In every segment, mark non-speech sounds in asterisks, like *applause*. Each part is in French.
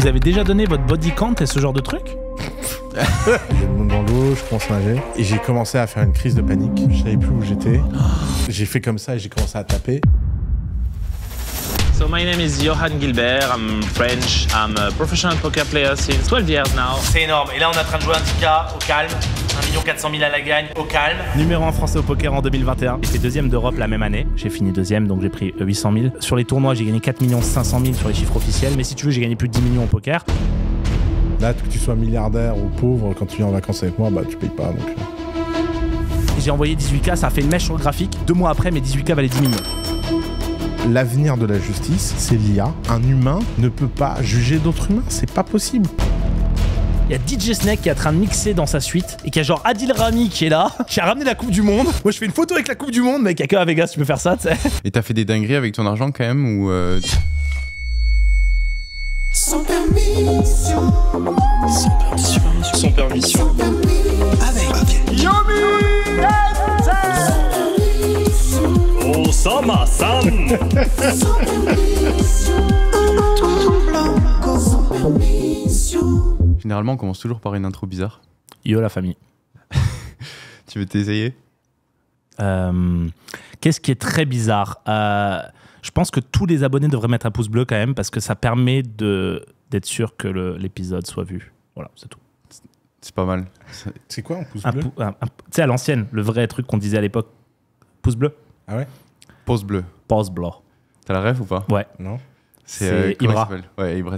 Vous avez déjà donné votre body count et ce genre de truc le monde dans l'eau, je pense nager. Et j'ai commencé à faire une crise de panique. Je savais plus où j'étais. J'ai fait comme ça et j'ai commencé à taper. So my name is Johan Gilbert. I'm French. I'm a professional poker player since 12 years now. C'est énorme. Et là, on est en train de jouer un 10K au calme. 1 400 000 à la gagne, au calme. Numéro 1 français au poker en 2021. J'étais deuxième d'Europe la même année. J'ai fini deuxième, donc j'ai pris 800 euh, 000. Sur les tournois, j'ai gagné 4 500 000 sur les chiffres officiels. Mais si tu veux, j'ai gagné plus de 10 millions au poker. Là, que tu sois milliardaire ou pauvre, quand tu viens en vacances avec moi, bah tu payes pas. Donc... Euh. J'ai envoyé 18K, ça a fait une mèche sur le graphique. Deux mois après, mes 18K valaient 10 millions l'avenir de la justice, c'est l'IA. Un humain ne peut pas juger d'autres humains, c'est pas possible. Il y a DJ Snake qui est en train de mixer dans sa suite et qui a genre Adil Rami qui est là, qui a ramené la Coupe du Monde. Moi, je fais une photo avec la Coupe du Monde, mec. Y'a qu'à Vegas, tu peux faire ça, tu sais. Et t'as fait des dingueries avec ton argent quand même ou. Euh, Sans permission. Sans permission. Sans permission. Avec. Soma-san Généralement, on commence toujours par une intro bizarre. Yo la famille. *laughs* tu veux t'essayer euh, Qu'est-ce qui est très bizarre euh, Je pense que tous les abonnés devraient mettre un pouce bleu quand même parce que ça permet d'être sûr que l'épisode soit vu. Voilà, c'est tout. C'est pas mal. C'est quoi un pouce bleu Tu sais, à l'ancienne, le vrai truc qu'on disait à l'époque. Pouce bleu. Ah ouais Pause bleu. Pause bleue. T'as la ref ou pas Ouais. Non. C'est euh, Ibra. Ouais, Ibra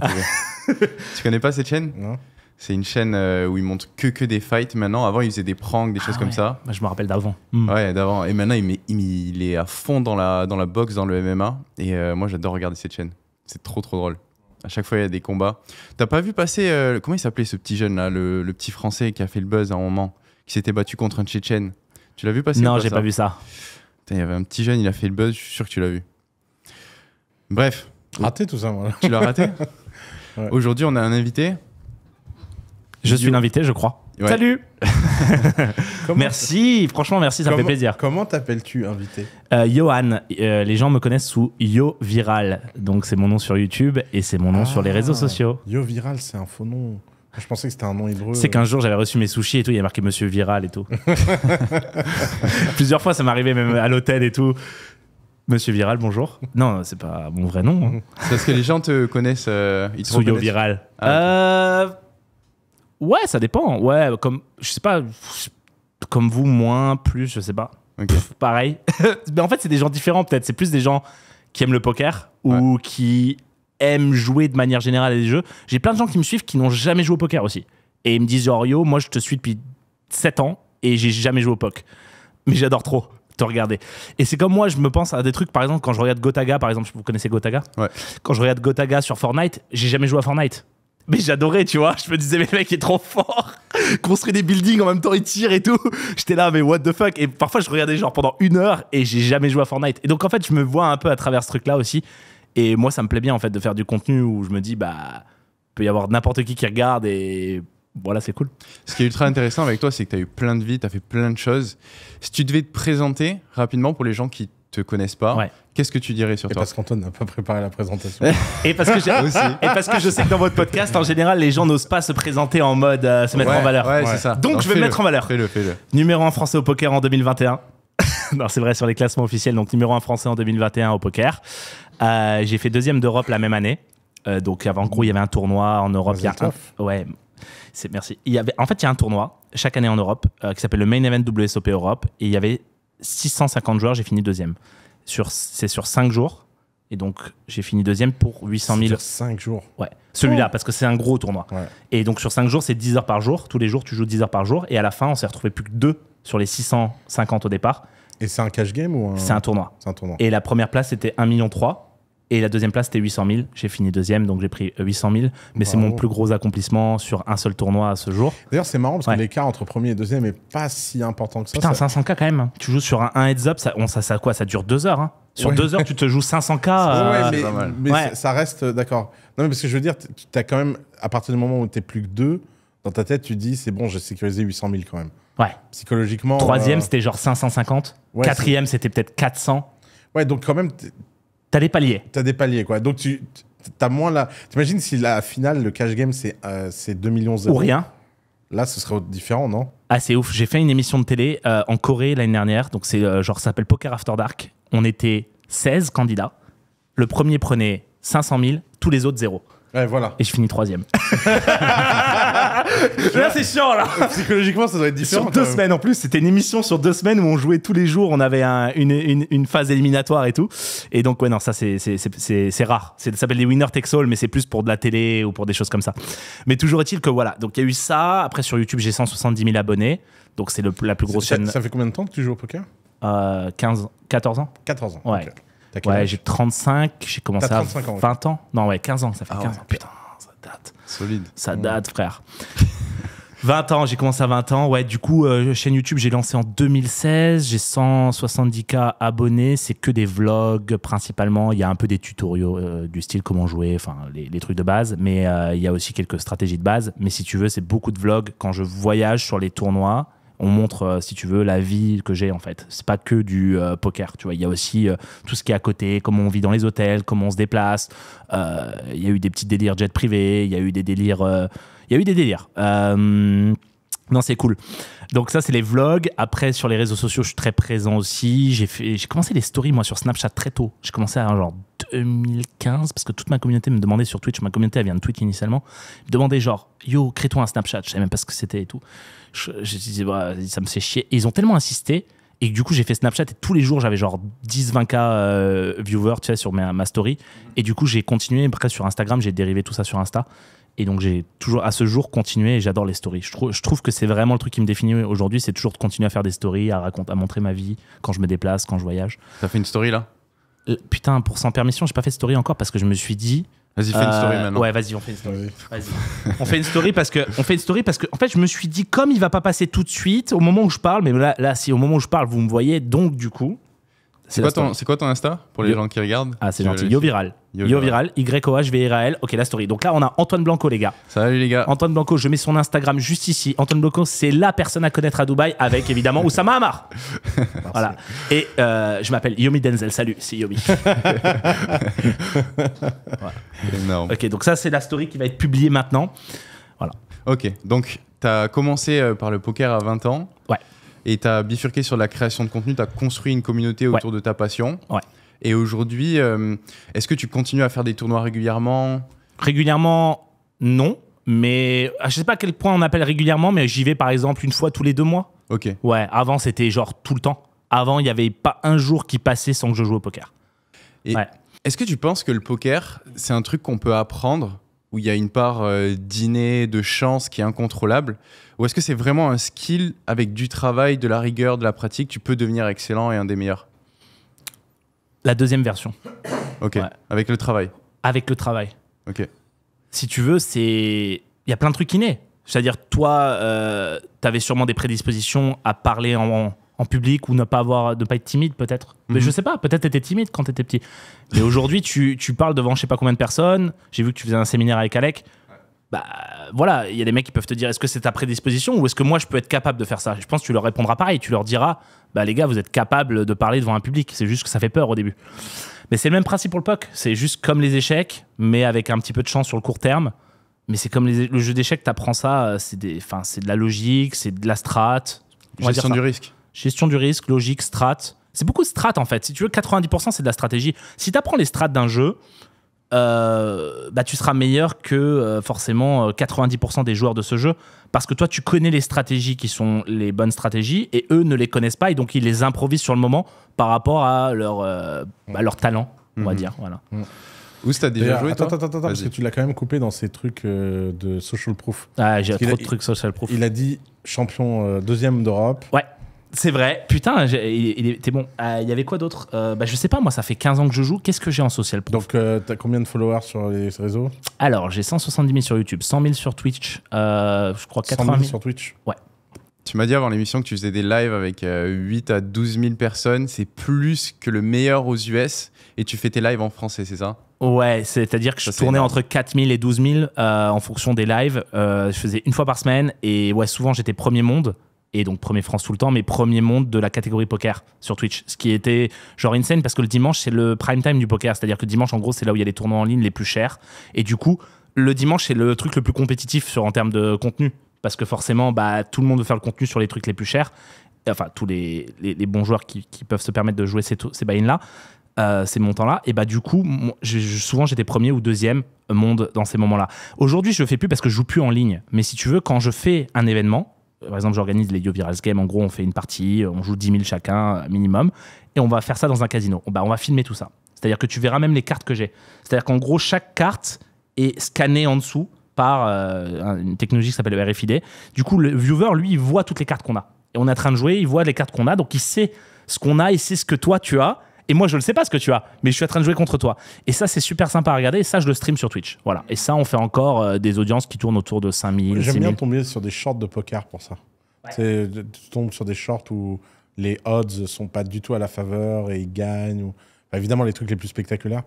*laughs* tu connais pas cette chaîne Non. C'est une chaîne euh, où ils montrent que, que des fights maintenant. Avant, ils faisaient des pranks, des ah choses comme ça. Bah, je me rappelle d'avant. Hmm. Ouais, d'avant. Et maintenant, il, il, est à fond dans la, dans la boxe, dans le MMA. Et euh, moi, j'adore regarder cette chaîne. C'est trop, trop drôle. À chaque fois, il y a des combats. T'as pas vu passer. comment il s'appelait ce petit jeune là le, le, petit français qui a fait le buzz à un moment, qui s'était battu contre un Tchétchène Tu l'as vu passer Non, j'ai pas vu ça il y avait un petit jeune, il a fait le buzz, je suis sûr que tu l'as vu. Bref. Raté tout ça, moi. Tu l'as raté *laughs* Aujourd'hui, on a un invité. Je suis l'invité, je crois. Salut *laughs* Merci, franchement, merci, ça me fait plaisir. Comment t'appelles-tu, invité euh, euh, les gens me connaissent sous Yo Viral. Donc, c'est mon nom sur YouTube et c'est mon nom ah, sur les réseaux sociaux. Yo Viral, c'est un faux nom. Ah, je pensais que c'était un nom hébreu. C'est euh. qu'un jour, j'avais reçu mes sushis et tout, il y a marqué Monsieur Viral et tout. *laughs* Plusieurs fois, ça m'arrivait même à l'hôtel et tout. Monsieur Viral, bonjour. Non, c'est pas mon vrai nom. Hein. C'est parce que les gens te connaissent. Euh, Viral. Ah, euh, ouais, ça dépend. Ouais, comme je sais pas, comme vous moins, plus, je sais pas. pareil. *laughs* Mais en fait, c'est des gens différents peut-être. C'est plus des gens qui aiment le poker ou qui aiment jouer de manière générale à des jeux. J'ai plein de gens qui me suivent qui n'ont jamais joué au poker aussi. Et ils me disent Orio oh, yo, moi je te suis depuis 7 ans et j'ai jamais joué au poker. Mais j'adore trop te regarder. Et c'est comme moi, je me pense à des trucs, par exemple, quand je regarde Gotaga, par exemple, vous connaissez Gotaga ouais. Quand je regarde Gotaga sur Fortnite, j'ai jamais joué à Fortnite. Mais j'adorais, tu vois. Je me disais, mais le mec est trop fort. *laughs* Construit des buildings en même temps, il tire et tout. *laughs* J'étais là, mais what the fuck. Et parfois, je regardais genre pendant une heure et j'ai jamais joué à Fortnite. Et donc, en fait, je me vois un peu à travers ce truc-là aussi. Et moi, ça me plaît bien en fait de faire du contenu où je me dis, bah, peut y avoir n'importe qui qui regarde et voilà, c'est cool. Ce qui est ultra intéressant avec toi, c'est que tu as eu plein de vies, tu as fait plein de choses. Si tu devais te présenter rapidement pour les gens qui te connaissent pas, qu'est-ce que tu dirais sur et toi Parce qu'Antoine n'a pas préparé la présentation. *laughs* et, parce que *laughs* parce que je sais que dans votre podcast, en général, les gens n'osent pas se présenter en mode euh, se mettre en valeur. Ouais, ça. Donc, je vais me mettre en valeur. le Numéro 1 français au poker en 2021. *laughs* non, c'est vrai sur les classements officiels. Donc, numéro 1 français en 2021 au poker. Euh, j'ai fait deuxième d'Europe la même année. Euh, donc, avant, en gros, il y avait un tournoi en Europe. Ouais, c'est merci. Il y avait, en fait, il y a un tournoi chaque année en Europe euh, qui s'appelle le Main Event WSOP Europe. Et il y avait 650 joueurs, j'ai fini deuxième. Sur, c'est sur 5 jours. Et donc, j'ai fini deuxième pour 800 000. Sur 5 jours Ouais. Celui-là, oh. parce que c'est un gros tournoi. Et donc, sur 5 jours, c'est 10 heures par jour. Tous les jours, tu joues 10 heures par jour. Et à la fin, on s'est retrouvé plus que 2 sur les 650 au départ. Et c'est un cash game ou un... C'est un tournoi. C'est un tournoi. Et la première place, c'était 1,3 million. Et la deuxième place, c'était 800 000. J'ai fini deuxième, donc j'ai pris 800 euh, 000. Mais c'est mon plus gros accomplissement sur un seul tournoi à ce jour. D'ailleurs, c'est marrant parce que l'écart entre premier et deuxième n'est pas si important que ça. Putain, 500K quand même. Hein. Tu joues sur un heads up, ça, ça, ça, quoi, ça dure deux heures. Hein. Sur deux heures, tu te joues 500K. Ouais, euh, mais, ça, reste, euh, d'accord. Non, mais parce que je veux dire, tu as quand même, à partir du moment où tu es plus que deux, dans ta tête, tu dis, c'est bon, j'ai sécurisé 800 000 quand même. Ouais. Psychologiquement. Troisième, c'était genre 550. Quatrième, c'était peut-être 400. Ouais, donc quand même, T'as des paliers. T'as des paliers, quoi. Donc, tu as moins la. T'imagines si la finale, le cash game, c'est 2 euh, millions Ou rien. Là, ce serait différent, non Ah, c'est ouf. J'ai fait une émission de télé euh, en Corée l'année dernière. Donc, c'est euh, genre, ça s'appelle Poker After Dark. On était 16 candidats. Le premier prenait 500 000, tous les autres zéro voilà. Et je finis troisième. *laughs* là, c'est chiant, là. Euh, psychologiquement, ça doit être différent. Sur deux semaines en plus, c'était une émission sur deux semaines où on jouait tous les jours, on avait une, phase éliminatoire et tout. Et donc, ouais, non, ça, c'est rare. Ça s'appelle les winner tech all, mais c'est plus pour de la télé ou pour des choses comme ça. Mais toujours est-il que voilà. Donc, il y a eu ça. Après, sur YouTube, j'ai 170 000 abonnés. Donc, c'est la plus grosse chaîne. Ça fait combien de temps que tu joues au poker 15, 14 euh, ans 14 ans. Ouais. Ouais, j'ai 35, j'ai commencé à 20 ans, Non, ouais, 15 ans, ça fait 15 ah ans. Putain, ça date. Solide. Ça date, frère. 20 *laughs* ans, j'ai commencé à 20 ans. Ouais, du coup, euh, chaîne YouTube, j'ai lancé en 2016. J'ai 170K abonnés. C'est que des vlogs principalement. Il y a un peu des tutoriaux euh, du style comment jouer, enfin, les, trucs de base. Mais euh, il y a aussi quelques stratégies de base. Mais si tu veux, c'est beaucoup de vlogs. Quand je voyage sur les tournois, on montre, euh, si tu veux, la vie que j'ai en fait. C'est pas que du euh, poker, tu vois. Il y a aussi euh, tout ce qui est à côté, comment on vit dans les hôtels, comment on se déplace. Il y a eu des petits délires jet privé, il y a eu des délires, il y a eu des délires. Non, c'est cool. Donc ça, c'est les vlogs. Après, sur les réseaux sociaux, je suis très présent aussi. J'ai fait, j'ai commencé les stories moi sur Snapchat très tôt. J'ai commencé à genre 2015 parce que toute ma communauté me demandait sur Twitch. Ma communauté elle vient de Twitch initialement. me demandait genre, yo, crée-toi un Snapchat. Je savais même pas ce que c'était et tout. Je, je disais, bah, ça me fait chier. Et ils ont tellement insisté. Et du coup, j'ai fait Snapchat et tous les jours, j'avais genre 10-20K euh, viewers tu sais, sur ma, ma, story. Et du coup, j'ai continué. Après, sur Instagram, j'ai dérivé tout ça sur Insta. Et donc j'ai toujours à ce jour continué et j'adore les stories. Je, je trouve que c'est vraiment le truc qui me définit aujourd'hui, c'est toujours de continuer à faire des stories, à, raconter, à montrer ma vie quand je me déplace, quand je voyage. T'as fait une story là Putain, pour sans permission, j'ai pas fait de story encore parce que je me suis dit. Vas-y, fais une euh, story maintenant. Ouais, vas-y, on fait une story. on fait une story parce que, on fait une story parce que, en fait, je me suis dit comme il va pas passer tout de suite au moment où je parle, mais là, là, si au moment où je parle, vous me voyez, donc du coup, c'est quoi, ton, quoi ton Insta pour les gens qui regardent Ah, c'est gentil. Yo Viral. Viral, Y-O-H-V-R-A-L. Ok, la story. Donc là, on a Antoine Blanco, les gars. Salut, les gars. Antoine Blanco, je mets son Instagram juste ici. Antoine Blanco, c'est la personne à connaître à Dubaï avec évidemment Oussama Hamar. *laughs* voilà. Et euh, je m'appelle Yomi Denzel. Salut, c'est Yomi. *laughs* Ok, donc ça, c'est la story qui va être publiée maintenant. Voilà. Ok, donc tu as commencé euh, par le poker à 20 ans. Et tu as bifurqué sur la création de contenu, tu as construit une communauté autour de ta passion. Ouais. Et aujourd'hui, euh, est-ce que tu continues à faire des tournois régulièrement Régulièrement, non. Mais ah, je sais pas à quel point on appelle régulièrement, mais j'y vais par exemple une fois tous les deux mois. Ok. Ouais, avant c'était genre tout le temps. Avant, il n'y avait pas un jour qui passait sans que je joue au poker. Est-ce que tu penses que le poker, c'est un truc qu'on peut apprendre, où il y a une part euh, de chance qui est incontrôlable ou est-ce que c'est vraiment un skill avec du travail, de la rigueur, de la pratique, tu peux devenir excellent et un des meilleurs La deuxième version. Ok. Avec le travail. Avec le travail. Ok. Si tu veux, c'est il y a plein de trucs innés. C'est-à-dire, toi, euh, tu avais sûrement des prédispositions à parler en, public ou ne pas avoir, ne pas être timide peut-être. Mais mhm. je sais pas, peut-être étais timide quand tu étais petit. Mais aujourd'hui, tu, tu, parles devant je sais pas combien de personnes. J'ai vu que tu faisais un séminaire avec Alec. Bah, voilà, il y a des mecs qui peuvent te dire est-ce que c'est ta prédisposition ou est-ce que moi je peux être capable de faire ça Je pense que tu leur répondras pareil, tu leur diras bah les gars, vous êtes capables de parler devant un public, c'est juste que ça fait peur au début. Mais c'est le même principe pour le POC, c'est juste comme les échecs, mais avec un petit peu de chance sur le court terme. Mais c'est comme le jeu d'échecs, t'apprends ça, euh, c'est de la logique, c'est de la strat. Gestion du risque. Gestion du risque, logique, strate C'est beaucoup de strat en fait. Si tu veux, 90% c'est de la stratégie. Si tu apprends les strates d'un jeu, euh, bah, tu seras meilleur que euh, forcément 90% euh, des joueurs de ce jeu parce que toi tu connais les stratégies qui sont les bonnes stratégies et eux ne les connaissent pas et donc ils les improvisent sur le moment par rapport à leur, bah, leur talent on va mhm. dire voilà mmh. Où as déjà joué Attends, attends, attends, parce que tu l'as quand même coupé dans ces trucs de social proof. Ah, j'ai trop de trucs social proof. Il a dit champion deuxième d'Europe. Ouais. C'est vrai. Putain, était bon. Euh, il y avait quoi d'autre euh, bah, Je sais pas, moi, ça fait 15 ans que je joue. Qu'est-ce que j'ai en social Donc, tu euh, t'as combien de followers sur les réseaux Alors, j'ai 170 000 sur YouTube, 100 000 sur Twitch, euh, je crois 80 000. sur Twitch Ouais. Tu m'as dit avant l'émission que tu faisais des lives avec 8 à 12 000 personnes. C'est plus que le meilleur aux US. Et tu fais tes lives en français, c'est ça Ouais, c'est-à-dire que je tournais entre entre 000 et 12 000 en fonction des lives. je faisais une fois par semaine. Et ouais, souvent, j'étais premier monde et donc premier France tout le temps, mais premier monde de la catégorie poker sur Twitch. Ce qui était genre insane parce que le dimanche, c'est le prime time du poker. C'est-à-dire que dimanche, en gros, c'est là où il y a les tournois en ligne les plus chers. Et du coup, le dimanche, c'est le truc le plus compétitif en termes de contenu. Parce que forcément, bah, tout le monde veut faire le contenu sur les trucs les plus chers. Enfin, tous les, bons joueurs qui, peuvent se permettre de jouer ces, ces buy-in-là, euh, ces montants-là. Et bah, du coup, souvent, j'étais premier ou deuxième monde dans ces moments-là. Aujourd'hui, je le fais plus parce que je joue plus en ligne. Mais si tu veux, quand je fais un événement, par exemple, j'organise les Yo Virals Games. En gros, on fait une partie, on joue 10 000 chacun minimum. Et on va faire ça dans un casino. Bah, on va filmer tout ça. C'est-à-dire que tu verras même les cartes que j'ai. C'est-à-dire qu'en gros, chaque carte est scannée en dessous par euh, une technologie qui s'appelle le RFID. Du coup, le viewer, lui, il voit toutes les cartes qu'on a. Et on est en train de jouer, il voit les cartes qu'on a, donc il sait ce qu'on a, et sait ce que toi tu as. Et moi, je ne sais pas ce que tu as, mais je suis en train de jouer contre toi. Et ça, c'est super sympa à regarder. Et ça, je le stream sur Twitch. Voilà. Et ça, on fait encore euh, des audiences qui tournent autour de 5000. J'aime bien tomber sur des shorts de poker pour ça. Tu tombes sur des shorts où les odds sont pas du tout à la faveur et ils gagnent. évidemment, les trucs les plus spectaculaires.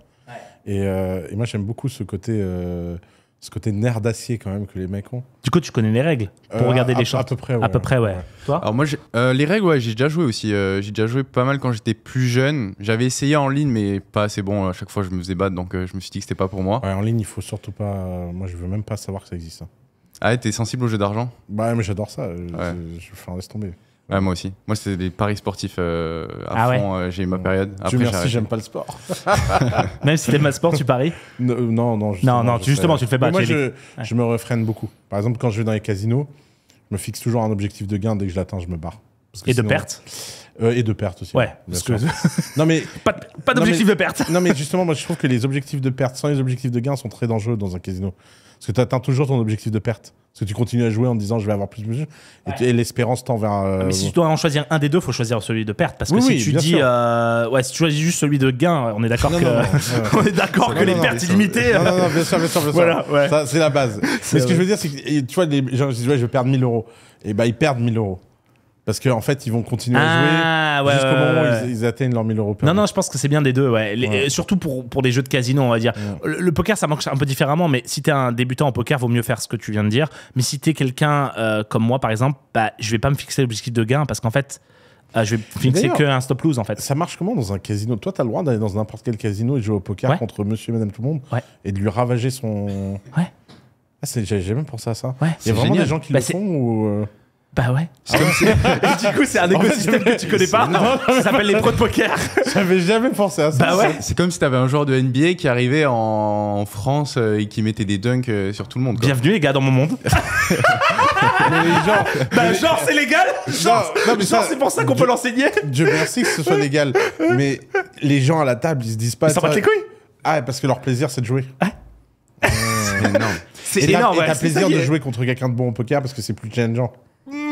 Euh, et, moi, j'aime beaucoup ce côté. Euh, ce côté nerf d'acier quand même que les mecs ont. Du coup, tu connais les règles pour euh, regarder les choses À peu près, ouais. À peu près, ouais. Toi Alors moi, euh, les règles, ouais, j'ai déjà joué aussi. Euh, j'ai déjà joué pas mal quand j'étais plus jeune. J'avais essayé en ligne, mais pas assez bon. À chaque fois, je me faisais battre, donc je me suis dit que c'était pas pour moi. Ouais, en ligne, il faut surtout pas. moi, je veux même pas savoir que ça existe. Hein. Ah, t'es sensible aux jeux d'argent Bah, mais j'adore ça. Je, je, je, laisse tomber moi aussi. Moi, c'est des paris sportifs euh, à ah Ouais. Euh, j'ai eu ma mmh. période. Après, Dieu merci, j'aime pas le sport. *laughs* Même si t'aimes pas le sport, tu paries Non, euh, non, non. Justement, non, non, tu, justement, tu le fais pas. moi, je, me refraine beaucoup. Par exemple, quand je vais dans les casinos, je me fixe toujours un objectif de gain. Dès que je l'atteins, je me barre. et de perte Et de perte aussi. Ouais. *laughs* non, mais... Pas, pas d'objectif de perte. non, mais justement, moi, je trouve que les objectifs de perte sans les objectifs de gain sont très dangereux dans un casino. Parce que tu atteins toujours ton objectif de perte. Parce que tu continues à jouer en disant je vais avoir plus de mesures. Et, l'espérance tend vers. Euh, ah, mais si tu dois en choisir un des deux, il faut choisir celui de perte. Parce que si tu dis. Euh... ouais, si tu choisis juste celui de gain, on est d'accord que, *laughs* on est d'accord que les pertes illimitées. Non, non, bien sûr, bien sûr, bien Voilà, ouais. c'est la base. *laughs* mais ce que je veux dire, c'est que tu vois, les gens, je, ouais, je vais perdre 1000 euros. Et bah, ils perdent 1000 euros. Parce qu'en en fait, ils vont continuer à ah, jouer jusqu'au moment où ils, atteignent leur 1000 euros. Non, non, je pense que c'est bien des deux. Ouais. Euh, surtout pour, pour des jeux de casino, on va dire. Le, poker, ça marche un peu différemment, mais si t'es un débutant en poker, vaut mieux faire ce que tu viens de dire. Mais si t'es quelqu'un euh, comme moi, par exemple, bah, je vais pas me fixer l'objectif de gain parce qu'en fait, euh, je vais fixer qu'un stop lose en fait. Ça marche comment dans un casino Toi, tu as le droit d'aller dans n'importe quel casino et jouer au poker contre monsieur et madame tout le monde et de lui ravager son. Ouais. Ah, j'ai même pensé à ça. Il y a vraiment des gens qui bah, le font ou. Bah ouais. Et du coup, c'est un écosystème que tu connais pas. Non. Ça s'appelle les pros de poker. J'avais jamais pensé à ça. Bah ouais. C'est comme si t'avais un joueur de NBA qui arrivait en France euh, et qui mettait des dunks euh, sur tout le monde. Bienvenue les gars dans mon monde. *laughs* genre, bah genre c'est légal. Genre, c'est pour ça qu'on peut l'enseigner. Dieu merci que ce soit légal. Mais les gens à la table, ils se disent pas. Ils s'en battent les couilles. Ah parce que leur plaisir c'est de jouer. Ah. c'est énorme. C'est énorme. Et t'as plaisir de jouer contre quelqu'un de bon au poker parce que c'est plus challengeant.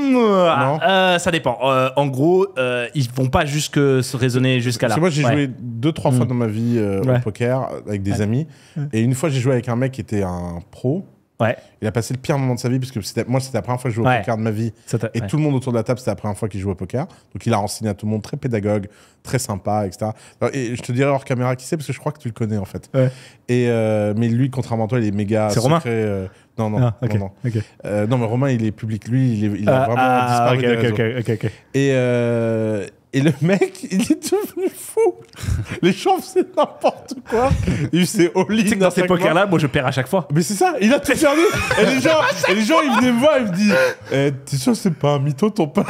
Hmm, euh, ça dépend. Euh, en gros, euh, ils vont pas jusque se raisonner jusqu'à là. Parce moi, j'ai joué deux, trois fois hmm. dans ma vie au poker avec des amis. Et une fois, j'ai joué avec un mec qui était un pro. Ouais. Il a passé le pire moment de sa vie, parce que moi, c'était la première fois que je jouais au poker de ma vie. Et tout le monde autour de la table, c'était la première fois qu'il jouait au poker. Donc il a renseigné à tout le monde, très pédagogue, très sympa, etc. Et je te dirais hors caméra qui c'est, parce que je crois que tu le connais en fait. Et, mais lui, contrairement à toi, il est méga. C'est Romain non, non. Ah, non, non. Euh, non, mais Romain, il est public. Lui, il, est, il a ah, vraiment ah, disparu. des réseaux. Et, euh, et le mec, il est devenu fou. Les chambres, c'est n'importe quoi. Il s'est all-in. Tu sais que dans ces pokers-là, moi, je perds à chaque fois. Mais c'est ça, il a tout perdu. et les gens, *laughs* les gens ils venaient me voir, ils me disent eh, T'es sûr c'est pas un mytho, ton pote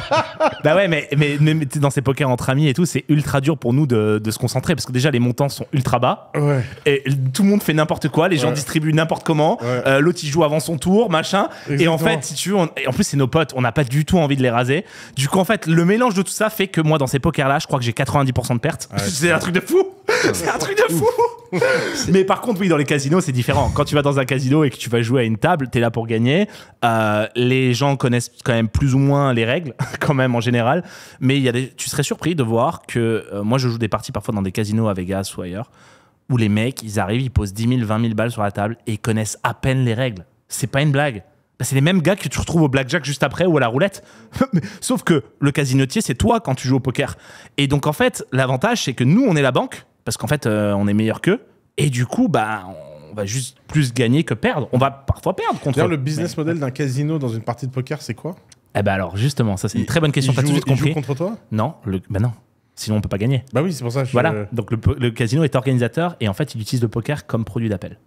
*laughs* Bah ouais, mais, mais, mais, dans ces pokers entre amis et tout, c'est ultra dur pour nous de, de, se concentrer parce que déjà, les montants sont ultra bas. Et tout le monde fait n'importe quoi, les gens distribuent n'importe comment. Euh, l'autre, il joue avant son tour, machin. Et en fait, si tu veux, et en plus, c'est nos potes, on n'a pas du tout envie de les raser. Du coup, en fait, le mélange de tout ça fait que moi, dans ces pokers-là, je crois que j'ai 90% de pertes. *laughs* c'est un truc de fou C'est un truc de fou *laughs* Mais par contre, oui, dans les casinos, c'est différent. Quand tu vas dans un casino et que tu vas jouer à une table, t'es là pour gagner. Euh, les gens connaissent quand même plus ou moins les règles, *laughs* quand même, en général. Mais y a des... tu serais surpris de voir que euh, moi, je joue des parties parfois dans des casinos à Vegas ou ailleurs, où les mecs, ils arrivent, ils posent 10 000, 20 000 balles sur la table et connaissent à peine les règles. C'est pas une blague. Bah, c'est les mêmes gars que tu retrouves au blackjack juste après ou à la roulette. *laughs* Sauf que le casinotier, c'est toi quand tu joues au poker. Et donc, en fait, l'avantage, c'est que nous, on est la banque, parce qu'en fait, euh, on est meilleur qu'eux. Et du coup, bah, on va juste plus gagner que perdre. On va parfois perdre contre eux. le business model d'un casino dans une partie de poker, c'est quoi Eh ben alors, justement, ça, c'est une très bonne question. as tout de suite compris. contre toi Non, le... bah non. Sinon, on peut pas gagner. Bah oui, c'est pour ça. je... Voilà. Euh, donc, le casino est organisateur et en fait, il utilise le poker comme produit d'appel.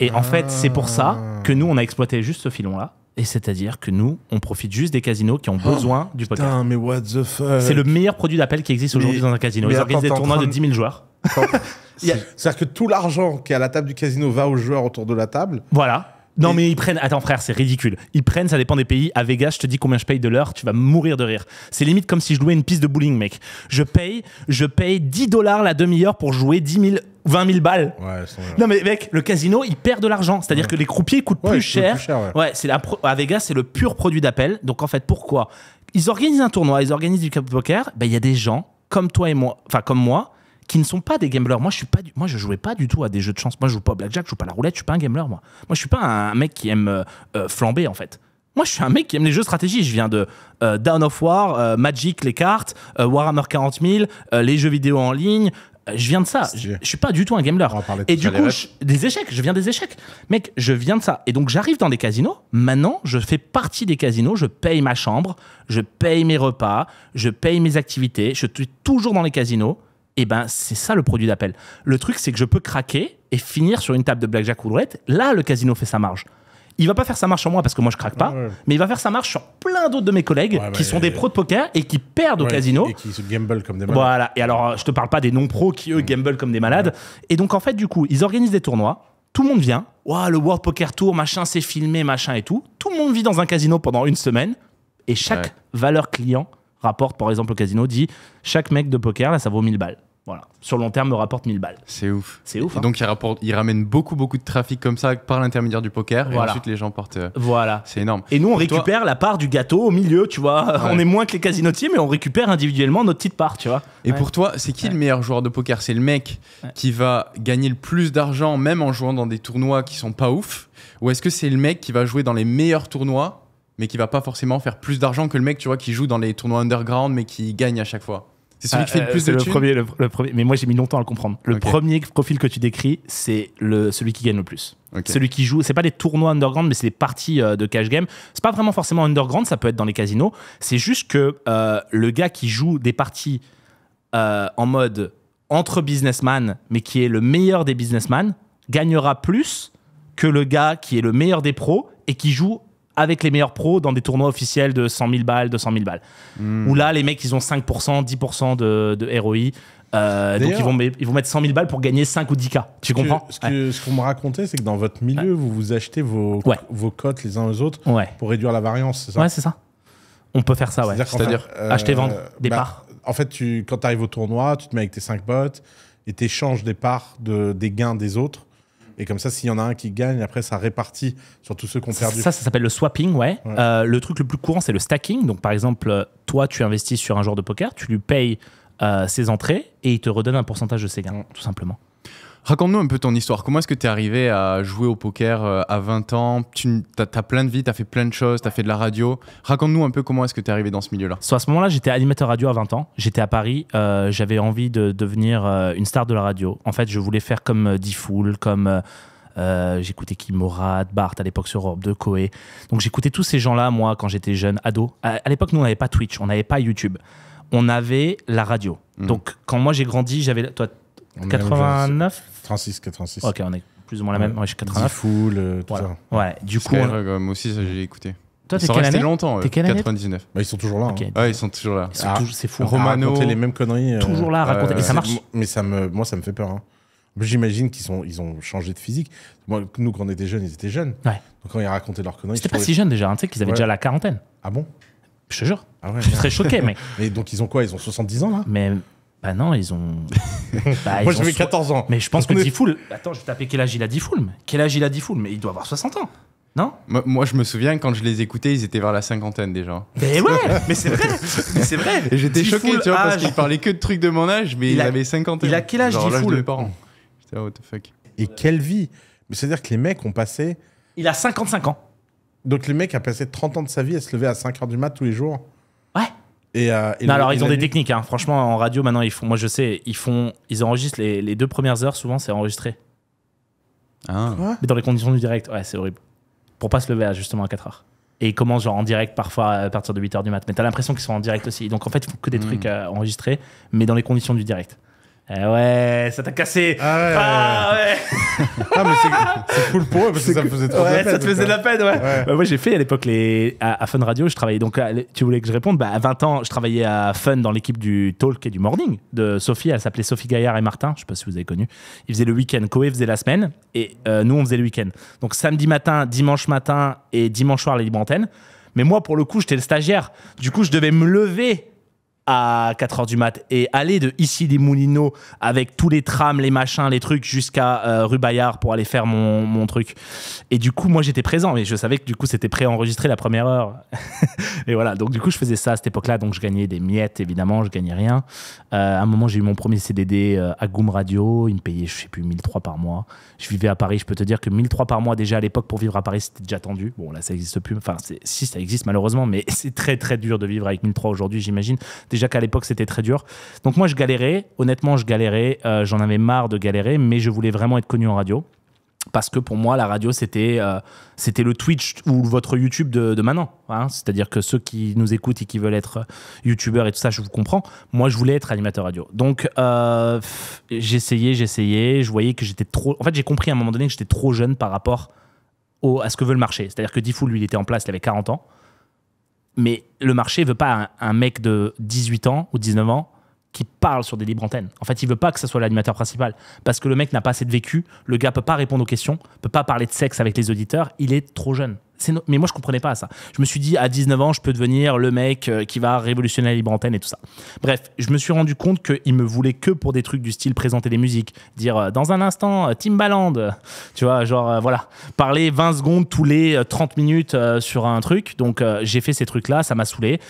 Et en fait, c'est pour ça ah. que nous, on a exploité juste ce filon-là. Et c'est-à-dire que nous, on profite juste des casinos qui ont oh, besoin du poker. C'est le meilleur produit d'appel qui existe aujourd'hui dans un casino. Ils organisent des tournois de 10 000 joueurs. *laughs* C'est-à-dire que tout l'argent qui est à la table du casino va aux joueurs autour de la table. Voilà. Non, mais ils prennent. Attends, frère, c'est ridicule. Ils prennent, ça dépend des pays. À Vegas, je te dis combien je paye de l'heure, tu vas mourir de rire. C'est limite comme si je louais une piste de bowling, mec. Je paye, je paye 10 dollars la demi-heure pour jouer 10 000 20 000 balles. Ouais, Non, mais mec, le casino, il perd de l'argent. C'est-à-dire que les croupiers coûtent plus, cher. Ouais, c'est la à Vegas, c'est le pur produit d'appel. Donc, en fait, pourquoi Ils organisent un tournoi, ils organisent du poker. Ben, il y a des gens comme toi et moi, enfin, comme moi, qui ne sont pas des gamblers. Moi, je suis pas du... moi, je jouais pas du tout à des jeux de chance. Moi, je joue pas au blackjack, je joue pas à la roulette, je suis pas un gambler. Moi, moi, je suis pas un mec qui aime euh, euh, flamber en fait. Moi, je suis un mec qui aime les jeux de stratégie. Je viens de euh, Down of War, Magic, les cartes, Warhammer 40 000, les jeux vidéo en ligne. Je viens de ça. Je, ne suis pas du tout un gambler. Et du coup, des échecs. Je viens des échecs. Mec, je viens de ça. Et donc, j'arrive dans des casinos. Maintenant, je fais partie des casinos. Je paye ma chambre. Je paye mes repas. Je paye mes activités. Je suis toujours dans les casinos et eh ben c'est ça le produit d'appel. Le truc, c'est que je peux craquer et finir sur une table de blackjack ou roulette. Là, le casino fait sa marge. Il va pas faire sa marge sur moi parce que moi je craque pas, mais il va faire sa marge sur plein d'autres de mes collègues qui sont des pros de poker et qui perdent au casino. Et qui se gamble comme des malades. Voilà. Et alors, euh, je te parle pas des non-pros qui eux gamble comme des malades. Et donc, en fait, du coup, ils organisent des tournois. Tout le monde vient. Waouh, le World Poker Tour, machin, c'est filmé, machin et tout. Tout le monde vit dans un casino pendant une semaine et chaque valeur client rapporte par exemple au casino, dit chaque mec de poker, là, ça vaut 1000 balles. Voilà. Sur long terme, me rapporte 1000 balles. C'est ouf. C'est ouf. Hein. donc, il, rapporte, il ramène beaucoup, beaucoup de trafic comme ça par l'intermédiaire du poker. Et ensuite, les gens portent. Euh, voilà. C'est énorme. Et nous, on récupère la part du gâteau au milieu, tu vois. *laughs* On est moins que les casinotiers, mais on récupère individuellement notre petite part, tu vois. Et pour toi, c'est qui le meilleur joueur de poker C'est le mec qui va gagner le plus d'argent, même en jouant dans des tournois qui sont pas ouf Ou est-ce que c'est le mec qui va jouer dans les meilleurs tournois mais qui va pas forcément faire plus d'argent que le mec, tu vois, qui joue dans les tournois underground, mais qui gagne à chaque fois. C'est celui ah, qui fait le euh, plus de le premier, le, premier, mais moi j'ai mis longtemps à le comprendre. Le premier profil que tu décris, c'est le celui qui gagne le plus. Celui qui joue, c'est pas des tournois underground, mais c'est des parties euh, de cash game. C'est pas vraiment forcément underground, ça peut être dans les casinos. C'est juste que euh, le gars qui joue des parties en mode entre businessman, mais qui est le meilleur des businessmen, gagnera plus que le gars qui est le meilleur des pros et qui joue avec les meilleurs pros dans des tournois officiels de 100 000 balles, 200 000 balles. Hmm. Où là, les mecs, ils ont 5%, 10% de, ROI. Euh, donc ils vont, ils vont mettre 100 000 balles pour gagner 5 ou 10 k Tu comprends Ce qu'on vous me racontait, c'est que dans votre milieu, vous vous achetez vos, cotes les uns aux autres pour réduire la variance, c'est ça Ouais, c'est ça. On peut faire ça, ouais. C'est-à-dire euh, acheter, vendre euh, des bah, parts. En fait, tu, quand tu arrives au tournoi, tu te mets avec tes 5 bots et tu échanges des parts de, des gains des autres et comme ça, s'il y en a un qui gagne, après, ça répartit sur tous ceux qui ont perdu. Ça, ça, s'appelle le swapping, ouais. Euh, le truc le plus courant, c'est le stacking. Donc, par exemple, toi, tu investis sur un joueur de poker, tu lui payes euh, ses entrées et il te redonne un pourcentage de ses gains, tout simplement. Raconte-nous un peu ton histoire. Comment est-ce que tu es arrivé à jouer au poker euh, à 20 ans Tu as, plein de vie, tu as fait plein de choses, tu as fait de la radio. Raconte-nous un peu comment est-ce que tu es arrivé dans ce milieu-là. Soit à ce moment-là, j'étais animateur radio à 20 ans. J'étais à Paris. Euh, j'avais envie de devenir euh, une star de la radio. En fait, je voulais faire comme Difool, comme. j'écoutais Kim Morad, Bart à l'époque sur Europe 2, Koé. Donc j'écoutais tous ces gens-là, moi, quand j'étais jeune, ado. À, l'époque, nous, on n'avait pas Twitch, on n'avait pas YouTube. On avait la radio. Hmm. Donc quand moi j'ai grandi, j'avais. Toi, 89 86, 86. Ok, on est plus ou moins la même. Ouais, je suis 89. Euh, tout ça. Ouais, du coup. Euh, moi aussi, j'ai écouté. Toi, t'es Ça quelle longtemps, T'es canadien. Bah, hein. 99. ils sont toujours là. ils sont ah, toujours là. C'est fou. Romain, Romano. Raconter les mêmes conneries. Euh, toujours là à raconter. Et ça marche. Mais ça me, moi, ça me fait peur. Hein. J'imagine qu'ils ils ont changé de physique. nous, quand on était jeunes, ils étaient jeunes. Ouais. Donc quand ils racontaient leurs conneries, C'était pas si jeune déjà. Hein. Tu sais qu'ils avaient déjà la quarantaine. ah bon Je te jure. Ah Je serais choqué, *laughs* mec. Et donc ils ont quoi Ils ont 70 ans là Mais bah non, ils ont. *laughs* Bah, moi, j'avais 14 ans. Mais je pense que On est- Attends, je vais taper quel âge il a dit full. Quel âge il a full Mais il doit avoir 60 ans. Non Moi, je me souviens quand je les écoutais, ils étaient vers la cinquantaine déjà. Mais ouais Mais c'est vrai Mais c'est vrai j'étais choqué, tu vois, parce qu'ils que de trucs de mon âge, mais Il avait 50 il a quel âge, Genre l'âge de parents. J'étais oh, what Et quelle vie Mais c'est-à-dire que les mecs ont passé. Il a 55 ans. Donc les mecs a passé 30 ans de sa vie à se lever à 5 h du mat tous les jours. Euh, alors ils ont des techniques, hein. franchement, en radio maintenant, ils font, moi je sais, ils font, ils enregistrent les, les deux premières heures, souvent c'est enregistré. Ah. Mais dans les conditions du direct, ouais, c'est horrible. Pour pas se lever justement à 4 heures. Et ils commencent genre en direct parfois à partir de 8h du mat. Mais t'as l'impression qu'ils sont en direct aussi. Donc en fait, ils font que des hmm. trucs euh, enregistrés, mais dans les conditions du direct. Eh ouais, ça t'a cassé. Ah ouais. Ah, ah mais c'est cool pour eux parce que ça me faisait trop de la peine. Ça te faisait de la peine, ouais. Bah, moi j'ai fait à l'époque les à, Fun Radio, je travaillais donc tu voulais que je réponde bah, à 20 ans, je travaillais à Fun dans l'équipe du Talk et du Morning de Sophie, elle s'appelait Sophie Gaillard et Martin, je sais pas si vous avez connu. Ils faisaient le week-end, Coé faisait la semaine et euh, nous on faisait le week-end. Donc samedi matin, dimanche matin et dimanche soir les libres antennes. Mais moi pour le coup, j'étais le stagiaire. Du coup, je devais me lever à 4h du mat et aller de ici des Moulineaux avec tous les trams, les machins, les trucs jusqu'à euh, rue Bayard pour aller faire mon, mon truc. Et du coup, moi j'étais présent mais je savais que du coup c'était pré-enregistré la première heure. *laughs* et voilà, donc du coup je faisais ça à cette époque-là, donc je gagnais des miettes évidemment, je gagnais rien. Euh, à un moment j'ai eu mon premier CDD euh, à Goom Radio, il me payaient je sais plus 1003 par mois. Je vivais à Paris, je peux te dire que 1003 par mois déjà à l'époque pour vivre à Paris c'était déjà tendu. Bon là ça existe plus, enfin si ça existe malheureusement, mais *laughs* c'est très très dur de vivre avec 1003 aujourd'hui j'imagine Déjà qu'à l'époque, c'était très dur. Donc moi, je galérais. Honnêtement, je galérais. Euh, j'en avais marre de galérer, mais je voulais vraiment être connu en radio. Parce que pour moi, la radio, c'était euh, le Twitch ou votre YouTube de, maintenant. Hein. C'est-à-dire que ceux qui nous écoutent et qui veulent être euh, YouTubeurs et tout ça, je vous comprends. Moi, je voulais être animateur radio. Donc, j'essayais, j'essayais. Je voyais que j'étais trop. En fait, j'ai compris à un moment donné que j'étais trop jeune par rapport à ce que veut le marché. C'est-à-dire que Diffoul, lui, il était en place, il avait 40 ans mais le marché veut pas un, un, mec de 18 ans ou 19 ans qui parle sur des libres antennes. En fait, il veut pas que ça soit l'animateur principal parce que le mec n'a pas assez de vécu, le gars peut pas répondre aux questions, peut pas parler de sexe avec les auditeurs, il est trop jeune. Mais moi, je comprenais pas ça. Je me suis dit, à 19 ans, je peux devenir le mec euh, qui va révolutionner la libre antenne et tout ça. Bref, je me suis rendu compte qu'il me voulait que pour des trucs du style présenter des musiques, dire euh, dans un instant, euh, Timbaland, tu vois, genre voilà, parler 20 secondes tous les 30 minutes sur un truc. Donc, j'ai fait ces trucs-là, ça m'a saoulé.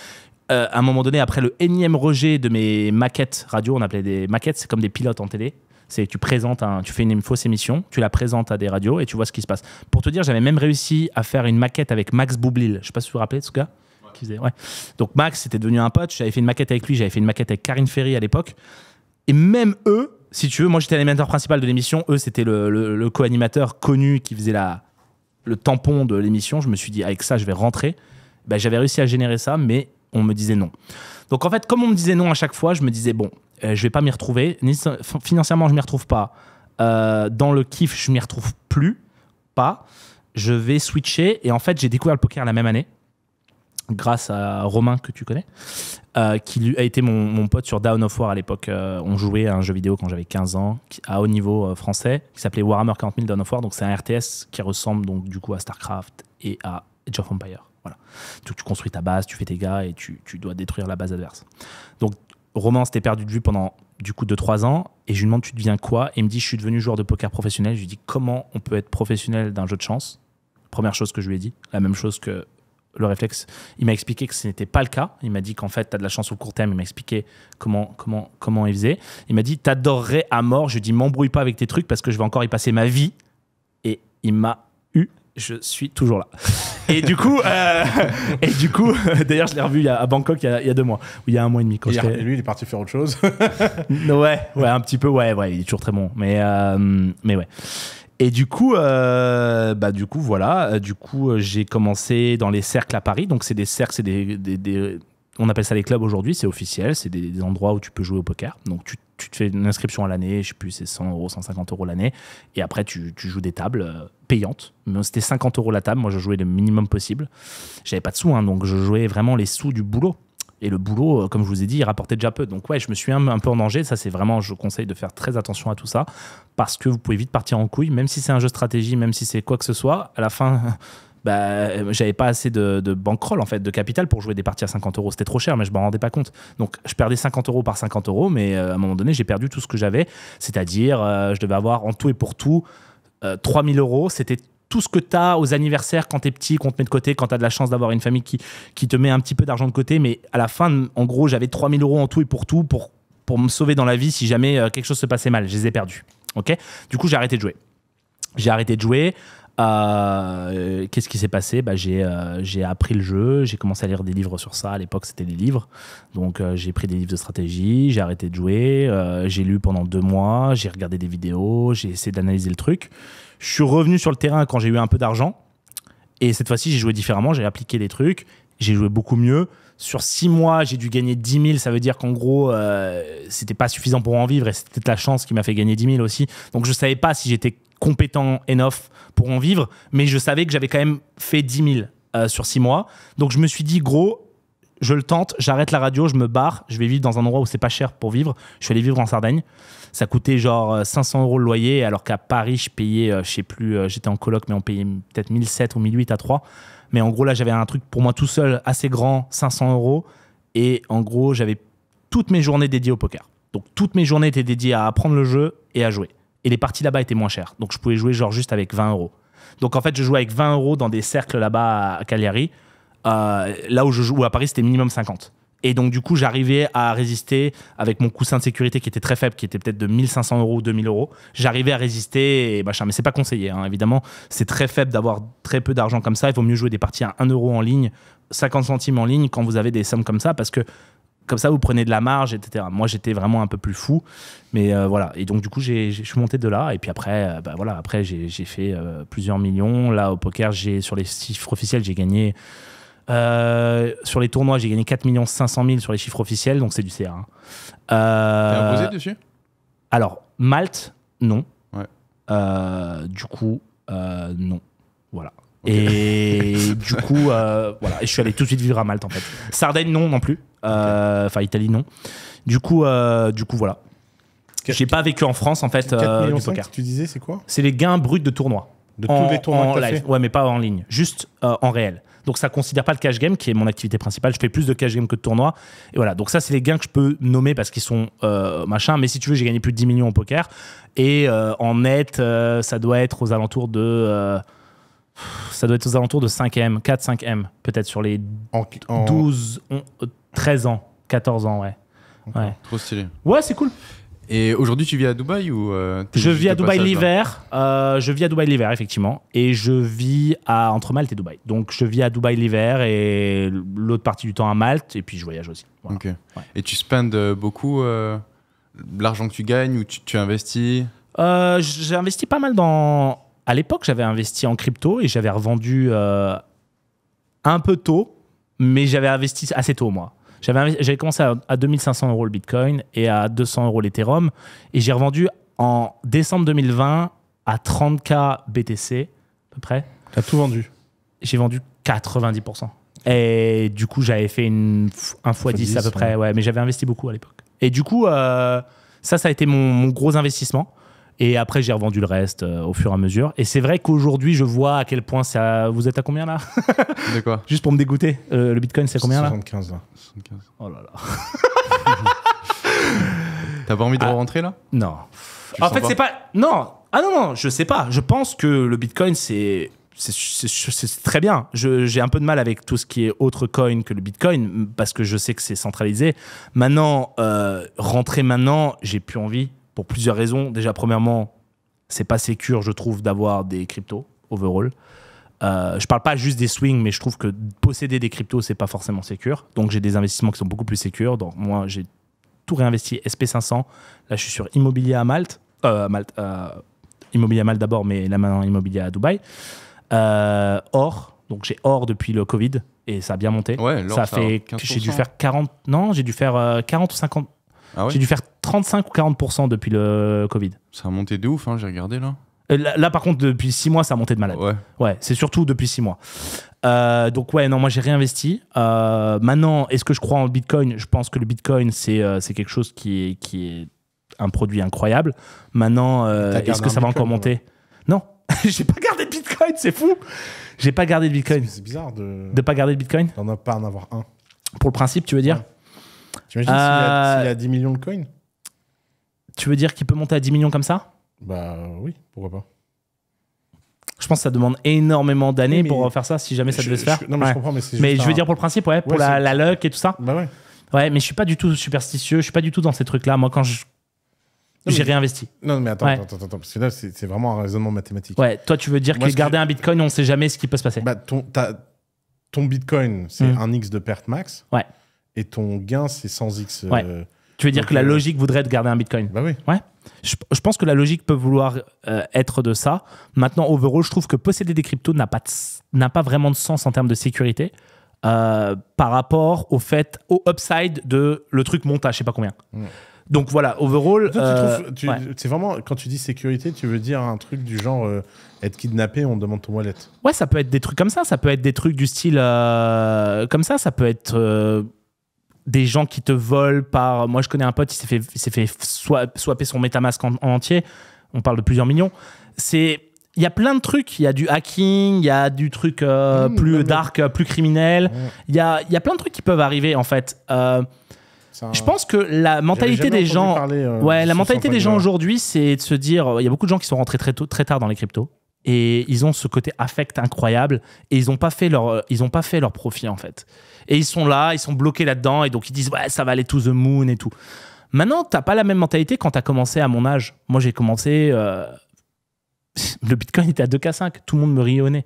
Euh, à un moment donné, après le énième rejet de mes maquettes radio, on appelait des maquettes, c'est comme des pilotes en télé. C'est tu présentes, un, tu fais une, fausse émission, tu la présentes à des radios et tu vois ce qui se passe. Pour te dire, j'avais même réussi à faire une maquette avec Max Boublil. Je sais pas si vous vous rappelez de ce gars. Donc Max, était devenu un pote. J'avais fait une maquette avec lui, j'avais fait une maquette avec Karine Ferry à l'époque. Et même eux, si tu veux, moi j'étais l'animateur principal de l'émission. Eux, c'était le, co-animateur connu qui faisait la, le tampon de l'émission. Je me suis dit, avec ça, je vais rentrer. Ben, j'avais réussi à générer ça, mais on me disait non. Donc en fait, comme on me disait non à chaque fois, je me disais bon, je euh, je vais pas m'y retrouver. Financièrement, je m'y retrouve pas. Euh, dans le kiff, je m'y retrouve plus, pas. Je vais switcher. Et en fait, j'ai découvert le poker la même année, grâce à Romain que tu connais, euh, qui a été mon, pote sur Down of War à l'époque. on jouait à un jeu vidéo quand j'avais 15 ans, à haut niveau français, qui s'appelait Warhammer 40 000 Down of War. Donc c'est un RTS qui ressemble donc du coup à StarCraft et à Age of Empires tu construis ta base, tu fais tes gars et tu, dois détruire la base adverse. Donc, Romance s'était perdu de vue pendant du coup 2-3 ans et je lui demande tu deviens quoi et il me dit je suis devenu joueur de poker professionnel. Je lui dis comment on peut être professionnel d'un jeu de chance. Première chose que je lui ai dit, la même chose que le réflexe. Il m'a expliqué que ce n'était pas le cas. Il m'a dit qu'en fait, tu de la chance au court terme. Il m'a expliqué comment, comment, comment il faisait. Il m'a dit, t'adorerais à mort. Je lui dis m'embrouille pas avec tes trucs parce que je vais encore y passer ma vie. Et il m'a je suis toujours là. Et du coup, euh, *laughs* et du coup, *laughs* d'ailleurs, je l'ai revu à Bangkok il y, a, deux mois, ou il y a un mois et demi. Quand et lui, il est parti faire autre chose. *laughs* ouais, ouais, un petit peu, ouais, ouais, il est toujours très bon, mais, euh, mais ouais. Et du coup, euh, bah du coup, voilà, du coup, j'ai commencé dans les cercles à Paris. Donc, c'est des cercles, c'est des, on appelle ça les clubs aujourd'hui, c'est officiel, c'est des, des endroits où tu peux jouer au poker. Donc, tu tu te fais une inscription à l'année, je sais plus, c'est 100 euros, 150 euros l'année. Et après, tu, joues des tables euh, payantes. mais C'était 50 euros la table. Moi, je jouais le minimum possible. J'avais pas de sous, hein, donc je jouais vraiment les sous du boulot. Et le boulot, euh, comme je vous ai dit, il rapportait déjà peu. Donc ouais, je me suis un, peu en danger. Ça, c'est vraiment, je conseille de faire très attention à tout ça parce que vous pouvez vite partir en couille, même si c'est un jeu stratégie, même si c'est quoi que ce soit. À la fin, bah, euh, j'avais pas assez de, de bankroll, en fait, de capital pour jouer des parties à 50 euros. C'était trop cher, mais je m'en rendais pas compte. Donc, je perdais 50 euros par 50 euros, mais euh, à un moment donné, j'ai perdu tout ce que j'avais. C'est-à-dire, euh, je devais avoir en tout et pour tout 3000 euros. C'était tout ce que tu as aux anniversaires quand tu es petit, qu'on te met de côté, quand tu as de la chance d'avoir une famille qui, qui te met un petit peu d'argent de côté. Mais à la fin, en gros, j'avais 3000 euros en tout et pour tout pour, pour me sauver dans la vie si jamais quelque chose se passait mal. Je les ai perdus. ok du coup, j'ai arrêté de jouer. J'ai arrêté de jouer. Euh, qu'est-ce qui s'est passé bah, euh, J'ai appris le jeu, j'ai commencé à lire des livres sur ça. À l'époque, c'était des livres. Donc, euh, j'ai pris des livres de stratégie, j'ai arrêté de jouer, j'ai lu pendant deux mois, j'ai regardé des vidéos, j'ai essayé d'analyser le truc. Je suis revenu sur le terrain quand j'ai eu un peu d'argent. Et cette fois-ci, j'ai joué différemment, j'ai appliqué des trucs, j'ai joué beaucoup mieux. Sur six mois, j'ai dû gagner 10 000. Ça veut dire qu'en gros, c'était pas suffisant pour en vivre et c'était la chance qui m'a fait gagner 10 000 aussi. Donc je savais pas si j'étais compétent enough pour en vivre, mais je savais que j'avais quand même fait 10 000 euh, sur 6 mois. Donc je me suis dit, gros, je le tente, j'arrête la radio, je me barre, je vais vivre dans un endroit où c'est pas cher pour vivre. Je suis allé vivre en Sardaigne. Ça coûtait genre 500 euh, euros le loyer, alors qu'à Paris, je payais, euh, je sais plus, j'étais en coloc, mais on payait peut-être 1007 ou 1008 à 3. Mais en gros, là, j'avais un truc pour moi tout seul, assez grand, 500 euros. Et en gros, j'avais toutes mes journées dédiées au poker. Donc toutes mes journées étaient dédiées à apprendre le jeu et à jouer. Et les parties là-bas étaient moins chères. Donc je pouvais jouer genre juste avec 20 euros. Donc en fait, je jouais avec 20 euros dans des cercles là-bas à Cagliari. Euh, là où je joue, à Paris, c'était minimum 50. Et donc, du coup, j'arrivais à résister avec mon coussin de sécurité qui était très faible, qui était peut-être de 1500 euros ou 2000 euros. J'arrivais à résister et machin. Mais c'est pas conseillé, hein. évidemment. C'est très faible d'avoir très peu d'argent comme ça. Il vaut mieux jouer des parties à 1 euro en ligne, 50 centimes en ligne quand vous avez des sommes comme ça parce que comme ça, vous prenez de la marge, etc. Moi, j'étais vraiment un peu plus fou, mais euh, voilà. Et donc, du coup, je suis monté de là. Et puis après, euh, bah, voilà, après, j'ai fait euh, plusieurs millions. Là, au poker, j'ai sur les chiffres officiels, j'ai gagné sur les tournois, j'ai gagné 4 500 000 sur les chiffres officiels, donc c'est du CR. Hein. T'as dessus Alors, Malte, non. du coup, non. Voilà. Et *laughs* du coup, euh, voilà. je suis allé tout de suite vivre à Malte, en fait. Sardaigne, non, non plus. Euh, enfin, Italie, non. Du coup, euh, du coup voilà. J'ai pas vécu en France, en fait, du poker. tu disais, c'est quoi C'est les gains bruts de tournoi. De tous les tournois en live. Ouais, mais pas en ligne, juste en réel. Donc ça considère pas le cash game qui est mon activité principale. Je fais plus de cash game que de tournois. Et voilà. Donc ça c'est les gains que je peux nommer parce qu'ils sont machin. Mais si tu veux, j'ai gagné plus de 10 millions en poker et en net, ça doit être aux alentours de ça doit être aux alentours de 5M, 4-5M, peut-être sur les 12, 13 euh, ans, 14 ans, ouais. ouais. Trop stylé. Ouais, c'est cool. Et aujourd'hui, tu vis à Dubaï ou euh, Je vis à Dubaï l'hiver. Euh, je vis à Dubaï l'hiver, effectivement. Et je vis à, entre Malte et Dubaï. Donc, je vis à Dubaï l'hiver et l'autre partie du temps à Malte. Et puis, je voyage aussi. Et tu spends beaucoup l'argent que tu gagnes ou tu, tu investis J'ai investi pas mal dans à l'époque, j'avais investi en crypto et j'avais revendu euh, un peu tôt, mais j'avais investi assez tôt, moi. J'avais commencé à, 2500 euros le Bitcoin et à 200 euros l'Ethereum. Et j'ai revendu en décembre 2020 à 30K BTC, à peu près. as tout vendu J'ai vendu 90%. Et du coup, j'avais fait une, un fois 10, à peu près, ouais, mais j'avais investi beaucoup à l'époque. Et du coup, euh, ça, ça a été mon, mon gros investissement. Et après, j'ai revendu le reste euh, au fur et à mesure. Et c'est vrai qu'aujourd'hui, je vois à quel point ça. Vous êtes à combien là *laughs* Juste pour me dégoûter, euh, le bitcoin, c'est à combien là 75 là. 75. Oh là là. *laughs* T'as pas envie de ah. rentrer là Non. en fait, c'est pas. Non Ah non, non, je sais pas. Je pense que le bitcoin, c'est c'est très bien. J'ai un peu de mal avec tout ce qui est autre coin que le Bitcoin parce que je sais que c'est centralisé. Maintenant, euh, rentrer maintenant, j'ai plus envie pour plusieurs raisons. Déjà, premièrement, c'est pas sécur, je trouve, d'avoir des cryptos overall. Euh, je parle pas juste des swings, mais je trouve que posséder des cryptos, c'est pas forcément sécur. Donc j'ai des investissements qui sont beaucoup plus sécures. Donc moi, j'ai tout réinvesti SP500. Là, je suis sur immobilier à Malte. Euh, Malte euh, immobilier à Malte d'abord, mais là maintenant immobilier à Dubaï. Euh, or, donc j'ai or depuis le Covid et ça a bien monté. ça a fait, j'ai dû faire 40, non, j'ai dû faire 40 euh, ou 50, ah j'ai dû faire 35 ou 40% depuis le Covid. Ça a monté de ouf, hein, j'ai regardé euh, là. Là, par contre, depuis 6 mois, ça a monté de malade. Ouais, ouais c'est surtout depuis 6 mois. Euh, donc, ouais, non, moi, j'ai réinvesti. Euh, maintenant, est-ce que je crois en Bitcoin Je pense que le Bitcoin, c'est c'est quelque chose qui est, qui est un produit incroyable. Maintenant, est-ce que ça va encore monter Non, Non, *laughs* j'ai pas gardé de Bitcoin, c'est fou J'ai pas gardé de Bitcoin. C'est bizarre de... De pas garder de Bitcoin D'en pas en avoir un. Pour le principe, tu veux dire tu imagines s'il a 10 euh, millions de coins Tu veux dire qu'il peut monter à 10 millions comme ça Bah oui, pourquoi pas. Je pense que ça demande énormément d'années pour faire ça, si jamais ça devait se faire. non, mais je comprends, mais c'est Mais je veux dire pour le principe, ouais, pour la, luck et tout ça. Bah ouais. Ouais, mais je suis pas du tout superstitieux, je suis pas du tout dans ces trucs-là. Moi, quand J'ai réinvesti. Non, mais attends, attends, attends, parce que là, c'est vraiment un raisonnement mathématique. Ouais, toi, tu veux dire que garder un bitcoin, on sait jamais ce qui peut se passer. Bah, ton, ton bitcoin, c'est hmm. un X de perte max. Ouais et ton gain, c'est 100 X. Euh, tu veux dire que la euh, logique voudrait de garder un Bitcoin Bah oui. Ouais. Je, pense que la logique peut vouloir euh, être de ça. Maintenant, overall, je trouve que posséder des cryptos n'a pas, n'a pas vraiment de sens en termes de sécurité par rapport au fait, au upside de le truc monte à je sais pas combien. Donc voilà, overall. c'est vraiment, quand tu dis sécurité, tu veux dire un truc du genre être kidnappé, on demande ton wallet. Ouais, ça peut être des trucs comme ça. Ça peut être des trucs du style comme ça. Ça peut être des gens qui te volent par. Moi, je connais un pote, il s'est fait, fait swapper son MetaMask en, entier. On parle de plusieurs millions. C'est. Il y a plein de trucs. Il y a du hacking, il y a du truc euh, mmh, plus dark, euh, plus criminel. Il, y a, y a plein de trucs qui peuvent arriver, en fait. Euh, je pense que la mentalité des gens, ouais, la mentalité des gens aujourd'hui, c'est de se dire, il y a beaucoup de gens qui sont rentrés très tôt, très tard dans les cryptos et ils ont ce côté affect incroyable et ils n'ont pas ils ont pas fait leur profit en fait. Et ils sont là, ils sont bloqués là-dedans, et donc ils disent ouais, ça va aller to the moon et tout. Maintenant, t'as pas la même mentalité quand t'as commencé à mon âge. Moi, j'ai commencé. Euh, *laughs* le bitcoin était à 2K5, tout le monde me nez.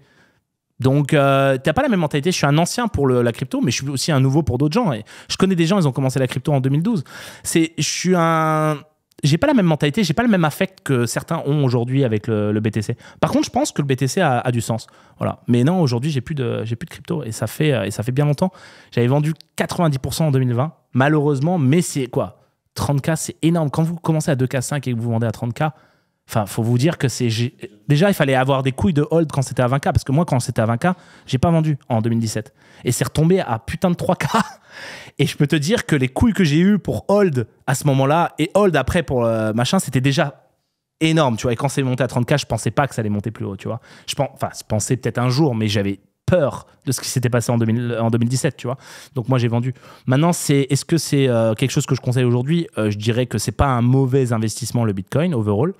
Donc, euh, t'as pas la même mentalité. Je suis un ancien pour la crypto, mais je suis aussi un nouveau pour d'autres gens. Et je connais des gens, ils ont commencé la crypto en 2012. C'est, je suis un, j'ai pas la même mentalité, j'ai pas le même affect que certains ont aujourd'hui avec le, BTC. Par contre, je pense que le BTC a, du sens. Voilà. Mais non, aujourd'hui, j'ai plus de j'ai plus de crypto et ça fait euh, et ça fait bien longtemps. J'avais vendu 90% en 2020, malheureusement, mais c'est quoi 30K, c'est énorme. Quand vous commencez à 2K5 et que vous vendez à 30K, Enfin, faut vous dire que c'est. Déjà, il fallait avoir des couilles de hold quand c'était à 20K, parce que moi, quand c'était à 20K, j'ai pas vendu en 2017. Et c'est retombé à putain de 3K. Et je peux te dire que les couilles que j'ai eues pour hold à ce moment-là et hold après pour euh, machin, c'était déjà énorme, tu vois. Et quand c'est monté à 30K, je pensais pas que ça allait monter plus haut, tu vois. Je pense, pensais peut-être un jour, mais j'avais peur de ce qui s'était passé en, 2017, tu vois. Donc moi j'ai vendu. Maintenant, c'est est-ce que c'est euh, quelque chose que je conseille aujourd'hui euh, Je dirais que c'est pas un mauvais investissement le Bitcoin overall.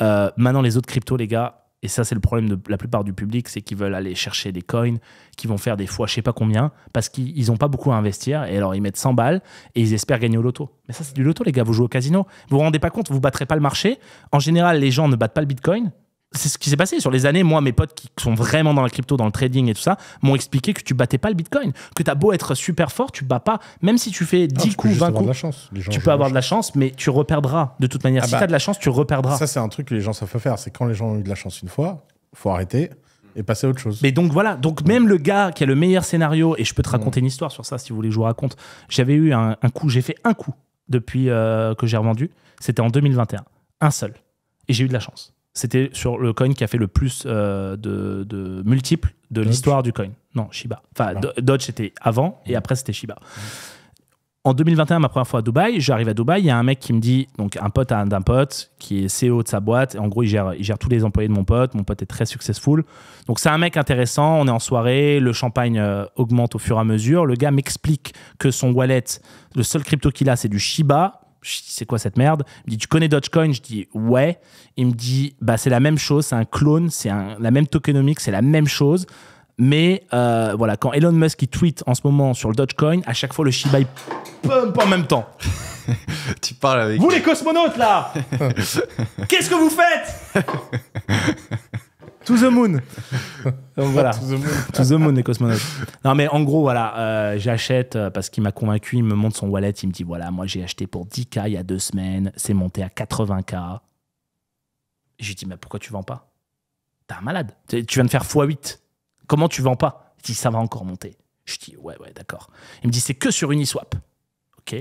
Euh, maintenant, les autres cryptos, les gars, et ça, c'est le problème de la plupart du public, c'est qu'ils veulent aller chercher des coins qui vont faire des fois je sais pas combien parce qu'ils n'ont pas beaucoup à investir et alors ils mettent 100 balles et ils espèrent gagner au loto. Mais ça, c'est du loto, les gars. Vous jouez au casino. Vous vous rendez pas compte, vous battrez pas le marché. En général, les gens ne battent pas le bitcoin, c'est ce qui s'est passé sur les années. Moi, mes potes qui sont vraiment dans la crypto, dans le trading et tout ça, m'ont expliqué que tu battais pas le bitcoin. Que tu as beau être super fort, tu bats pas. Même si tu fais 10 coups, 20 coups, tu peux avoir de la chance, mais tu reperdras de toute manière. Ah si tu as bah, de la chance, tu reperdras. Ça, c'est un truc que les gens savent faire. C'est quand les gens ont eu de la chance une fois, faut arrêter et passer à autre chose. Mais donc voilà, donc même le gars qui a le meilleur scénario, et je peux te raconter une histoire sur ça si vous voulez que je vous raconte, j'avais eu un, coup, j'ai fait un coup depuis euh, que j'ai revendu, c'était en 2021, un seul, et j'ai eu de la chance. C'était sur le coin qui a fait le plus euh, de, multiples de l'histoire du coin. Non, Shiba. Enfin, ah. Dodge était avant et mm. après c'était Shiba. En 2021, ma première fois à Dubaï, j'arrive à Dubaï, il y a un mec qui me dit, donc un pote d'un pote, qui est CEO de sa boîte, et en gros, il gère, gère, tous les employés de mon pote, mon pote est très successful. Donc c'est un mec intéressant, on est en soirée, le champagne euh, augmente au fur et à mesure, le gars m'explique que son wallet, le seul crypto qu'il a, c'est du Shiba, c'est quoi cette merde Il me dit, tu connais Dogecoin Je dis, ouais. Il me dit, bah, c'est la même chose, c'est un clone, c'est la même tokenomics, c'est la même chose. Mais euh, voilà, quand Elon Musk il tweet en ce moment sur le Dogecoin, à chaque fois le Shiba il pump en même temps. *laughs* tu parles avec. Vous les cosmonautes là *laughs* Qu'est-ce que vous faites *laughs* To the moon. *laughs* voilà. to, the moon. les cosmonautes. Non, mais en gros, voilà, euh, j'achète euh, parce qu'il m'a convaincu. Il me montre son wallet. Il me dit voilà, moi j'ai acheté pour 10K il y a deux semaines. C'est monté à 80K. Je lui dis mais pourquoi tu vends pas T'es un malade. Tu viens de faire x8. Comment tu vends pas Il dit ça va encore monter. Je dis ouais, ouais, d'accord. Il me dit c'est que sur Uniswap. OK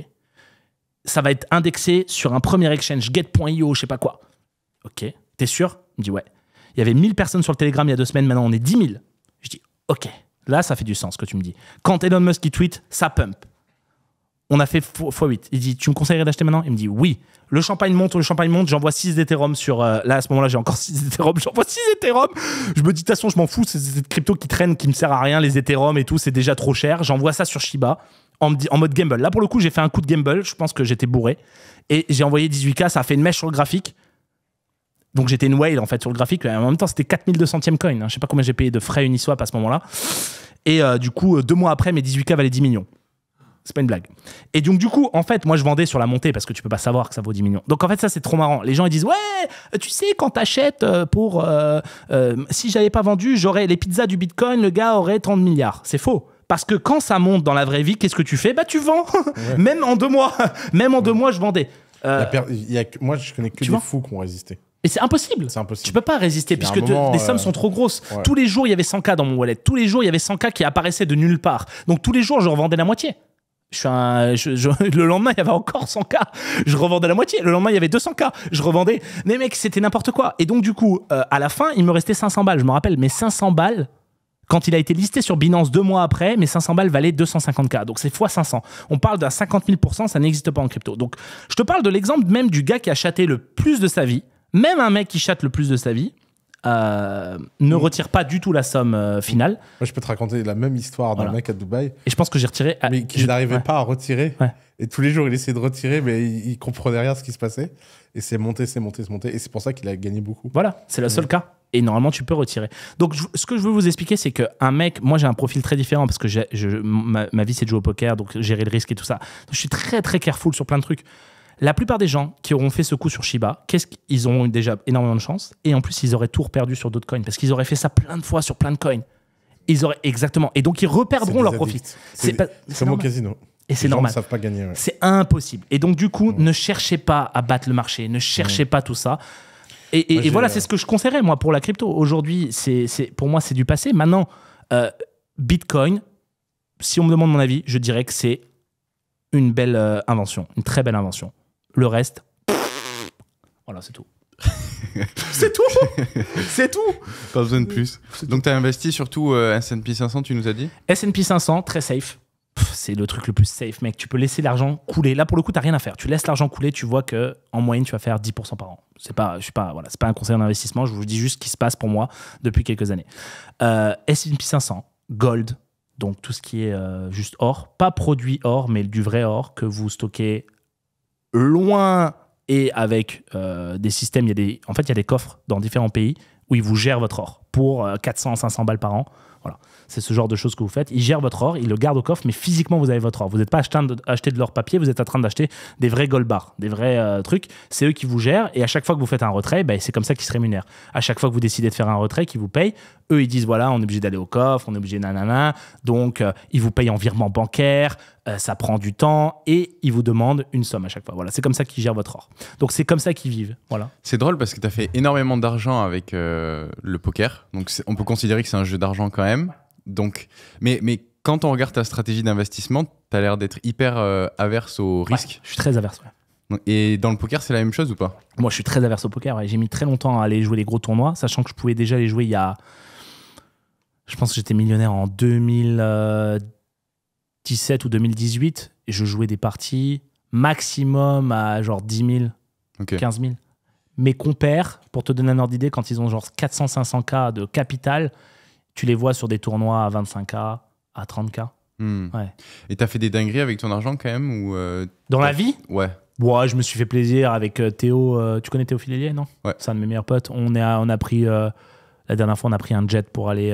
Ça va être indexé sur un premier exchange, get.io, je sais pas quoi. OK T'es sûr Il me dit ouais. Il y avait 1000 personnes sur le Telegram il y a deux semaines, maintenant on est 10 000. Je dis, ok, là ça fait du sens ce que tu me dis. Quand Elon Musk il tweet, ça pump. On a fait x8. Il dit, tu me conseillerais d'acheter maintenant Il me dit, oui. Le champagne monte, le champagne monte, j'envoie 6 d'Ethereum sur. Euh, là, à ce moment-là, j'ai encore 6 *laughs* d'Ethereum, j'envoie 6 Ethereum. Je me dis, de toute façon, je m'en fous, c'est cette crypto qui traîne, qui me sert à rien, les Ethereum et tout, c'est déjà trop cher. J'envoie ça sur Shiba en, en mode gamble. Là, pour le coup, j'ai fait un coup de gamble, je pense que j'étais bourré. Et j'ai envoyé 18K, ça a fait une mèche sur le graphique. Donc j'étais une whale en fait sur le graphique. en même temps, c'était 4200 centièmes coin. Hein. Je sais pas combien j'ai payé de frais Uniswap à ce moment-là. Et euh, du coup, euh, deux mois après, mes 18K valaient 10 millions. C'est pas une blague. Et donc, du coup, en fait, moi, je vendais sur la montée parce que tu peux pas savoir que ça vaut 10 millions. Donc, en fait, ça, c'est trop marrant. Les gens, ils disent Ouais, euh, tu sais, quand t'achètes pour. si j'avais pas vendu, j'aurais les pizzas du bitcoin, le gars aurait 30 milliards. C'est faux. Parce que quand ça monte dans la vraie vie, qu'est-ce que tu fais Bah, tu vends. *laughs* Même en deux mois. *laughs* Même en deux mois, je vendais. moi, je connais que des fous qui ont résisté. Et c'est impossible. C'est impossible. Tu peux pas résister puisque les sommes euh, sont trop grosses. Tous les jours, il y avait 100K dans mon wallet. Tous les jours, il y avait 100K qui apparaissaient de nulle part. Donc tous les jours, je revendais la moitié. Je suis un, *laughs* le lendemain, il y avait encore 100K. Je revendais la moitié. Le lendemain, il y avait 200K. Je revendais. Mais mec, c'était n'importe quoi. Et donc, du coup, euh, à la fin, il me restait 500 balles. Je me rappelle, mais 500 balles, quand il a été listé sur Binance deux mois après, mes 500 balles valaient 250K. Donc, c'est x 500. On parle d'un 50 000 ça n'existe pas en crypto. Donc, je te parle de l'exemple même du gars qui a chatté le plus de sa vie même un mec qui chatte le plus de sa vie, euh, ne retire pas du tout la somme euh, finale. Moi, je peux te raconter la même histoire d'un mec à Dubaï. Et je pense que j'ai retiré. À... Ah, mais qui je... n'arrivait pas à retirer. Et tous les jours, il essayait de retirer, mais il, comprenait rien ce qui se passait. Et c'est monté, c'est monté, c'est monté. Et c'est pour ça qu'il a gagné beaucoup. Voilà, c'est le seul cas. Et normalement, tu peux retirer. Donc, ce que je veux vous expliquer, c'est qu'un mec, moi, j'ai un profil très différent parce que ma, vie, c'est de jouer au poker, donc gérer le risque et tout ça. je suis très, très careful sur plein de trucs. La plupart des gens qui auront fait ce coup sur Shiba, qu'est-ce qu'ils ont déjà énormément de chance et en plus ils auraient tout reperdu sur d'autres coins parce qu'ils auraient fait ça plein de fois sur plein de coins. Ils auraient exactement et donc ils reperdront leur profit. C'est pas... comme au casino. Et c'est normal. ne savent pas gagner. C'est impossible. Et donc du coup, ne cherchez pas à battre le marché, ne cherchez pas tout ça. Et, voilà, c'est ce que je conseillerais moi pour la crypto. Aujourd'hui, c'est pour moi c'est du passé. Maintenant, euh, Bitcoin, si on me demande mon avis, je dirais que c'est une belle euh, invention, une très belle invention. Le reste, voilà, c'est tout. *laughs* c'est tout *laughs* C'est tout Pas besoin de plus. Donc tu as investi surtout euh, S&P 500, tu nous as dit S&P 500, très safe. C'est le truc le plus safe, mec. Tu peux laisser l'argent couler. Là, pour le coup, t'as rien à faire. Tu laisses l'argent couler, tu vois que en moyenne, tu vas faire 10% par an. C'est pas, pas, voilà, pas un conseil en investissement. Je vous dis juste ce qui se passe pour moi depuis quelques années. Euh, S&P 500, gold, donc tout ce qui est euh, juste or, pas produit or, mais du vrai or que vous stockez loin et avec euh, des systèmes. Il y a des, en fait, il y a des coffres dans différents pays où ils vous gèrent votre or pour 400, euh, 500 balles par an. Voilà. C'est ce genre de choses que vous faites. Ils gèrent votre or, ils le gardent au coffre, mais physiquement, vous avez votre or. Vous n'êtes pas d'acheter de, l'or papier, vous êtes en train d'acheter des vrais gold bars, des vrais euh, trucs. C'est eux qui vous gèrent. Et à chaque fois que vous faites un retrait, ben, c'est comme ça qu'ils se rémunèrent. À chaque fois que vous décidez de faire un retrait, qu'ils vous payent, eux, ils disent voilà, on est obligé d'aller au coffre, on est obligé nanana. Donc, ils vous payent en virement bancaire. Euh, ça prend du temps et ils vous demandent une somme à chaque fois. Voilà, c'est comme ça qu'ils gèrent votre or. Donc c'est comme ça qu'ils vivent. Voilà. C'est drôle parce que tu as fait énormément d'argent avec euh, le poker. Donc on peut considérer que c'est un jeu d'argent quand même. Donc, mais, mais quand on regarde ta stratégie d'investissement, tu as l'air d'être hyper euh, averse au risque. je suis très averse. Et dans le poker, c'est la même chose ou pas Moi, je suis très averse au poker. J'ai mis très longtemps à aller jouer les gros tournois, sachant que je pouvais déjà les jouer il y a. Je pense que j'étais millionnaire en 2010 2017 ou 2018, je jouais des parties maximum à genre 10 000, 15 000. Mes compères, pour te donner un ordre d'idée, quand ils ont genre 400-500K de capital, tu les vois sur des tournois à 25K, à 30K. Hmm. Ouais. Et t'as fait des dingueries avec ton argent quand même ou euh, Dans la vie Ouais. moi je me suis fait plaisir avec euh, Théo. Euh, tu connais Théo Filelier, non ouais. C'est un de mes meilleurs potes. On, est on a pris, la dernière fois, on a pris un jet pour aller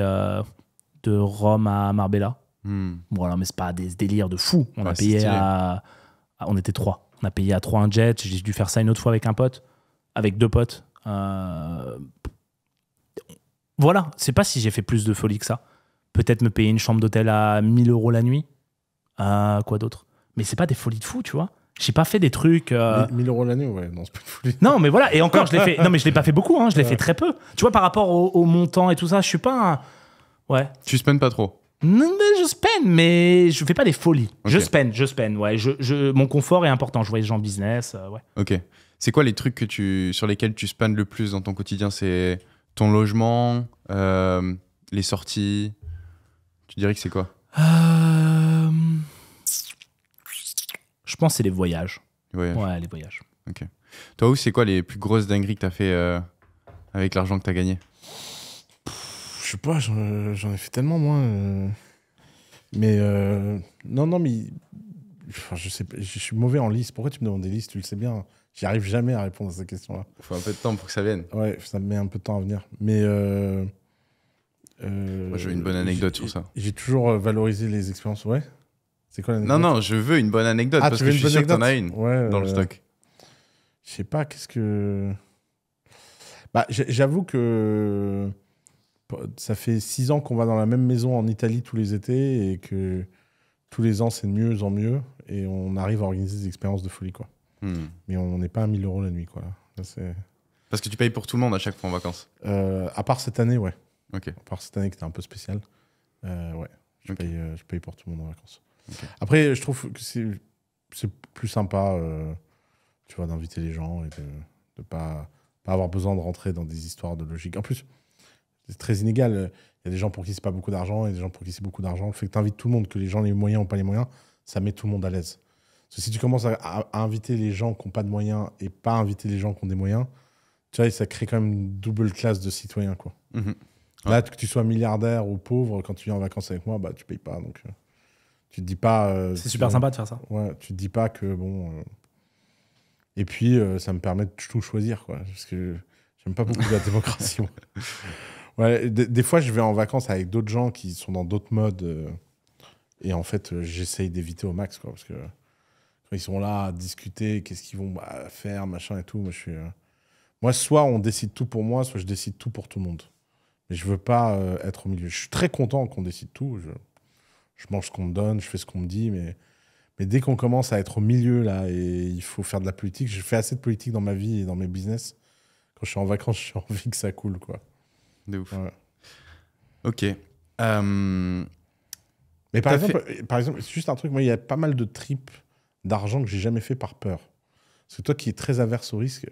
de Rome à Marbella. Hmm. bon alors mais c'est pas des délires de fou. On a ah, payé à... On était trois. On a payé à trois un jet. J'ai dû faire ça une autre fois avec un pote, avec deux potes. Euh, voilà, c'est pas si j'ai fait plus de folies que ça. Peut-être me payer une chambre d'hôtel à 1000 euros la nuit. Euh, quoi d'autre Mais c'est pas des folies de fou, tu vois. J'ai pas fait des trucs. 1000 euh, euros nuit ouais, non, Non, mais voilà, et encore, je l'ai *laughs* fait. Non, mais je l'ai pas fait beaucoup, hein. je l'ai fait très peu. Tu vois, par rapport au, montant et tout ça, je suis pas. Ouais. Tu spends pas trop je spend, mais je fais pas des folies. Je spend, je spend, ouais. Je, mon confort est important. Je voyage en business, euh, ouais. Ok. C'est quoi les trucs que tu, sur lesquels tu spends le plus dans ton quotidien C'est ton logement, euh, les sorties Tu dirais que c'est quoi euh, Je pense que c'est les voyages. les voyages. Ouais, les voyages. Ok. Toi, où c'est quoi les plus grosses dingueries que tu as fait avec l'argent que tu as gagné je sais pas, j'en ai fait tellement moins. Euh. Mais euh, non, non, mais je sais, je suis mauvais en liste. Pourquoi tu me demandes des listes Tu le sais bien. Hein. J'y arrive jamais à répondre à cette question-là. Il faut un peu de temps pour que ça vienne. Ouais, ça me met un peu de temps à venir. Mais euh, je une bonne anecdote sur ça. J'ai toujours valorisé les expériences. Ouais. C'est quoi l'anecdote Non, non, je veux une bonne anecdote ah, parce que je suis sûr que en as une dans le stock. Je sais pas, qu'est-ce que. Bah, j'avoue que ça fait six ans qu'on va dans la même maison en Italie tous les étés et que tous les ans, c'est de mieux en mieux. Et on arrive à organiser des expériences de folie, quoi. Hmm. Mais on n'est pas à 1000 euros la nuit, quoi. Là, Parce que tu payes pour tout le monde à chaque fois en vacances euh, À part cette année, ouais. Ok. À part cette année qui était un peu spéciale. Euh, ouais, je, paye, euh, je, paye, pour tout le monde en vacances. Après, je trouve que c'est plus sympa, tu vois, d'inviter les gens et de ne pas, pas avoir besoin de rentrer dans des histoires de logique. En plus, c'est très inégal. Il y a des gens pour qui c'est pas beaucoup d'argent et des gens pour qui c'est beaucoup d'argent. Le fait que tu invites tout le monde, que les gens les moyens ou pas les moyens, ça met tout le monde à l'aise. Parce que si tu commences à, inviter les gens qui n'ont pas de moyens et pas inviter les gens qui ont des moyens, tu vois, ça crée quand même une double classe de citoyens. Quoi. Mhm. Là, que tu sois milliardaire ou pauvre, quand tu viens en vacances avec moi, bah, tu payes pas. Donc, euh, tu te dis pas. Euh, c'est super sympa de faire ça. Ouais, tu te dis pas que bon. Euh, et puis, ça me permet de tout choisir, quoi. Parce que j'aime pas beaucoup la *laughs* démocratie des fois, je vais en vacances avec d'autres gens qui sont dans d'autres modes. Euh, et en fait, euh, j'essaye d'éviter au max, quoi. Parce que quand ils sont là à discuter, qu'est-ce qu'ils vont bah, faire, machin et tout. Moi, je suis. Euh, moi, soit on décide tout pour moi, soit je décide tout pour tout le monde. Mais je veux pas être au milieu. Je suis très content qu'on décide tout. Je, mange ce qu'on me donne, je fais ce qu'on me dit, mais. Mais dès qu'on commence à être au milieu, là, et il faut faire de la politique, je fait assez de politique dans ma vie et dans mes business. Quand je suis en vacances, *laughs* j'ai envie que ça coule, quoi de ouf. Ok. Euh, mais par exemple, par exemple, c'est juste un truc, moi, il y a pas mal de tripes d'argent que j'ai jamais fait par peur. C'est toi qui es très averse au risque.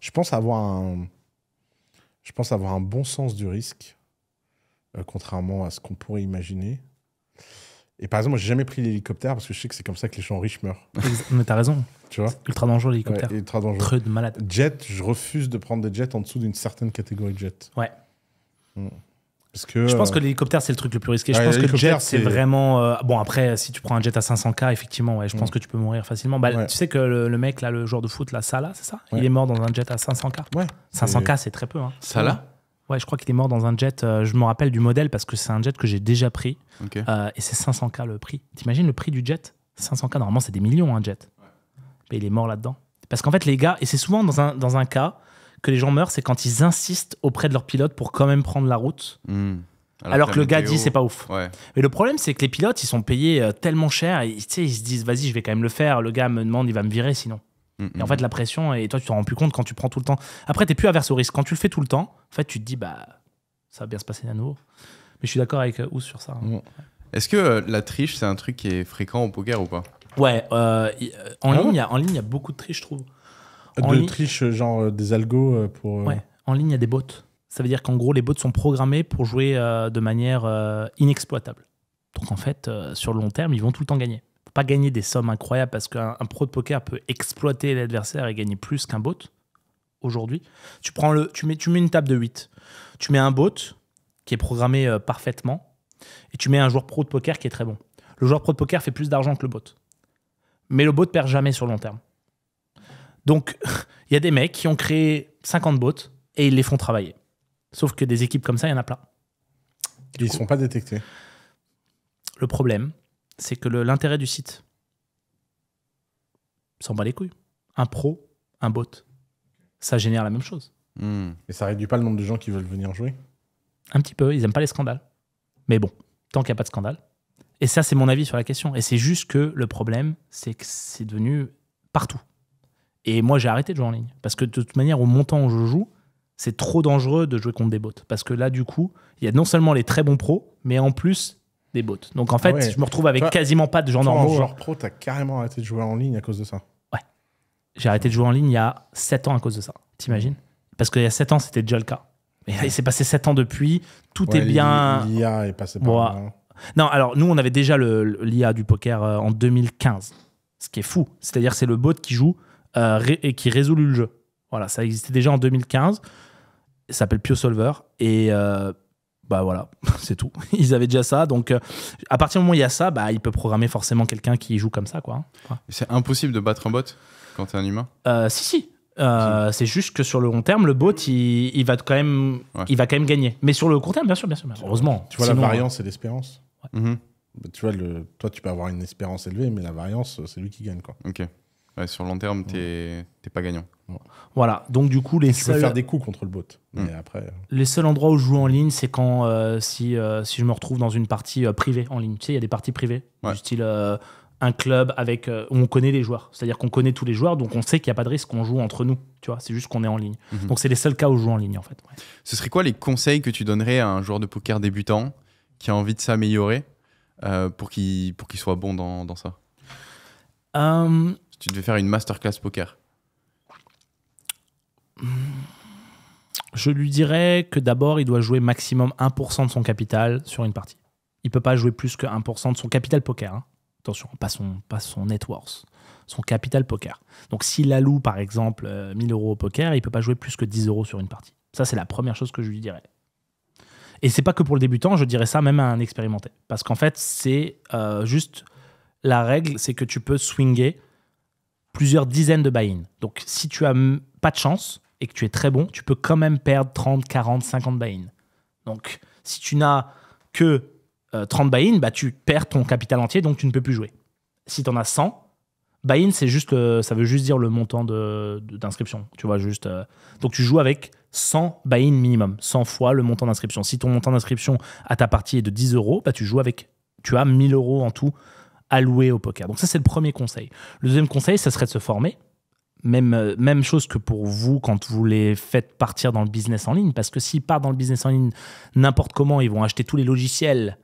Je pense avoir un, je pense avoir un bon sens du risque, euh, contrairement à ce qu'on pourrait imaginer. Et par exemple, moi, j'ai jamais pris l'hélicoptère parce que je sais que c'est comme ça que les gens riches meurent. *laughs* Mais t'as raison. Tu vois Ultra dangereux l'hélicoptère. ultra dangereux. de malade. Jet, je refuse de prendre des jets en dessous d'une certaine catégorie de jets Ouais. Mm. Parce que, je pense euh, que l'hélicoptère, c'est le truc le plus risqué. Je pense que le jet, c'est vraiment. Euh, bon, après, si tu prends un jet à 500K, effectivement, je pense mm. que tu peux mourir facilement. Bah, tu sais que le, mec, là, le joueur de foot, là, Salah, c'est ça Il est mort dans un jet à 500K. 500K, c'est très peu. Hein. Salah Ouais, je crois qu'il est mort dans un jet. Euh, je me rappelle du modèle parce que c'est un jet que j'ai déjà pris. et c'est 500K le prix. T'imagines le prix du jet 500K, normalement, c'est des millions, un jet. Mais il est mort là-dedans. Parce qu'en fait, les gars, et c'est souvent dans un, dans un cas que les gens meurent, c'est quand ils insistent auprès de leur pilote pour quand même prendre la route. Hmm. Alors, que, le gars dit c'est pas ouf. Mais le problème c'est que les pilotes ils sont payés euh, tellement cher, et, ils se disent vas-y je vais quand même le faire, le gars me demande il va me virer sinon. Hmm, hmm, et en fait la pression et toi tu t'en rends plus compte quand tu prends tout le temps. Après t'es plus averse au risque quand tu le fais tout le temps. En fait tu te dis bah ça va bien se passer à nouveau. Mais je suis d'accord avec euh, Ous sur ça. Hein. Est-ce que euh, la triche c'est un truc qui est fréquent au poker ou pas Ouais, en, ah ligne, a, en ligne il y a beaucoup de triches, je trouve de triche, genre euh, des algos euh, pour. Euh, ouais, en ligne, il y a des bots. Ça veut dire qu'en gros, les bots sont programmés pour jouer de manière inexploitable. Donc en fait, sur le long terme, ils vont tout le temps gagner. Faut pas gagner des sommes incroyables parce qu'un pro de poker peut exploiter l'adversaire et gagner plus qu'un bot. Aujourd'hui, tu, prends le, tu, mets, tu mets une table de 8. Tu mets un bot qui est programmé parfaitement et tu mets un joueur pro de poker qui est très bon. Le joueur pro de poker fait plus d'argent que le bot. Mais le bot perd jamais sur le long terme. Donc, *laughs* il y a des mecs qui ont créé 50 bots et ils les font travailler. Sauf que des équipes comme ça, il y en a plein. ils ne sont pas détectés. Le problème, c'est que l'intérêt du site s'en bat les couilles. Un pro, un bot, ça génère la même chose. Et hmm. ça réduit pas le nombre de gens qui veulent venir jouer Un petit peu, ils n'aiment pas les scandales. Mais bon, tant qu'il n'y a pas de scandale. Et ça, c'est mon avis sur la question. Et c'est juste que le problème, c'est que c'est devenu partout. Et moi, j'ai arrêté de jouer en ligne. Parce que de toute manière, au montant où je joue, c'est trop dangereux de jouer contre des bots. Parce que là, du coup, il y a non seulement les très bons pros, mais en plus des bots. Donc en fait, ah je me retrouve avec quasiment pas de gens normaux. En genre pro, t'as carrément arrêté de jouer en ligne à cause de ça. Ouais. J'ai arrêté de jouer en ligne il y a 7 ans à cause de ça. T'imagines Parce qu'il y a 7 ans, c'était déjà le cas. Mais il s'est passé 7 ans depuis. Tout est bien. L'IA est passé par là. Hein. Non, alors nous, on avait déjà l'IA du poker euh, en 2015. Ce qui est fou. C'est-à-dire, c'est le bot qui joue euh, et qui résout le jeu. Voilà, ça existait déjà en 2015. Ça s'appelle PioSolver. Et euh, bah voilà, *laughs* c'est tout. Ils avaient déjà ça. Donc, euh, à partir du moment où il y a ça, bah, il peut programmer forcément quelqu'un qui joue comme ça. quoi. Hein, c'est impossible de battre un bot quand t'es un humain Si, si. c'est juste que sur le long terme, le bot, il, va quand même, il va quand même gagner. Mais sur le court terme, bien sûr, bien sûr. Heureusement. Tu vois la variance et l'espérance. Mhm. Tu vois, le, toi, tu peux avoir une espérance élevée, mais la variance, c'est lui qui gagne, quoi. Ok sur le long terme, t'es n'es pas gagnant. Voilà, donc du coup, les tu faire des coups contre le bot. Hmm. après... Euh. Les seuls endroits où je joue en ligne, c'est quand euh, si, euh, si je me retrouve dans une partie privée en ligne. Tu sais, il y a des parties privées, du style un club avec, où on connaît les joueurs. C'est-à-dire qu'on connaît tous les joueurs, donc on sait qu'il n'y a pas de risque qu'on joue entre nous. Tu vois, c'est juste qu'on est en ligne. Mhm. Donc c'est les seuls cas où je joue en ligne, en fait. Ce serait quoi les conseils que tu donnerais à un joueur de poker débutant qui a envie de s'améliorer pour qu'il soit bon dans, dans ça hum, tu devais faire une masterclass poker Je lui dirais que d'abord, il doit jouer maximum 1% de son capital sur une partie. Il peut pas jouer plus que 1% de son capital poker. Hein. Attention, pas son, pas son net worth, son capital poker. Donc s'il alloue par exemple 1000 euh, euros au poker, il ne peut pas jouer plus que 10 euros sur une partie. Ça, c'est la première chose que je lui dirais. Et c'est pas que pour le débutant, je dirais ça même à un expérimenté. Parce qu'en fait, c'est euh, juste la règle, c'est que tu peux swinger plusieurs dizaines de buy Donc si tu as pas de chance et que tu es très bon, tu peux quand même perdre 30, 40, 50 buy Donc si tu n'as que 30 euh, buy-in, bah, tu perds ton capital entier, donc tu ne peux plus jouer. Si tu en as 100, buy c'est juste euh, ça veut juste dire le montant d'inscription. tu vois, juste. Euh, donc tu joues avec 100 buy minimum, 100 fois le montant d'inscription. Si ton montant d'inscription à ta partie est de 10 euros, bah, tu joues avec. Tu as 1000 euros en tout allouer au poker. Donc ça, c'est le premier conseil. Le deuxième conseil, ça serait de se former. Même, euh, même chose que pour vous quand vous les faites partir dans le business en ligne, parce que s'ils partent dans le business en ligne n'importe comment, ils vont acheter tous les logiciels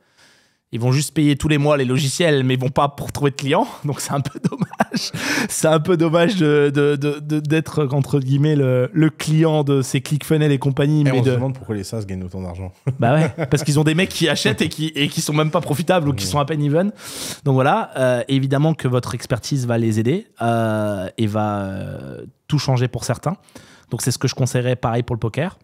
ils vont juste payer tous les mois les logiciels, mais ils vont pas pour trouver de clients. *laughs* Donc c'est un peu dommage. c'est un peu dommage d'être, de, de, entre guillemets, le, client de ces ClickFunnels et compagnie. Et eh, mais on se demande pourquoi les sas gagnent autant d'argent. *laughs* bah ouais, *laughs* parce qu'ils ont des mecs qui achètent et qui, et qui sont même pas profitables ou qui sont à peine even. Donc voilà, euh, évidemment que votre expertise va les aider euh, et va euh, tout changer pour certains. Donc c'est ce que je conseillerais pareil pour le poker.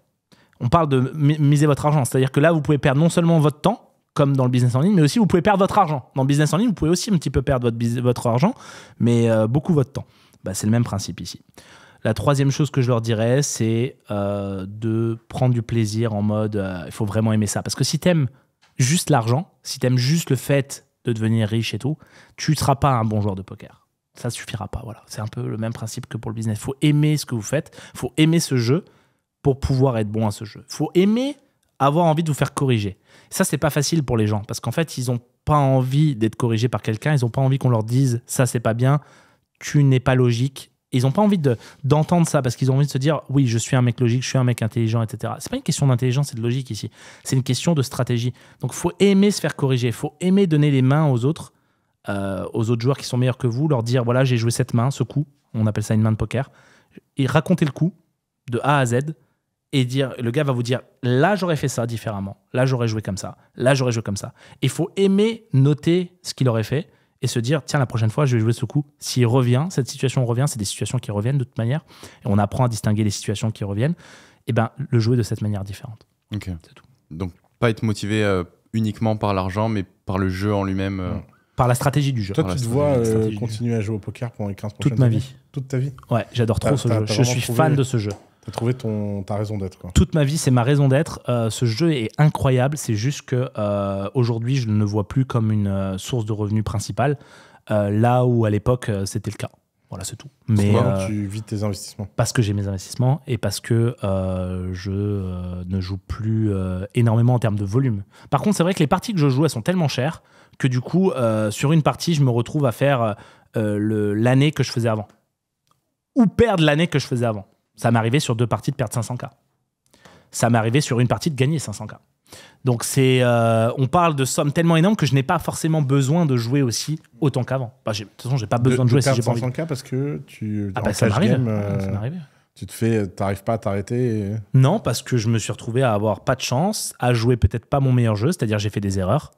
On parle de miser votre argent. C'est-à-dire que là, vous pouvez perdre non seulement votre temps, comme dans le business en ligne, mais aussi vous pouvez perdre votre argent. Dans le business en ligne, vous pouvez aussi un petit peu perdre votre, votre argent, mais euh, beaucoup votre temps. Bah, c'est le même principe ici. La troisième chose que je leur dirais, c'est euh, de prendre du plaisir en mode euh, il faut vraiment aimer ça. Parce que si t'aimes juste l'argent, si t'aimes juste le fait de devenir riche et tout, tu ne seras pas un bon joueur de poker. Ça ne suffira pas. Voilà. C'est un peu le même principe que pour le business. Il faut aimer ce que vous faites, il faut aimer ce jeu pour pouvoir être bon à ce jeu. Il faut aimer avoir envie de vous faire corriger. Ça, c'est pas facile pour les gens parce qu'en fait, ils n'ont pas envie d'être corrigés par quelqu'un. Ils n'ont pas envie qu'on leur dise ça, c'est pas bien, tu n'es pas logique. Ils n'ont pas envie d'entendre ça parce qu'ils ont envie de se dire oui, je suis un mec logique, je suis un mec intelligent, etc. C'est pas une question d'intelligence c'est de logique ici. C'est une question de stratégie. Donc, il faut aimer se faire corriger. Il faut aimer donner les mains aux autres, euh, aux autres joueurs qui sont meilleurs que vous, leur dire voilà, j'ai joué cette main, ce coup. On appelle ça une main de poker. Et raconter le coup de A à Z et dire, le gars va vous dire, là j'aurais fait ça différemment, là j'aurais joué comme ça, là j'aurais joué comme ça. Il faut aimer noter ce qu'il aurait fait et se dire, tiens, la prochaine fois, je vais jouer ce coup. S'il revient, cette situation revient, c'est des situations qui reviennent de toute manière, et on apprend à distinguer les situations qui reviennent, et eh ben le jouer de cette manière différente. Ok. C'est tout. Donc, pas être motivé euh, uniquement par l'argent, mais par le jeu en lui-même. Euh, mm. Par la stratégie du jeu. Toi, tu te vois euh, continuer à jouer au poker pendant les 15 prochaines Toute ma vie. Toute ta vie Ouais, j'adore trop ce jeu. Je suis fan de ce jeu. T'as trouvé ton, ta raison d'être. Toute ma vie, c'est ma raison d'être. Euh, ce jeu est incroyable. C'est juste que euh, aujourd'hui, je ne le vois plus comme une euh, source de revenus principale, là où à l'époque, c'était le cas. Voilà, c'est tout. Mais tu vis tes investissements. Parce que j'ai mes investissements et parce que je ne joue plus énormément en termes de volume. Par contre, c'est vrai que les parties que je joue, elles sont tellement chères que du coup, sur une partie, je me retrouve à faire l'année que je faisais avant ou perdre l'année que je faisais avant. Ça m'est arrivé sur deux parties de perdre 500K. Ça m'est arrivé sur une partie de gagner 500K. Donc c'est, euh, on parle de sommes tellement énormes que je n'ai pas forcément besoin de jouer aussi autant qu'avant. Bah, de toute façon, j'ai pas besoin de, jouer si j'ai pas envie. 500K parce que tu. Ah bah, ça euh, m'arrive. tu te fais, euh, t'arrives pas à t'arrêter. Non, parce que je me suis retrouvé à avoir pas de chance, à jouer peut-être pas mon meilleur jeu, c'est-à-dire j'ai fait des erreurs.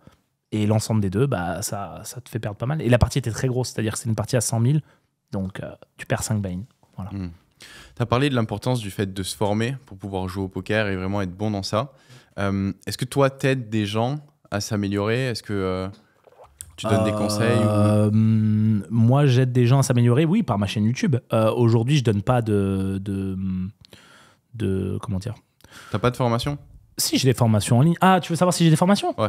Et l'ensemble des deux, bah, ça, ça te fait perdre pas mal. Et la partie était très grosse, c'est-à-dire que c'est une partie à 100 000, donc tu perds 5 bains. Voilà. Hmm. Tu as parlé de l'importance du fait de se former pour pouvoir jouer au poker et vraiment être bon dans ça. Euh, est-ce que toi, t'aides des gens à s'améliorer Est-ce que euh, tu donnes des conseils euh, Moi, j'aide des gens à s'améliorer, oui, par ma chaîne YouTube. Aujourd'hui, je donne pas de, de, de comment dire T'as pas de formation Si, j'ai des formations en ligne. Ah, tu veux savoir si j'ai des formations Ouais.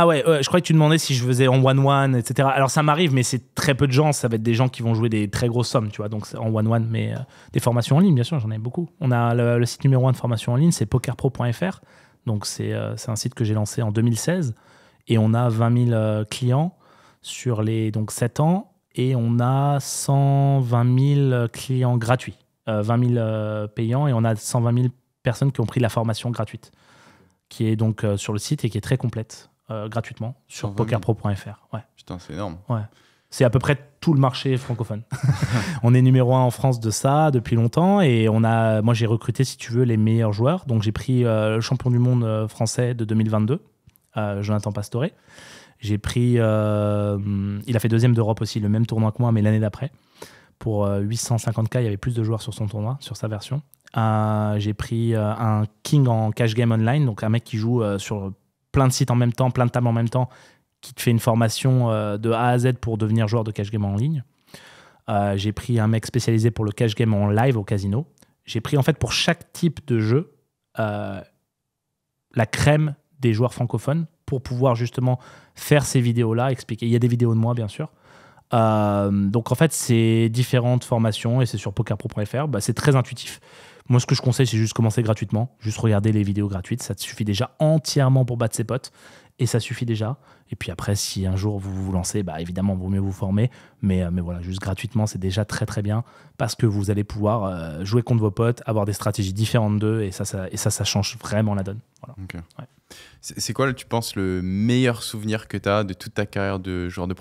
Ah ouais, je crois que tu demandais si je faisais en one-one, etc. Alors ça m'arrive, mais c'est très peu de gens. Ça va être des gens qui vont jouer des très grosses sommes, tu vois. Donc en one-one, mais euh, des formations en ligne, bien sûr, j'en ai beaucoup. On a le, site numéro un de formation en ligne, c'est pokerpro.fr. Donc euh, c'est un site que j'ai lancé en 2016. Et on a 20 000 euh, clients sur les donc 7 ans. Et on a 120 000 clients gratuits, 20 000 payants. Et on a 120 000 personnes qui ont pris la formation gratuite, qui est donc sur le site et qui est très complète. Euh, gratuitement sur pokerpro.fr. Ouais. Putain, c'est énorme. C'est à peu près tout le marché francophone. *laughs* on est numéro un en France de ça depuis longtemps et on a, moi j'ai recruté si tu veux les meilleurs joueurs. Donc j'ai pris le euh, champion du monde euh, français de 2022, Jonathan Pastore. J'ai pris, il a fait deuxième d'Europe aussi, le même tournoi que moi, mais l'année d'après. Pour 850K, il y avait plus de joueurs sur son tournoi, sur sa version. j'ai pris un king en cash game online, donc un mec qui joue sur plein de sites en même temps, plein de tables en même temps, qui te fait une formation euh, de A à Z pour devenir joueur de cash game en ligne. Euh, j'ai pris un mec spécialisé pour le cash game en live au casino. J'ai pris en fait pour chaque type de jeu euh, la crème des joueurs francophones pour pouvoir justement faire ces vidéos-là, expliquer. Il y a des vidéos de moi, bien sûr. donc en fait, c'est différentes formations et c'est sur pokerpro.fr. Bah, c'est très intuitif. Moi, ce que je conseille, c'est juste commencer gratuitement, juste regarder les vidéos gratuites. Ça te suffit déjà entièrement pour battre ses potes et ça suffit déjà. Et puis après, si un jour vous vous lancez, bah évidemment, vaut mieux vous former. Mais, euh, mais voilà, juste gratuitement, c'est déjà très très bien parce que vous allez pouvoir euh, jouer contre vos potes, avoir des stratégies différentes d'eux et ça, ça, et ça, ça change vraiment la donne. Voilà. C'est quoi, tu penses, le meilleur souvenir que tu as de toute ta carrière de joueur de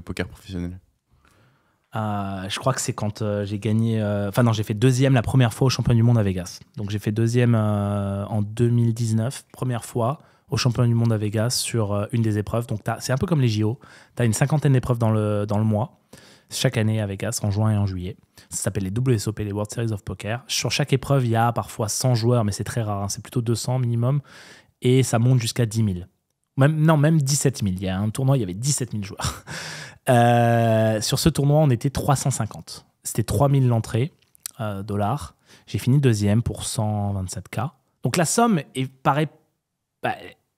poker professionnel euh, je crois que c'est quand euh, j'ai gagné. Euh, enfin, non, j'ai fait deuxième la première fois au champion du monde à Vegas. Donc, j'ai fait deuxième en 2019, première fois au champion du monde à Vegas sur une des épreuves. Donc, c'est un peu comme les JO. Tu as une cinquantaine d'épreuves dans le, dans le mois, chaque année à Vegas, en juin et en juillet. Ça s'appelle les WSOP, les World Series of Poker. Sur chaque épreuve, il y a parfois 100 joueurs, mais c'est très rare. Hein. c'est plutôt 200 minimum. Et ça monte jusqu'à 10 000. Même, non, même 17 000. Il y a un tournoi, il y avait 17 000 joueurs. Euh, sur ce tournoi, on était 350. C'était 3000 l'entrée, euh, dollars. J'ai fini deuxième pour 127K. Donc la somme est, paraît.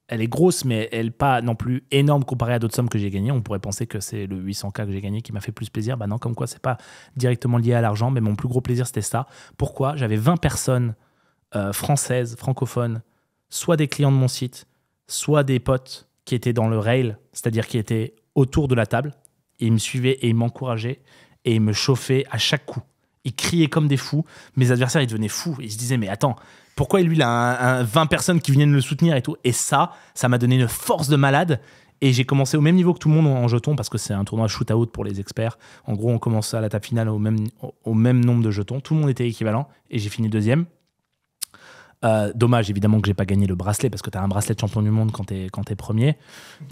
elle est grosse, mais elle pas non plus énorme comparée à d'autres sommes que j'ai gagnées. On pourrait penser que c'est le 800K que j'ai gagné qui m'a fait plus plaisir. Bah non, comme quoi, c'est pas directement lié à l'argent, mais mon plus gros plaisir, c'était ça. Pourquoi J'avais 20 personnes euh, françaises, francophones, soit des clients de mon site, soit des potes qui étaient dans le rail, c'est-à-dire qui étaient autour de la table il me suivait et il m'encourageait et il me chauffait à chaque coup. Il criait comme des fous. Mes adversaires, ils devenaient fous. Ils se disaient, mais attends, pourquoi lui, il a 20 personnes qui viennent le soutenir et tout Et ça, ça m'a donné une force de malade. Et j'ai commencé au même niveau que tout le monde en jetons parce que c'est un tournoi shoot-out pour les experts. En gros, on commence à la table finale au même, au même nombre de jetons. Tout le monde était équivalent et j'ai fini deuxième. Euh, dommage évidemment que j'ai pas gagné le bracelet parce que tu as un bracelet de champion du monde quand tu es, es, premier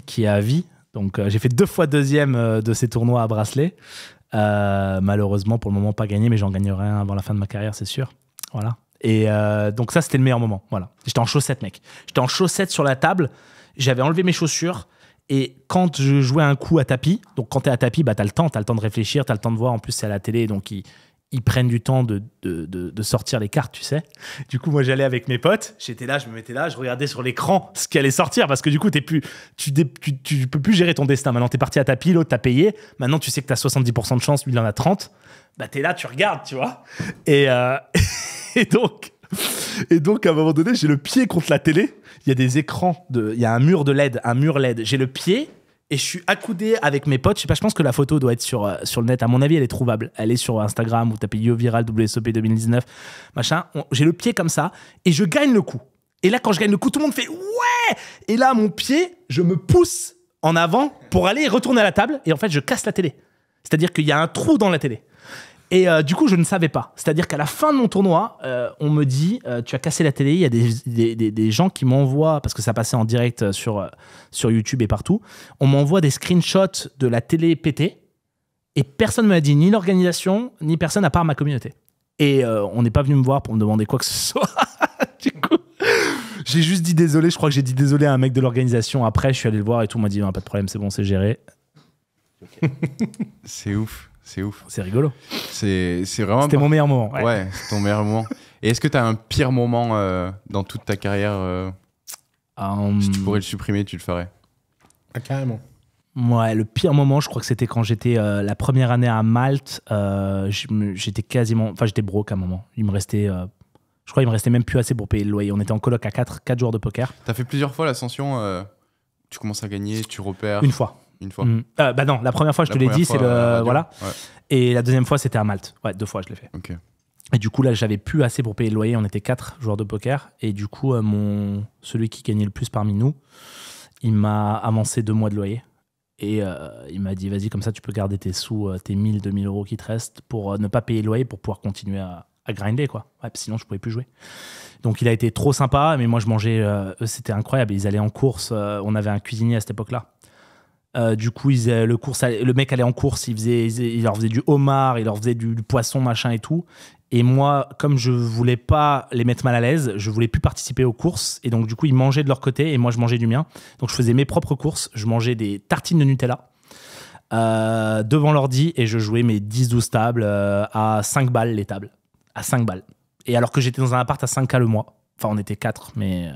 qui est à vie. Donc euh, j'ai fait deux fois deuxième euh, de ces tournois à bracelet. Euh, malheureusement, pour le moment, pas gagné, mais j'en gagnerai un avant la fin de ma carrière, c'est sûr. Voilà. Et donc ça, c'était le meilleur moment. Voilà. J'étais en chaussettes, mec. J'étais en chaussettes sur la table. J'avais enlevé mes chaussures. Et quand je jouais un coup à tapis, donc quand t'es à tapis, bah t'as le temps, t'as le temps de réfléchir, t'as le temps de voir. En plus, c'est à la télé, donc il ils prennent du temps de, sortir les cartes, tu sais. Du coup, moi, j'allais avec mes potes, j'étais là, je me mettais là, je regardais sur l'écran ce qui allait sortir, parce que du coup, es plus, tu, tu, peux plus gérer ton destin. Maintenant, tu es parti à ta pile, l'autre t'as payé, maintenant tu sais que tu as 70% de chance, lui, il en a 30. Bah, es là, tu regardes, tu vois. Et, euh, *laughs* et donc... Et donc, à un moment donné, j'ai le pied contre la télé. Il y a des écrans, il y a un mur de LED, un mur LED. J'ai le pied et je suis accoudé avec mes potes. Je sais pas, je pense que la photo doit être sur, euh, sur le net. À mon avis, elle est trouvable. Elle est sur Instagram, ou tapez Yo Viral WSOP 2019, machin. J'ai le pied comme ça et je gagne le coup. Et là, quand je gagne le coup, tout le monde fait Ouais Et là, mon pied, je me pousse en avant pour aller retourner à la table et en fait, je casse la télé. C'est-à-dire qu'il y a un trou dans la télé. Et euh, du coup, je ne savais pas. C'est-à-dire qu'à la fin de mon tournoi, euh, on me dit euh, Tu as cassé la télé. Il y a des, des, des, gens qui m'envoient, parce que ça passait en direct sur, sur YouTube et partout, on m'envoie des screenshots de la télé pétée. Et personne ne m'a dit, ni l'organisation, ni personne à part ma communauté. Et on n'est pas venu me voir pour me demander quoi que ce *laughs* soit. du coup, j'ai juste dit désolé. Je crois que j'ai dit désolé à un mec de l'organisation. Après, je suis allé le voir et tout. On m'a dit ah, Pas de problème, c'est bon, c'est géré. c'est ouf. C'est ouf. C'est rigolo. C'est vraiment. C'était mon meilleur moment. Ouais, ton meilleur moment. Et est-ce que tu as un pire moment euh, dans toute ta carrière euh, euh, Si tu pourrais le supprimer, tu le ferais ah, Carrément. Ouais, le pire moment, je crois que c'était quand j'étais la première année à Malte. j'étais quasiment. Enfin, j'étais broke à un moment. Il me restait. je crois qu'il me restait même plus assez pour payer le loyer. On était en coloc à 4, 4 joueurs de poker. T'as fait plusieurs fois l'ascension. tu commences à gagner, tu repères. Une fois une fois mm. euh, Bah non, la première fois, je te l'ai dit, c'est le. Euh, voilà. Et la deuxième fois, c'était à Malte. Ouais, deux fois, je l'ai fait. Et du coup, là, j'avais plus assez pour payer le loyer. On était quatre joueurs de poker. Et du coup, euh, mon... celui qui gagnait le plus parmi nous, il m'a avancé deux mois de loyer. Et il m'a dit, vas-y, comme ça, tu peux garder tes sous, tes 1000, 2000 euros qui te restent pour ne pas payer le loyer pour pouvoir continuer à, grinder quoi. Ouais, sinon je pouvais plus jouer. Donc il a été trop sympa, mais moi je mangeais, c'était incroyable. Ils allaient en course, on avait un cuisinier à cette époque-là. Euh, du coup, ils, le, course, le mec allait en course, il, leur faisait du homard, il leur faisait du, poisson, machin et tout. Et moi, comme je voulais pas les mettre mal à l'aise, je voulais plus participer aux courses. Et donc, du coup, ils mangeaient de leur côté et moi, je mangeais du mien. Donc, je faisais mes propres courses. Je mangeais des tartines de Nutella euh, devant l'ordi et je jouais mes 10-12 tables euh, à 5 balles les tables. À 5 balles. Et alors que j'étais dans un appart à 5K le mois. Enfin, on était 4, mais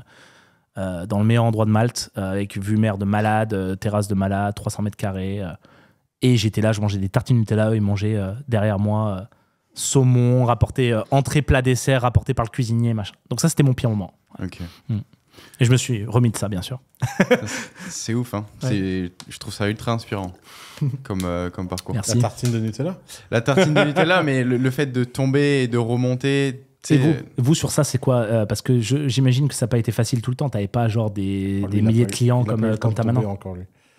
euh, dans le meilleur endroit de Malte, euh, avec vue mer de malade, euh, terrasse de malade, 300 mètres carrés. et j'étais là, je mangeais des tartines Nutella, eux, ils mangeaient derrière moi saumon, rapporté entrée, plat, dessert, rapporté par le cuisinier, machin. Donc ça, c'était mon pire moment. Mm. Et je me suis remis de ça, bien sûr. *laughs* c'est ouf, hein. Je trouve ça ultra inspirant *laughs* comme, comme parcours. La tartine de Nutella La tartine de Nutella, mais le, fait de tomber et de remonter, et vous, euh, vous, sur ça, c'est quoi euh, Parce que j'imagine que ça n'a pas été facile tout le temps. Tu n'avais pas genre des, oh, milliers de clients comme, tu euh, as maintenant.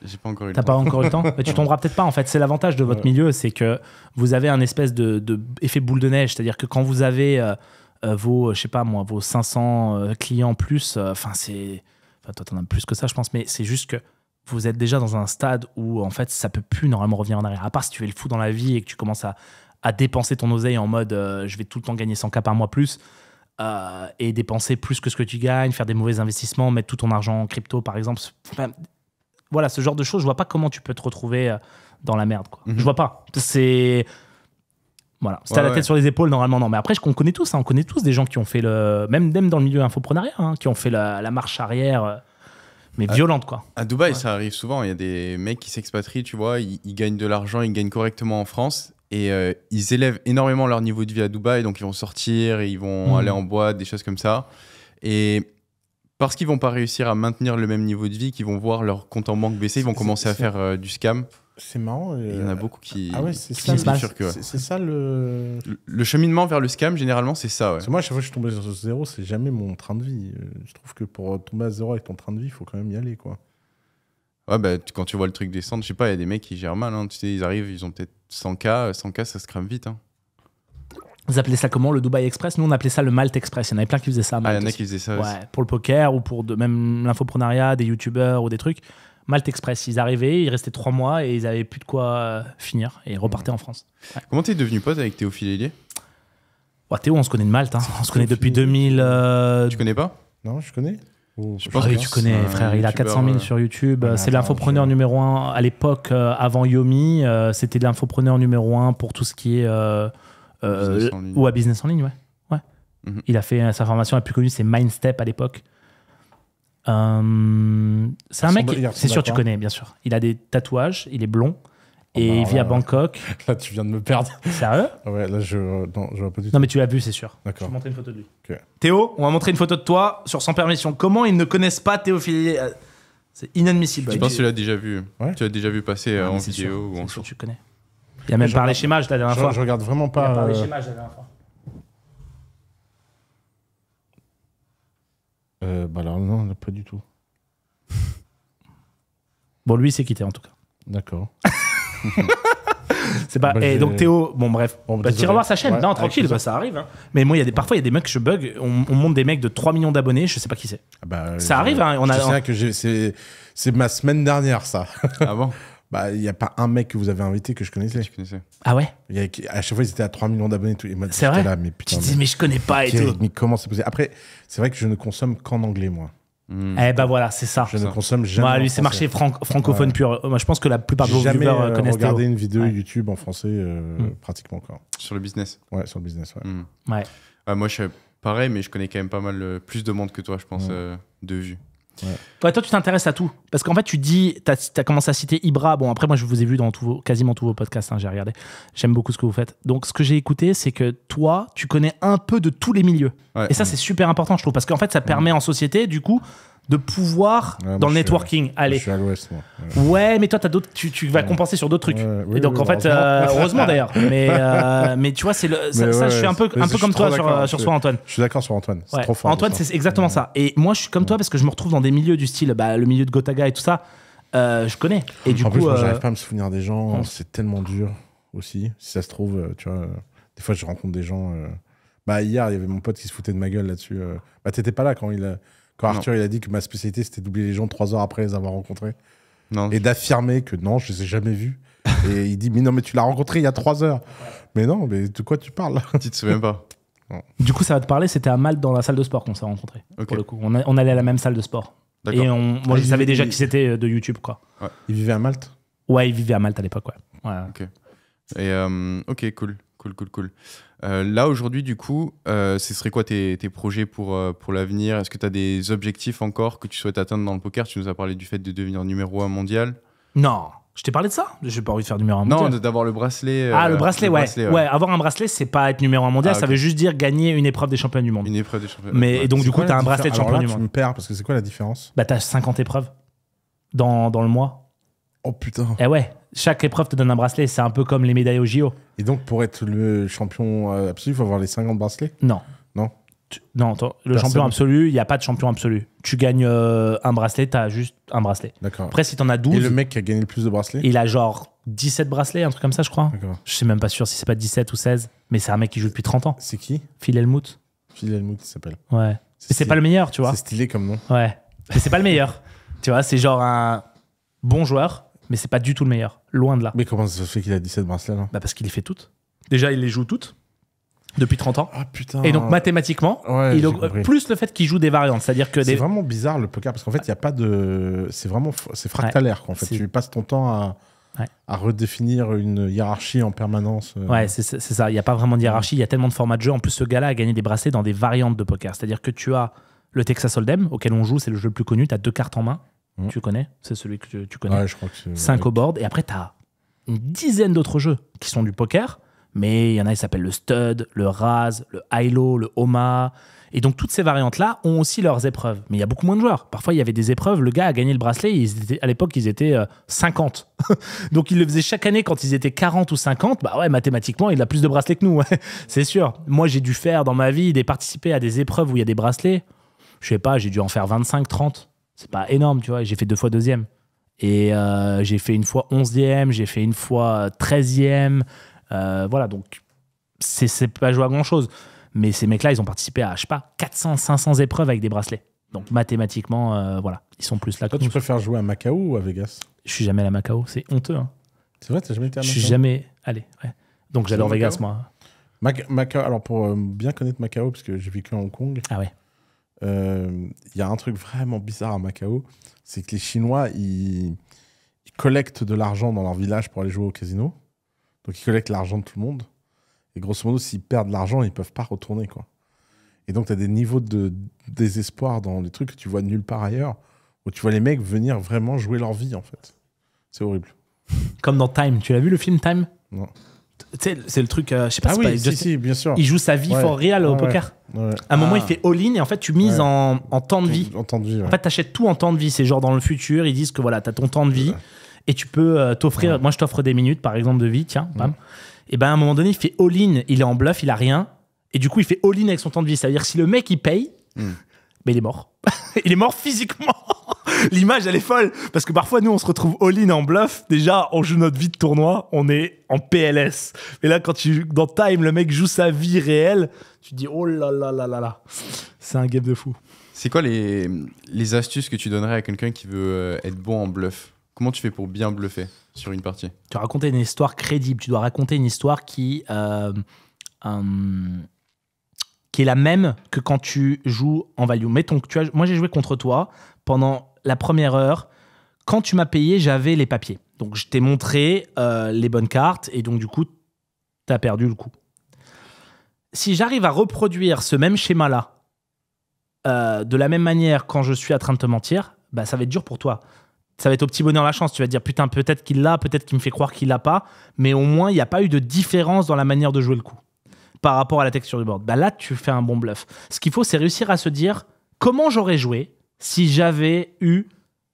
J'ai pas encore eu le T'as pas encore eu le temps *laughs* Tu tomberas peut-être pas en fait. C'est l'avantage de votre milieu, c'est que vous avez un espèce de, effet boule de neige. C'est-à-dire que quand vous avez vos, je sais pas moi, vos 500 clients plus, enfin c'est... Enfin toi t'en as plus que ça je pense, mais c'est juste que vous êtes déjà dans un stade où en fait ça peut plus normalement revenir en arrière. À part si tu es le fou dans la vie et que tu commences à, à dépenser ton oseille en mode euh, je vais tout le temps gagner 100K par mois plus euh, et dépenser plus que ce que tu gagnes, faire des mauvais investissements, mettre tout ton argent en crypto par exemple. voilà, ce genre de choses, je vois pas comment tu peux te retrouver euh, dans la merde. Quoi. ne mhm. Je vois pas. C'est. Voilà. c'est la tête sur les épaules, normalement, non. Mais après, je, on connaît tous, hein, on connaît tous des gens qui ont fait le. Même, même dans le milieu infoprenariat, hein, qui ont fait la, marche arrière mais violente quoi. À Dubaï, ça arrive souvent. Il y a des mecs qui s'expatrient, tu vois, ils gagnent de l'argent, ils gagnent correctement en France et euh, ils élèvent énormément leur niveau de vie à Dubaï, donc ils vont sortir, ils vont hmm. aller en boîte, des choses comme ça. Et parce qu'ils vont pas réussir à maintenir le même niveau de vie, qu'ils vont voir leur compte en banque baisser, ils vont commencer à faire euh, du scam. C'est marrant. Euh, il y en a beaucoup qui. Ah ouais, c'est ça. C'est ça le... le... cheminement vers le scam, généralement, c'est ça. moi, à chaque fois que je suis tombé sur zéro, c'est jamais mon train de vie. Je trouve que pour tomber à zéro avec ton train de vie, il faut quand même y aller, quoi. Ouais, bah, quand tu vois le truc descendre, je sais pas, il y a des mecs qui gèrent mal. Hein. tu sais, ils arrivent, ils ont peut-être 100K, 100 ça se crame vite. Hein. Vous appelez ça comment le Dubai Express Nous, on appelait ça le Malte Express. Il y en avait plein qui faisaient ça. Ah, il y en a qui faisaient ça Pour le poker ou pour même l'infoprenariat, des youtubeurs ou des trucs. Malte Express, ils arrivaient, ils restaient trois mois et ils avaient plus de quoi euh, finir et repartaient mmh. en France. Comment t'es devenu pote avec Théophile Hélier Théo, on se connaît de Malte. Hein. On se connaît depuis 2000. Euh, tu connais pas Non, je connais oui, tu connais, frère. Il a 400 000 sur YouTube. c'est euh, euh, l'infopreneur numéro 1 à l'époque, avant Yomi. c'était l'infopreneur numéro 1 pour tout ce qui est. Euh, ou à business en ligne, ouais. ouais. Mhm. Il a fait sa formation la plus connue, c'est Mindstep à l'époque. c'est un mec, c'est sûr, tu connais, bien sûr. Il a des tatouages, il est blond. Et il vit à Bangkok. *laughs* Là, tu viens de me perdre. Sérieux Ouais, là, je. Euh, non, je vois pas du tout. Non, mais tu l'as vu, c'est sûr. D'accord. Je vais montrer une photo de lui. Théo, on va montrer une photo de toi sur Sans Permission. Comment ils ne connaissent pas Théophile euh, C'est inadmissible. Je pense que tu l'as déjà vu. Tu l'as déjà vu passer ah, euh, en vidéo ou en sûr, tu connais. Il a même parlé chez Maj la dernière fois. Je regarde vraiment pas. Il a parlé chez Maj la dernière fois. bah alors, non, pas du tout. bon, lui, c'est quitté en tout cas. D'accord. *laughs* *laughs* c'est pas. et eh, donc Théo, bon bref, on va bah, bah, voir sa chaîne, non tranquille, bah, ça arrive. Hein. Mais moi, il y a des parfois il y a des mecs que je bug. On, monte des mecs de 3 millions d'abonnés, je sais pas qui c'est. Ah ça arrive. Hein, on a. que c'est c'est ma semaine dernière ça. Ah bon *laughs* bah, il n'y a pas un mec que vous avez invité que je connaissais. je connaissais. Ah ouais y a, À chaque fois, ils étaient à 3 millions d'abonnés. C'est vrai mais putain, dis, mais je connais pas et tout. comment Après, c'est vrai que je ne consomme qu'en anglais, moi. Hmm. Eh ben voilà, c'est ça. Je ne consomme jamais. Moi, lui, c'est marché francophone pur. Euh, moi, je pense que la plupart des vos viewers connaissent connaissent. J'ai regardé une vidéo YouTube en français euh, hmm. pratiquement encore. Sur le business. Ouais, sur le business. Ouais. Hmm. ouais. Ah, moi, je suis pareil, mais je connais quand même pas mal euh, plus de monde que toi, je pense, de vues. Toi, tu t'intéresses à tout. Parce qu'en fait, tu dis, tu as, commencé à citer Ibra. Bon, après, moi, je vous ai vu dans vos, quasiment tous vos podcasts. Hein, j'ai regardé. J'aime beaucoup ce que vous faites. Donc, ce que j'ai écouté, c'est que toi, tu connais un peu de tous les milieux. et ça, c'est super important, je trouve. Parce qu'en fait, ça permet en société, du coup, de pouvoir dans le networking. Allez. Je suis à l'ouest, moi. Ouais, mais toi, as d'autres, tu, vas compenser sur d'autres trucs. et donc, en fait, heureusement euh, d'ailleurs. *laughs* Mais, euh, mais tu vois, c'est le, ça, je suis un peu, un peu comme toi sur, sur soi, Antoine. Je suis d'accord sur Antoine. C'est trop fort. Antoine, c'est exactement ça. Et moi, je suis comme toi parce que je me retrouve dans des milieux du style, bah, le milieu de Gotaga et tout ça. Euh, je connais. Et du en coup. Plus, moi, j'arrive pas à me souvenir des gens. C'est tellement dur aussi. Si ça se trouve, tu vois, des fois, je rencontre des gens. Bah, hier, il y avait mon pote qui se foutait de ma gueule là-dessus. Bah, t'étais pas là quand il a Arthur, il a dit que ma spécialité, c'était d'oublier les gens trois heures après les avoir rencontrés. Non. Et d'affirmer que non, je les ai jamais vus. *laughs* et il dit, mais non, mais tu l'as rencontré il y a trois heures. Mais non, mais de quoi tu parles Tu te souviens pas. Du coup, ça va te parler, c'était à Malte dans la salle de sport qu'on s'est rencontrés. on, allait à la même salle de sport. Et on, moi, ah, je savais déjà qui c'était euh, de YouTube, quoi. Il vivait à Malte Ouais, il vivait à Malte à l'époque, ouais. Ok. Et, euh, ok, cool, cool, cool, cool. Euh, là, aujourd'hui, du coup, euh, ce serait quoi tes, tes projets pour, euh, pour l'avenir Est-ce que tu as des objectifs encore que tu souhaites atteindre dans le poker Tu nous as parlé du fait de devenir numéro 1 mondial. Non, je t'ai parlé de ça J'ai pas envie de faire numéro 1 mondial. Non, d'avoir le bracelet. ah, le bracelet, ouais. ouais. Avoir un bracelet, c'est pas être numéro 1 mondial, ah, ça veut juste dire gagner une épreuve des champions du monde. Une épreuve des champions Mais monde. et donc, du coup, tu as un bracelet de championnat du monde. Tu me perds parce que c'est quoi la différence Bah, t'as 50 épreuves dans, dans le mois. Oh putain. Eh ouais chaque épreuve te donne un bracelet. C'est un peu comme les médailles au JO. Et donc, pour être le champion euh, absolu, il faut avoir les 50 bracelets Non. Non. non, le champion absolu, il n'y a pas de champion absolu. Tu gagnes euh, un bracelet, tu as juste un bracelet. D'accord. Après, si tu en as 12, Et le mec qui a gagné le plus de bracelets il a genre 17 bracelets, un truc comme ça, je crois. D'accord. Je suis même pas sûr si c'est pas 17 ou 16, mais c'est un mec qui joue depuis 30 ans. C'est qui Phil Helmut. Phil Helmut, il s'appelle. Ouais. Mais c'est pas le meilleur, tu vois. C'est stylé comme nom. Ouais. Mais c'est pas le meilleur. *laughs* Tu vois, c'est genre un bon joueur, mais c'est pas du tout le meilleur. Loin de là. Mais comment ça se fait qu'il a 17 bracelets là bah Parce qu'il les fait toutes. Déjà, il les joue toutes depuis 30 ans. Ah putain. Et donc mathématiquement, plus le fait qu'il joue des variantes, c'est-à-dire que c'est vraiment bizarre le poker parce qu'en fait il y a pas de, c'est vraiment c'est fractalaire quoi. fait, tu passes ton temps à redéfinir une hiérarchie en permanence. Euh. Ouais, c'est ça. Il n'y a pas vraiment de hiérarchie. Il y a tellement de formats de jeu. En plus, ce gars-là a gagné des bracelets dans des variantes de poker. C'est-à-dire que tu as le Texas Hold'em, auquel on joue, c'est le jeu le plus connu. Tu as deux cartes en main. Mmh. Tu connais C'est celui que tu, connais ouais, je 5 au board. Et après, tu as une dizaine d'autres jeux qui sont du poker, mais il y en a ils s'appellent le stud, le raz, le high le oma Et donc, toutes ces variantes-là ont aussi leurs épreuves. Mais il y a beaucoup moins de joueurs. Parfois, il y avait des épreuves. Le gars a gagné le bracelet. à l'époque, ils étaient 50. Euh, *laughs* donc, il le faisait chaque année quand ils étaient 40 ou 50. Bah ouais, mathématiquement, il a plus de bracelets que nous. *laughs* C'est sûr. Moi, j'ai dû faire dans ma vie des participer à des épreuves où il y a des bracelets. Je sais pas, j'ai dû en faire 25, 30. C'est pas énorme, tu vois. J'ai fait deux fois deuxième. Et euh, j'ai fait une fois onzième, j'ai fait une fois treizième. Euh, voilà, donc c'est pas joué à grand chose. Mais ces mecs-là, ils ont participé à, je sais pas, 400, 500 épreuves avec des bracelets. Donc mathématiquement, euh, voilà, ils sont plus là Toi, que tu préfères jouer à Macao ou à Vegas Je suis jamais allé à Macao, c'est honteux. Hein. C'est vrai, t'as jamais été à Macao Je suis jamais allé, ouais. Donc j'adore Vegas, moi. Macao, alors pour bien connaître Macao, parce que j'ai vécu à Hong Kong. Ah ouais. Euh, il y a un truc vraiment bizarre à Macao, c'est que les Chinois, ils, collectent de l'argent dans leur village pour aller jouer au casino. Donc ils collectent l'argent de tout le monde. Et grosso modo, s'ils perdent l'argent, ils peuvent pas retourner. quoi. Et donc, tu as des niveaux de désespoir dans les trucs que tu vois nulle part ailleurs, où tu vois les mecs venir vraiment jouer leur vie, en fait. C'est horrible. Comme dans Time. Tu l'as vu, le film Time Non c'est le truc, euh, je sais pas, ah oui, pas il joue sa vie for real au poker. À un moment, il ah. fait all-in et en fait, tu mises en, en, temps de vie. En, temps fait, t'achètes tout en temps de vie. C'est genre dans le futur, ils disent que voilà, t'as ton temps de vie et tu peux euh, t'offrir. Moi, je t'offre des minutes, par exemple, de vie, tiens, Et ben, à un moment donné, il fait all-in, il est en bluff, il a rien. Et du coup, il fait all-in avec son temps de vie. C'est-à-dire, si le mec, il paye, hmm mais il est mort. *laughs* il est mort physiquement. *laughs* L'image, elle est folle. Parce que parfois, nous, on se retrouve all-in en bluff. Déjà, on joue notre vie de tournoi, on est en PLS. Et là, quand tu dans Time, le mec joue sa vie réelle, tu te dis oh là là là là là. C'est un game de fou. C'est quoi les, les astuces que tu donnerais à quelqu'un qui veut euh, être bon en bluff Comment tu fais pour bien bluffer sur une partie Tu dois raconter une histoire crédible. Tu dois raconter une histoire qui. Euh, qui est la même que quand tu joues en value. Mettons que moi j'ai joué contre toi pendant la première heure. Quand tu m'as payé, j'avais les papiers. Donc je t'ai montré euh, les bonnes cartes et donc du coup, tu as perdu le coup. Si j'arrive à reproduire ce même schéma-là, euh, de la même manière quand je suis en train de te mentir, bah, ça va être dur pour toi. Ça va être au petit bonheur la chance. Tu vas dire putain, peut-être qu'il l'a, peut-être qu'il me fait croire qu'il l'a pas, mais au moins il n'y a pas eu de différence dans la manière de jouer le coup par rapport à la texture du board. Bah là, tu fais un bon bluff. Ce qu'il faut, c'est réussir à se dire comment j'aurais joué si j'avais eu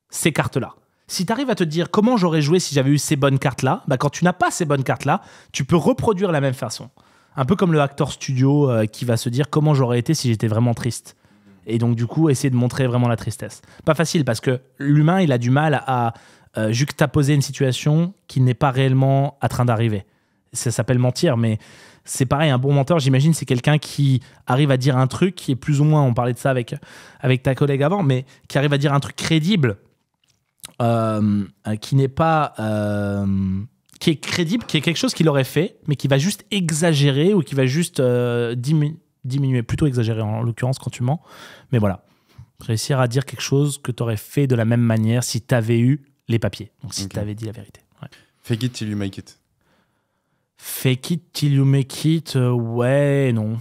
ces cartes-là. Si tu arrives à te dire comment j'aurais joué si j'avais eu ces bonnes cartes-là, bah quand tu n'as pas ces bonnes cartes-là, tu peux reproduire la même façon. Un peu comme le actor studio euh, qui va se dire comment j'aurais été si j'étais vraiment triste. Et donc du coup, essayer de montrer vraiment la tristesse. Pas facile parce que l'humain, il a du mal à euh, juxtaposer une situation qui n'est pas réellement en train d'arriver ça s'appelle mentir, mais c'est pareil, un bon menteur, j'imagine, c'est quelqu'un qui arrive à dire un truc qui est plus ou moins, on parlait de ça avec, avec ta collègue avant, mais qui arrive à dire un truc crédible, euh, qui n'est pas. Euh, qui est crédible, qui est quelque chose qu'il aurait fait, mais qui va juste exagérer ou qui va juste euh, diminuer, plutôt exagérer en l'occurrence quand tu mens. Mais voilà, réussir à dire quelque chose que tu aurais fait de la même manière si tu avais eu les papiers, donc si tu avais dit la vérité. Ouais. Fake it till you make it. Fake it till you make it, euh, ouais, non.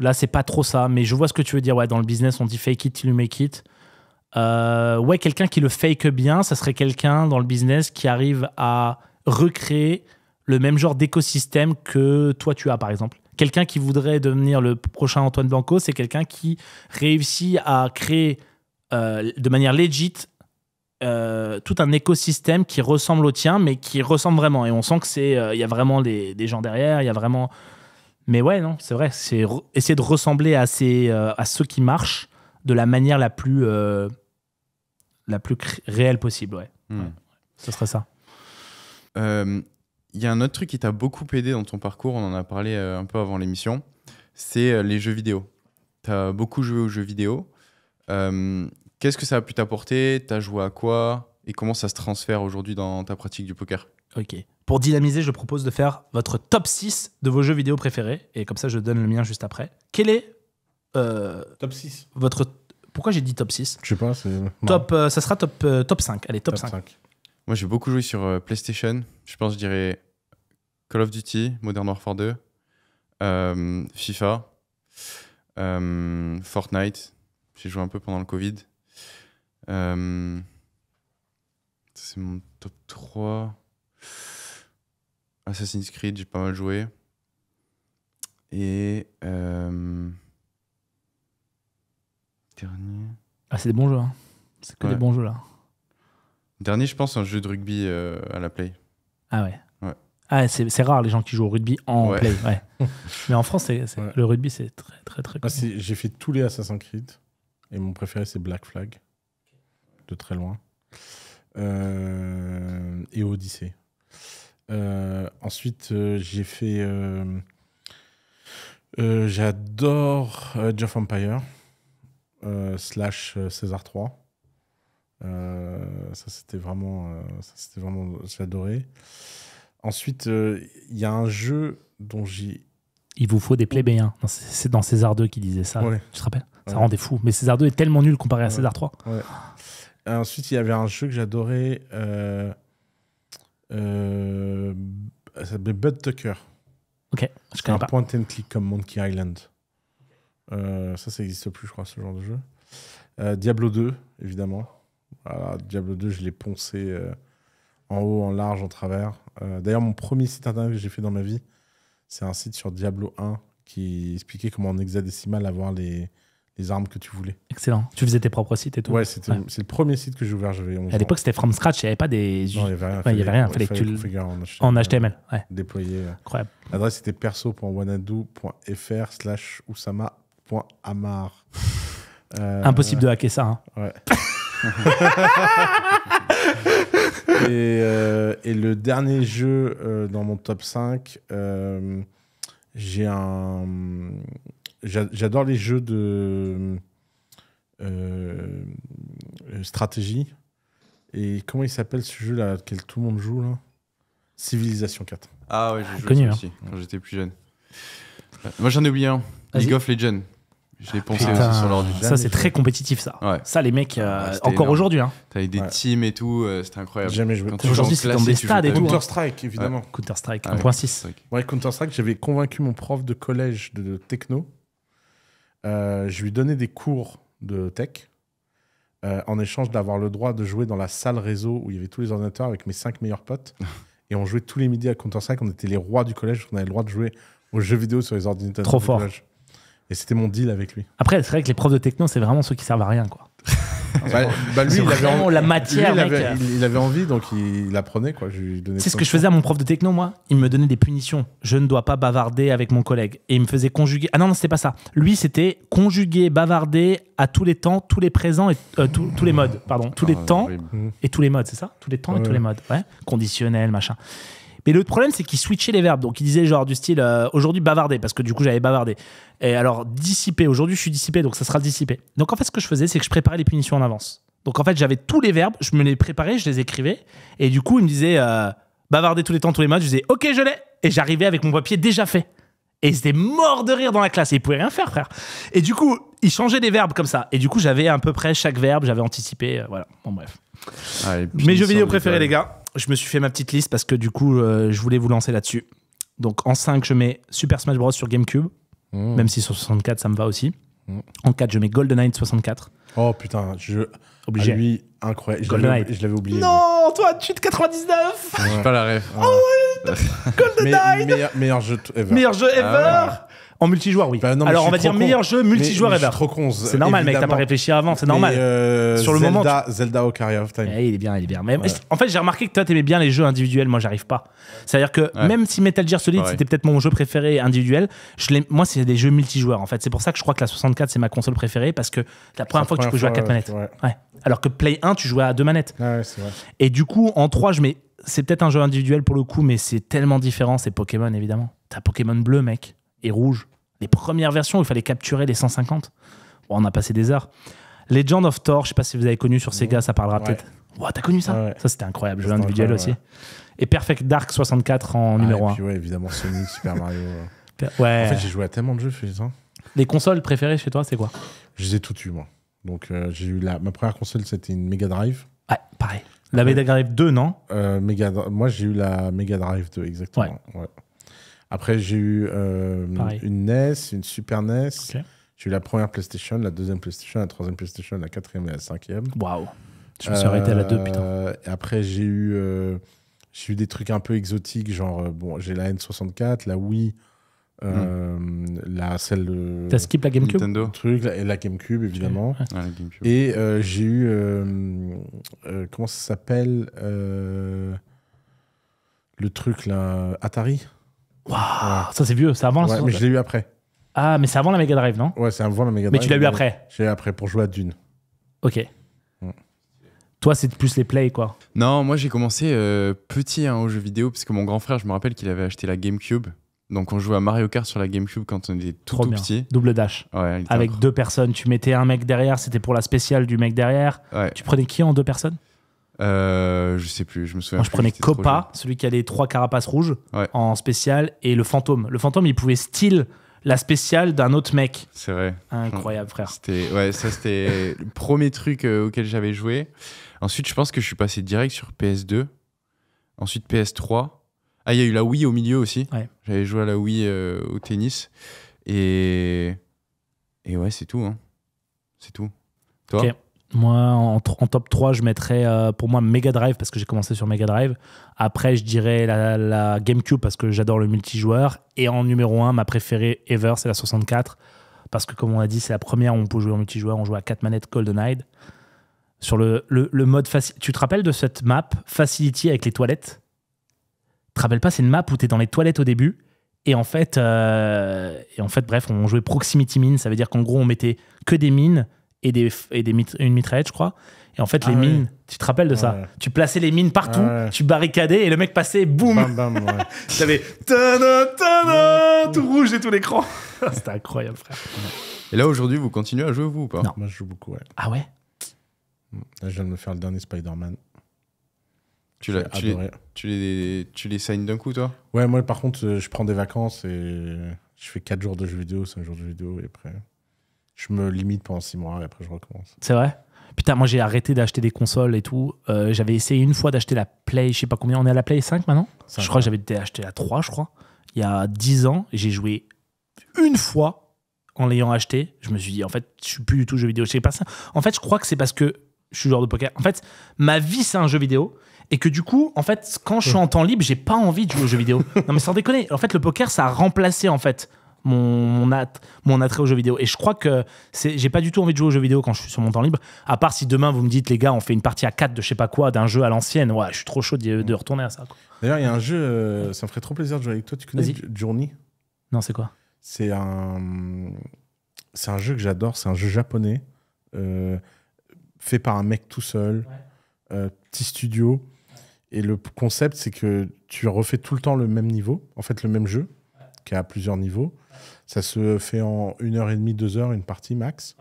Là, c'est pas trop ça, mais je vois ce que tu veux dire. Ouais, dans le business, on dit fake it till you make it. Euh, ouais, quelqu'un qui le fake bien, ça serait quelqu'un dans le business qui arrive à recréer le même genre d'écosystème que toi tu as, par exemple. Quelqu'un qui voudrait devenir le prochain Antoine Blanco, c'est quelqu'un qui réussit à créer euh, de manière légite euh, tout un écosystème qui ressemble au tien, mais qui ressemble vraiment. Et on sent que c'est, euh, il y a vraiment des, gens derrière, il y a vraiment. Mais ouais, non, c'est vrai. C'est essayer de ressembler à ces, euh, à ceux qui marchent de la manière la plus, la plus réelle possible. Hmm. Ouais. Ce serait ça. Il y a un autre truc qui t'a beaucoup aidé dans ton parcours. On en a parlé un peu avant l'émission. C'est les jeux vidéo. T'as beaucoup joué aux jeux vidéo. Qu'est-ce que ça a pu t'apporter T'as joué à quoi Et comment ça se transfère aujourd'hui dans ta pratique du poker Ok. Pour dynamiser, je propose de faire votre top 6 de vos jeux vidéo préférés. Et comme ça, je donne le mien juste après. Quel est. Euh, top 6. Votre. Pourquoi j'ai dit top 6 Je sais pas. Top, euh, ça sera top, euh, top 5. Allez, top, 5. Moi, j'ai beaucoup joué sur PlayStation. Je pense, je dirais Call of Duty, Modern Warfare 2, FIFA, Fortnite. J'ai joué un peu pendant le Covid. Euh, c'est mon top 3. Assassin's Creed, j'ai pas mal joué. Et. Euh, dernier. Ah, c'est des bons jeux. Hein. C'est que des bons jeux là. Dernier, je pense, un jeu de rugby euh, à la Play. Ah ouais. Ah, c'est rare les gens qui jouent au rugby en ouais. Play. *laughs* Mais en France, le rugby, c'est très très très. Ah, j'ai fait tous les Assassin's Creed. Et mon préféré, c'est Black Flag de très loin. Euh, et Odyssée. Euh, ensuite, euh, j'ai fait. J'adore Jeff Empire slash César 3. ça, c'était vraiment. c'était vraiment. adoré. Ensuite, il y a un jeu dont j'ai. Il vous faut des plébéiens. C'est dans César 2 qui disait ça. Tu te rappelles Ça rendait fou. Mais César 2 est tellement nul comparé à César 3. Ensuite, il y avait un jeu que j'adorais. Euh, euh, ça s'appelait Bud Tucker. Ok, je connais un point and click comme Monkey Island. Euh, ça, ça n'existe plus, je crois, ce genre de jeu. Diablo 2, évidemment. Voilà, Diablo 2, je l'ai poncé en haut, en large, en travers. D'ailleurs, mon premier site internet que j'ai fait dans ma vie, c'est un site sur Diablo 1 qui expliquait comment en hexadécimal avoir les, les armes que tu voulais. Excellent. Tu faisais tes propres sites et tout. Ouais, c'est le premier site que j'ai ouvert. À l'époque, c'était from scratch. Il n'y avait pas des. Non, il n'y avait rien. y avait rien. Fallait, que tu le... en, HTML. Euh, ouais. Déployer. Euh. Incroyable. L'adresse était perso.wanadu.fr slash usama.amar. *laughs* Euh, Impossible de hacker ça. Hein. Ouais. *laughs* et, le dernier jeu dans mon top 5, j'ai un j'adore les jeux de euh, euh, stratégie. Et comment il s'appelle ce jeu-là, lequel tout le monde joue là Civilisation 4. Ah ouais, j'ai joué hein. aussi quand j'étais plus jeune. Euh, moi j'en ai oublié un. League of Legends. J'ai ah, pensé aussi sur l'ordi. Ça, c'est très compétitif, ça. Ça, les mecs, encore aujourd'hui. Hein. T'avais des teams et tout, c'était incroyable. Jamais joué. Aujourd'hui, c'est dans des stades et tout. Counter-Strike, évidemment. Counter-Strike, 1.6. Ah ouais, Counter-Strike, j'avais convaincu mon prof de collège de techno euh, je lui donnais des cours de tech euh, en échange d'avoir le droit de jouer dans la salle réseau où il y avait tous les ordinateurs avec mes cinq meilleurs potes. *laughs* et on jouait tous les midis à Counter-Strike. On était les rois du collège. On avait le droit de jouer aux jeux vidéo sur les ordinateurs Trop Et c'était mon deal avec lui. Après, c'est vrai que les profs de techno, c'est vraiment ceux qui servent à rien. quoi. *laughs* il avait envie, donc il, apprenait. Quoi. C'est ce que je faisais à mon prof de techno, moi. Il me donnait des punitions. Je ne dois pas bavarder avec mon collègue. Et il me faisait conjuguer. Ah non, non, c'était pas ça. Lui, c'était conjuguer, bavarder à tous les temps, tous les présents et euh, tous, les modes. Pardon, tous ah, les temps et tous les modes, c'est ça Tous les temps et tous les modes. Conditionnel, machin. Mais le problème, c'est qu'il switchait les verbes. Donc il disait genre du style euh, aujourd'hui bavarder, parce que du coup j'avais bavardé. Et alors dissiper, aujourd'hui je suis dissipé, donc ça sera dissipé. Donc en fait, ce que je faisais, c'est que je préparais les punitions en avance. Donc en fait, j'avais tous les verbes, je me les préparais, je les écrivais. Et du coup, il me disait euh, bavarder tous les temps, tous les matchs. Je disais ok, je l'ai. Et j'arrivais avec mon papier déjà fait. Et c'était mort de rire dans la classe. Et ils pouvaient rien faire, frère. Et du coup, il changeait les verbes comme ça. Et du coup, j'avais à peu près chaque verbe, j'avais anticipé. Euh, voilà, bon, bref. Mais ah, Mes jeux vidéo préférés, les gars je me suis fait ma petite liste parce que du coup, euh, je voulais vous lancer là-dessus. Donc en 5, je mets Super Smash Bros sur GameCube, hmm. même si sur 64, ça me va aussi. Hmm. En 4, je mets GoldenEye de 64. Oh putain, je. Obligé. lui, incroyable. Je l'avais oublié. Non, toi, tu es 99 Je suis pas la ref. Oh ouais, *laughs* GoldenEye Meilleur jeu ever. Meilleur jeu ever ah en multijoueur, oui. Bah, Alors, on va dire meilleur jeu multijoueur ever. trop con. C'est normal, mec, t'as pas réfléchi avant, c'est normal. Euh, Sur le moment. Zelda Ocarina of Time. Eh, il est bien, il est bien. en fait, j'ai remarqué que toi, t'aimais bien les jeux individuels, moi, j'arrive pas. C'est-à-dire que même si Metal Gear Solid, c'était peut-être mon jeu préféré individuel, je moi, c'est des jeux multijoueurs, en fait. C'est pour ça que je crois que la 64, c'est ma console préférée, parce que la première fois que tu peux jouer à 4 manettes. Ouais. Alors que Play 1, tu jouais à 2 manettes. Ouais, Vrai. Et du coup, en 3, je mets. C'est peut-être un jeu individuel pour le coup, mais c'est tellement différent, c'est Pokémon, évidemment. T'as Pokémon bleu, mec et rouge. Les premières versions, il fallait capturer les 150. on a passé des heures. Legend of Thor, je sais pas si vous avez connu sur Sega, mhm. ça parlera peut-être. tu t'as connu ça Ça, c'était incroyable, jeu individuel aussi. Et Perfect Dark 64 en ah, numéro et puis, Ouais, évidemment, Sonic, Super Mario. Euh. Ouais. En fait, j'ai joué à tellement de jeux, hein. Les consoles préférées chez toi, c'est quoi Je les ai toutes eues, moi. Donc, euh, j'ai eu la... ma première console, c'était une Mega Drive. Ouais, pareil. La Mega Drive 2, non euh, Mega... Moi, j'ai eu la Mega Drive 2, exactement. Ouais. Après, j'ai eu euh, une NES, une Super NES. J'ai eu la première PlayStation, la deuxième PlayStation, la troisième PlayStation, la quatrième et la cinquième. Waouh Je me suis arrêté à la deux, putain. Euh, après, j'ai eu, euh, eu des trucs un peu exotiques, genre, bon, j'ai la N64, la Wii, hmm. la celle. T'as skip la GameCube Nintendo. Truc, la, la GameCube, évidemment. Et j'ai eu. comment ça s'appelle le truc là Atari Waouh, ça c'est vieux, c'est avant mais je l'ai eu après. Ah, mais c'est avant la Mega Drive, non Ouais, c'est avant la Mega Drive. Mais tu l'as eu après j'ai eu après pour jouer à Dune. Ok. Toi, c'est plus les plays quoi. Non, moi j'ai commencé euh, petit hein, au jeu vidéo parce que mon grand frère, je me rappelle qu'il avait acheté la GameCube. Donc on jouait à Mario Kart sur la GameCube quand on était tout, petit. Double dash. Ouais, Avec deux personnes. Tu mettais un mec derrière, c'était pour la spéciale du mec derrière. Tu prenais qui en deux personnes euh, je sais plus, je me souviens. Moi, je prenais Copa, celui qui a les trois carapaces rouges en spécial, et le fantôme. Le fantôme, il pouvait style la spéciale d'un autre mec. C'est vrai. Incroyable, frère. C'était, ouais, ça, c'était le premier truc euh, auquel j'avais joué. Ensuite, je pense que je suis passé direct sur PS2. Ensuite, PS3. Ah, il y a eu la Wii au milieu aussi. Ouais. J'avais joué à la Wii euh, au tennis. Et. Et ouais, c'est tout. Hein. C'est tout. Toi moi, en, top 3, je mettrais euh, pour moi Mega Drive parce que j'ai commencé sur Mega Drive. Après, je dirais la, GameCube parce que j'adore le multijoueur. Et en numéro 1, ma préférée ever, c'est la 64. Parce que, comme on a dit, c'est la première où on peut jouer en multijoueur. On joue à 4 manettes GoldenEye. Sur le, mode Tu te rappelles de cette map Facility avec les toilettes Tu te rappelles pas C'est une map où tu es dans les toilettes au début. Et en fait, euh, et en fait bref, on jouait Proximity Mine. Ça veut dire qu'en gros, on mettait que des mines et, des, et des une mitraillette, je crois. Et en fait, ah les mines, tu te rappelles de ça Tu plaçais les mines partout, tu barricadais et le mec passait, boum Bam, bam, *laughs* tout rouge et tout l'écran. *laughs* C'était incroyable, frère. Et là, aujourd'hui, vous continuez à jouer, vous ou pas Non. Moi, je joue beaucoup, ouais. Ah ouais Là, je viens de me faire le dernier Spider-Man. Tu, tu, les, tu, les, tu les signes d'un coup, toi Ouais, moi, par contre, euh, je prends des vacances et je fais 4 jours de jeux vidéo, 5 jours de jeux vidéo et après je me limite pendant six mois et après je recommence. C'est vrai Putain, moi j'ai arrêté d'acheter des consoles et tout. Euh, j'avais essayé une fois d'acheter la Play, je sais pas combien, on est à la Play 5 maintenant Je crois que j'avais acheté la 3, je crois, il y a 10 ans. J'ai joué une fois en l'ayant acheté. Je me suis dit, en fait, je suis plus du tout jeu vidéo. Je sais pas ça. En fait, je crois que c'est parce que je suis joueur de poker. En fait, ma vie, c'est un jeu vidéo. Et que du coup, en fait, quand je suis *laughs* en temps libre, j'ai pas envie de jouer au jeu vidéo. Non, mais sans déconner. En fait, le poker, ça a remplacé, en fait, mon, mon, mon attrait aux jeux vidéo. Et je crois que j'ai pas du tout envie de jouer aux jeux vidéo quand je suis sur mon temps libre, à part si demain vous me dites, les gars, on fait une partie à 4 de je sais pas quoi, d'un jeu à l'ancienne. Ouais, je suis trop chaud de, retourner à ça. D'ailleurs, il y a un jeu, euh, ça me ferait trop plaisir de jouer avec toi. Tu connais Journey Non, c'est quoi C'est un. C'est un jeu que j'adore, c'est un jeu japonais, euh, fait par un mec tout seul, euh, petit studio. Et le concept, c'est que tu refais tout le temps le même niveau, en fait, le même jeu, qui a plusieurs niveaux. Ça se fait en une heure et demie, deux heures, une partie max.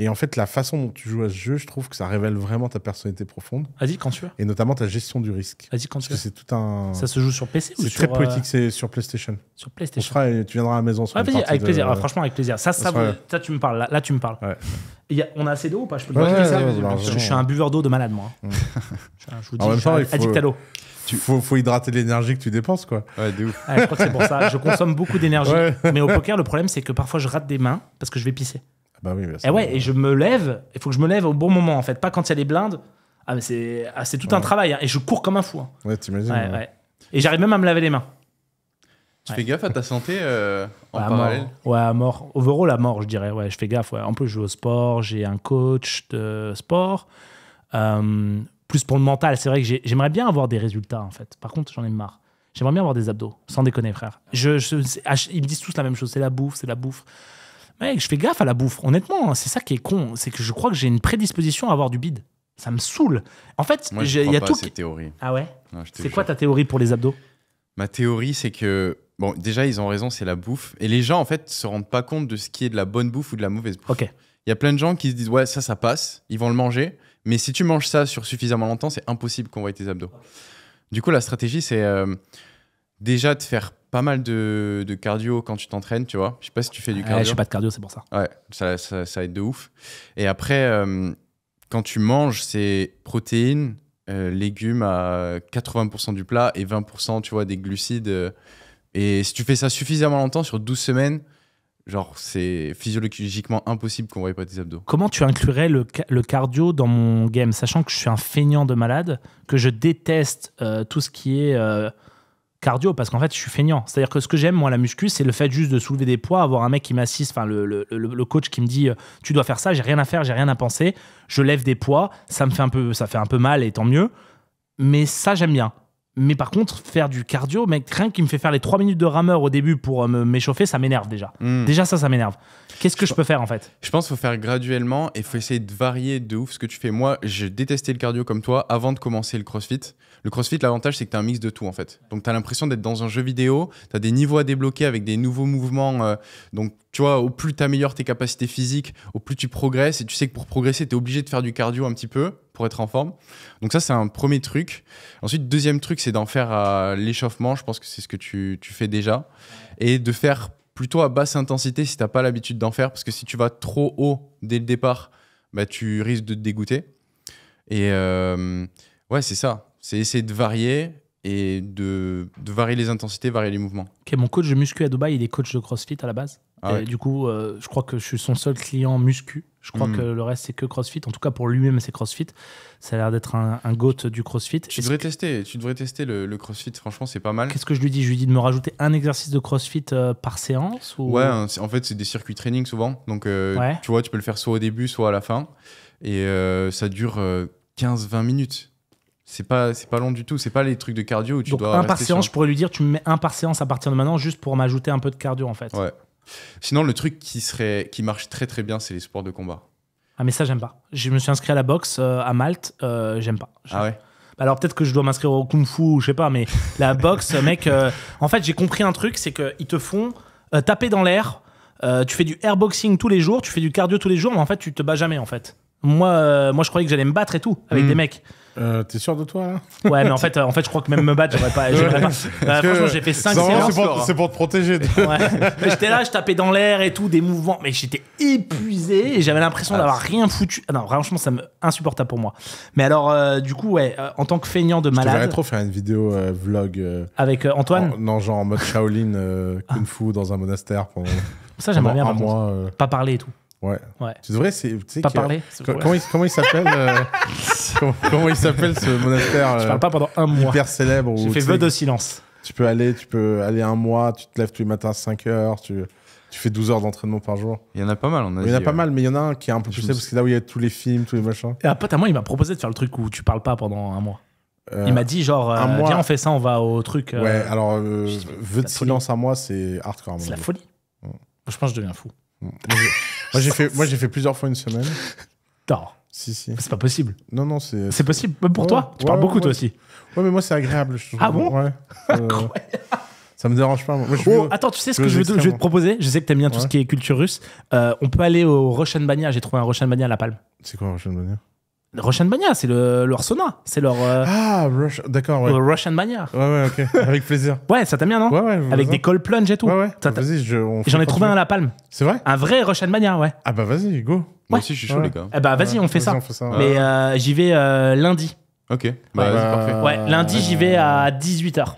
Et en fait, la façon dont tu joues à ce jeu, je trouve que ça révèle vraiment ta personnalité profonde. Vas-y, quand tu veux. Et notamment ta gestion du risque. Vas-y, quand tu veux. c'est tout un. Ça se joue sur PC ou C'est très euh, politique, c'est sur PlayStation. Sur PlayStation. tu viendras à la maison sur vas-y, avec plaisir. Ah, franchement, avec plaisir. Ça, ça, ça, tu me parles. Là, tu me parles. Ouais. on a assez d'eau ou pas Je peux bah, je, suis un buveur d'eau de malade, moi. Mm. je vous dis, en addict à l'eau. Il faut, faut hydrater l'énergie que tu dépenses, quoi. Ouais, je crois que c'est pour ça. Je consomme beaucoup d'énergie. Mais au poker, le problème, c'est que parfois, je rate des mains parce que je vais pisser. Ah bah oui, Et ouais, et je me lève. Il faut que je me lève au bon moment, en fait. Pas quand il y a des blindes. Ah, mais c'est ah, tout un travail. Hein. Et je cours comme un fou. Hein. Ouais, ouais. Et j'arrive même à me laver les mains. Tu fais gaffe à ta santé euh, en mort. Ouais, à mort. Overall, à mort, je dirais. Ouais, je fais gaffe. En plus, je joue au sport. J'ai un coach de sport. Euh, plus pour le mental. C'est vrai que j'aimerais bien avoir des résultats, en fait. Par contre, j'en ai marre. J'aimerais bien avoir des abdos, sans déconner, frère. Je, ah, ils me disent tous la même chose, c'est la bouffe, c'est la bouffe. Mais je fais gaffe à la bouffe. Honnêtement, hein, c'est ça qui est con. C'est que je crois que j'ai une prédisposition à avoir du bide. Ça me saoule. En fait, il y a pas tout. Ah ouais C'est quoi ta théorie pour les abdos Ma théorie, c'est que. Bon, déjà, ils ont raison, c'est la bouffe. Et les gens, en fait, se rendent pas compte de ce qui est de la bonne bouffe ou de la mauvaise bouffe. Ok. Il y a plein de gens qui se disent, ouais, ça, ça passe. Ils vont le manger. Mais si tu manges ça sur suffisamment longtemps, c'est impossible qu'on voie tes abdos. Du coup, la stratégie, c'est euh, déjà de faire pas mal de, cardio quand tu t'entraînes, tu vois. Je sais pas si tu fais du cardio. je fais pas de cardio, c'est pour ça. Ouais, ça, ça, ça, de ouf. Et après, euh, quand tu manges, c'est protéines, euh, légumes à 80% du plat et 20%, tu vois, des glucides. et si tu fais ça suffisamment longtemps, sur 12 semaines, Genre, c'est physiologiquement impossible qu'on ne voit pas tes abdos. Comment tu inclurais le, cardio dans mon game, sachant que je suis un feignant de malade, que je déteste euh, tout ce qui est euh, cardio, parce qu'en fait, je suis feignant. C'est-à-dire que ce que j'aime, moi, la muscu, c'est le fait juste de soulever des poids, avoir un mec qui m'assiste, enfin, le, coach qui me dit euh, Tu dois faire ça, j'ai rien à faire, j'ai rien à penser. Je lève des poids, ça me fait un peu, ça fait un peu mal et tant mieux. Mais ça, j'aime bien. Mais par contre, faire du cardio, mec, rien qui me fait faire les 3 minutes de rameur au début pour euh, me m'échauffer, ça m'énerve déjà. Hmm. Déjà, ça, ça m'énerve. Qu'est-ce que je, peux faire en fait Je pense qu'il faut faire graduellement et il faut essayer de varier de ouf ce que tu fais. Moi, je détestais le cardio comme toi avant de commencer le crossfit. Le crossfit, l'avantage, c'est que tu as un mix de tout en fait. Donc tu as l'impression d'être dans un jeu vidéo, tu as des niveaux à débloquer avec des nouveaux mouvements. Euh, donc tu vois, au plus tu améliores tes capacités physiques, au plus tu progresses. Et tu sais que pour progresser, tu es obligé de faire du cardio un petit peu pour être en forme. Donc ça, c'est un premier truc. Ensuite, deuxième truc, c'est d'en faire à l'échauffement. Je pense que c'est ce que tu, fais déjà. Et de faire plutôt à basse intensité si tu n'as pas l'habitude d'en faire. Parce que si tu vas trop haut dès le départ, bah, tu risques de te dégoûter. Et euh, ouais, c'est ça. C'est essayer de varier et de, varier les intensités, varier les mouvements. mon coach de muscu à Dubaï, il est coach de CrossFit à la base. Ah et Du coup, euh, je crois que je suis son seul client muscu. Je crois hmm. que le reste, c'est que CrossFit. En tout cas, pour lui-même, c'est CrossFit. Ça a l'air d'être un, goat du CrossFit. Tu devrais, tester, tu devrais tester le, CrossFit. Franchement, c'est pas mal. Qu'est-ce que je lui dis Je lui dis de me rajouter un exercice de CrossFit euh, par séance ou... Ouais, en fait, c'est des circuits training souvent. Donc, euh, tu vois, tu peux le faire soit au début, soit à la fin. Et ça dure 15-20 minutes. C'est pas, c'est pas long du tout. C'est pas les trucs de cardio où tu Donc, dois. Un par séance, je pourrais lui dire, tu me mets un par séance à partir de maintenant, juste pour m'ajouter un peu de cardio en fait. Ouais. Sinon, le truc qui serait, qui marche très très bien, c'est les sports de combat. Ah mais ça j'aime pas. Je me suis inscrit à la boxe euh, à Malte, euh, j'aime pas. ah ouais. Alors peut-être que je dois m'inscrire au kung-fu ou je sais pas, mais la *laughs* boxe, mec. Euh, en fait, j'ai compris un truc, c'est qu'ils te font taper dans l'air. tu fais du airboxing tous les jours, tu fais du cardio tous les jours, mais en fait tu te bats jamais en fait. Moi, moi je croyais que j'allais me battre et tout avec hmm. des mecs. Euh, t'es sûr de toi là Ouais, mais en fait, euh, en fait, je crois que même me battre, j'aurais pas. j'aurais bah, franchement, j'ai fait 5 séances. C'est pour, c'est te protéger. Ouais. J'étais là, je tapais dans l'air et tout, des mouvements, mais j'étais épuisé et j'avais l'impression ah, d'avoir rien foutu. Ah non, franchement, ça me insupportable pour moi. Mais alors, euh, du coup, ouais, en tant que feignant de Je J'aimerais trop faire une vidéo vlog. avec Antoine, non, genre en mode Shaolin, ah. Kung Fu dans un monastère pendant, ça j'aimerais bien. Pas parler et tout. Ouais. Tu devrais, Pas parler. Comment, il, s'appelle euh, *laughs* comment, il s'appelle ce monastère Je parle euh, pas pendant un mois. Hyper célèbre. J'ai vœu de silence. Tu peux aller, tu peux aller un mois, tu te lèves tous les matins à 5 h tu, tu fais 12 heures d'entraînement par jour. Il y en a pas mal, Il y en a pas mal, mais il y en a un qui est un peu plus célèbre parce que là où il y a tous les films, tous les machins. Et un moi, il m'a proposé de faire le truc où tu parles pas pendant un mois. Euh, il m'a dit genre, viens, on fait ça, on va au truc. Ouais, alors, vœu de silence à moi mois, c'est hardcore. C'est la folie. Je pense que je deviens fou moi, j'ai fait, moi, j'ai fait plusieurs fois une semaine. Non. Si, si. C'est pas possible. Non, non, c'est. C'est possible, même pour toi. Tu parles beaucoup, toi aussi. Ouais, mais moi, c'est agréable. ah bon Ouais. *laughs* Euh, ça me dérange pas. Oh, attends, tu sais ce que je vais, te, proposer Je sais que t'aimes bien tout ce qui est culture russe. Euh, on peut aller au Russian Bania. J'ai trouvé un Russian Bania à La Palme. C'est quoi un Russian Bania Russian Mania, c'est le, leur sauna. C'est leur. Euh, ah, Rush, d'accord, ouais. Euh, Russian Mania. Ouais, ouais, ok. Avec plaisir. ouais, ça t'aime bien, non Ouais, ouais. Avec des cold plunge et tout. Ouais, ouais. Vas-y, j'en ai trouvé un à la palme. C'est vrai Un vrai Russian Mania, ouais. Ah, bah vas-y, go. Moi aussi, je suis chaud, les gars. Eh bah, vas-y, on, fait ça. Mais euh, j'y vais lundi. Ok. Bah, y bah, parfait. Ouais, lundi, j'y vais à 18h.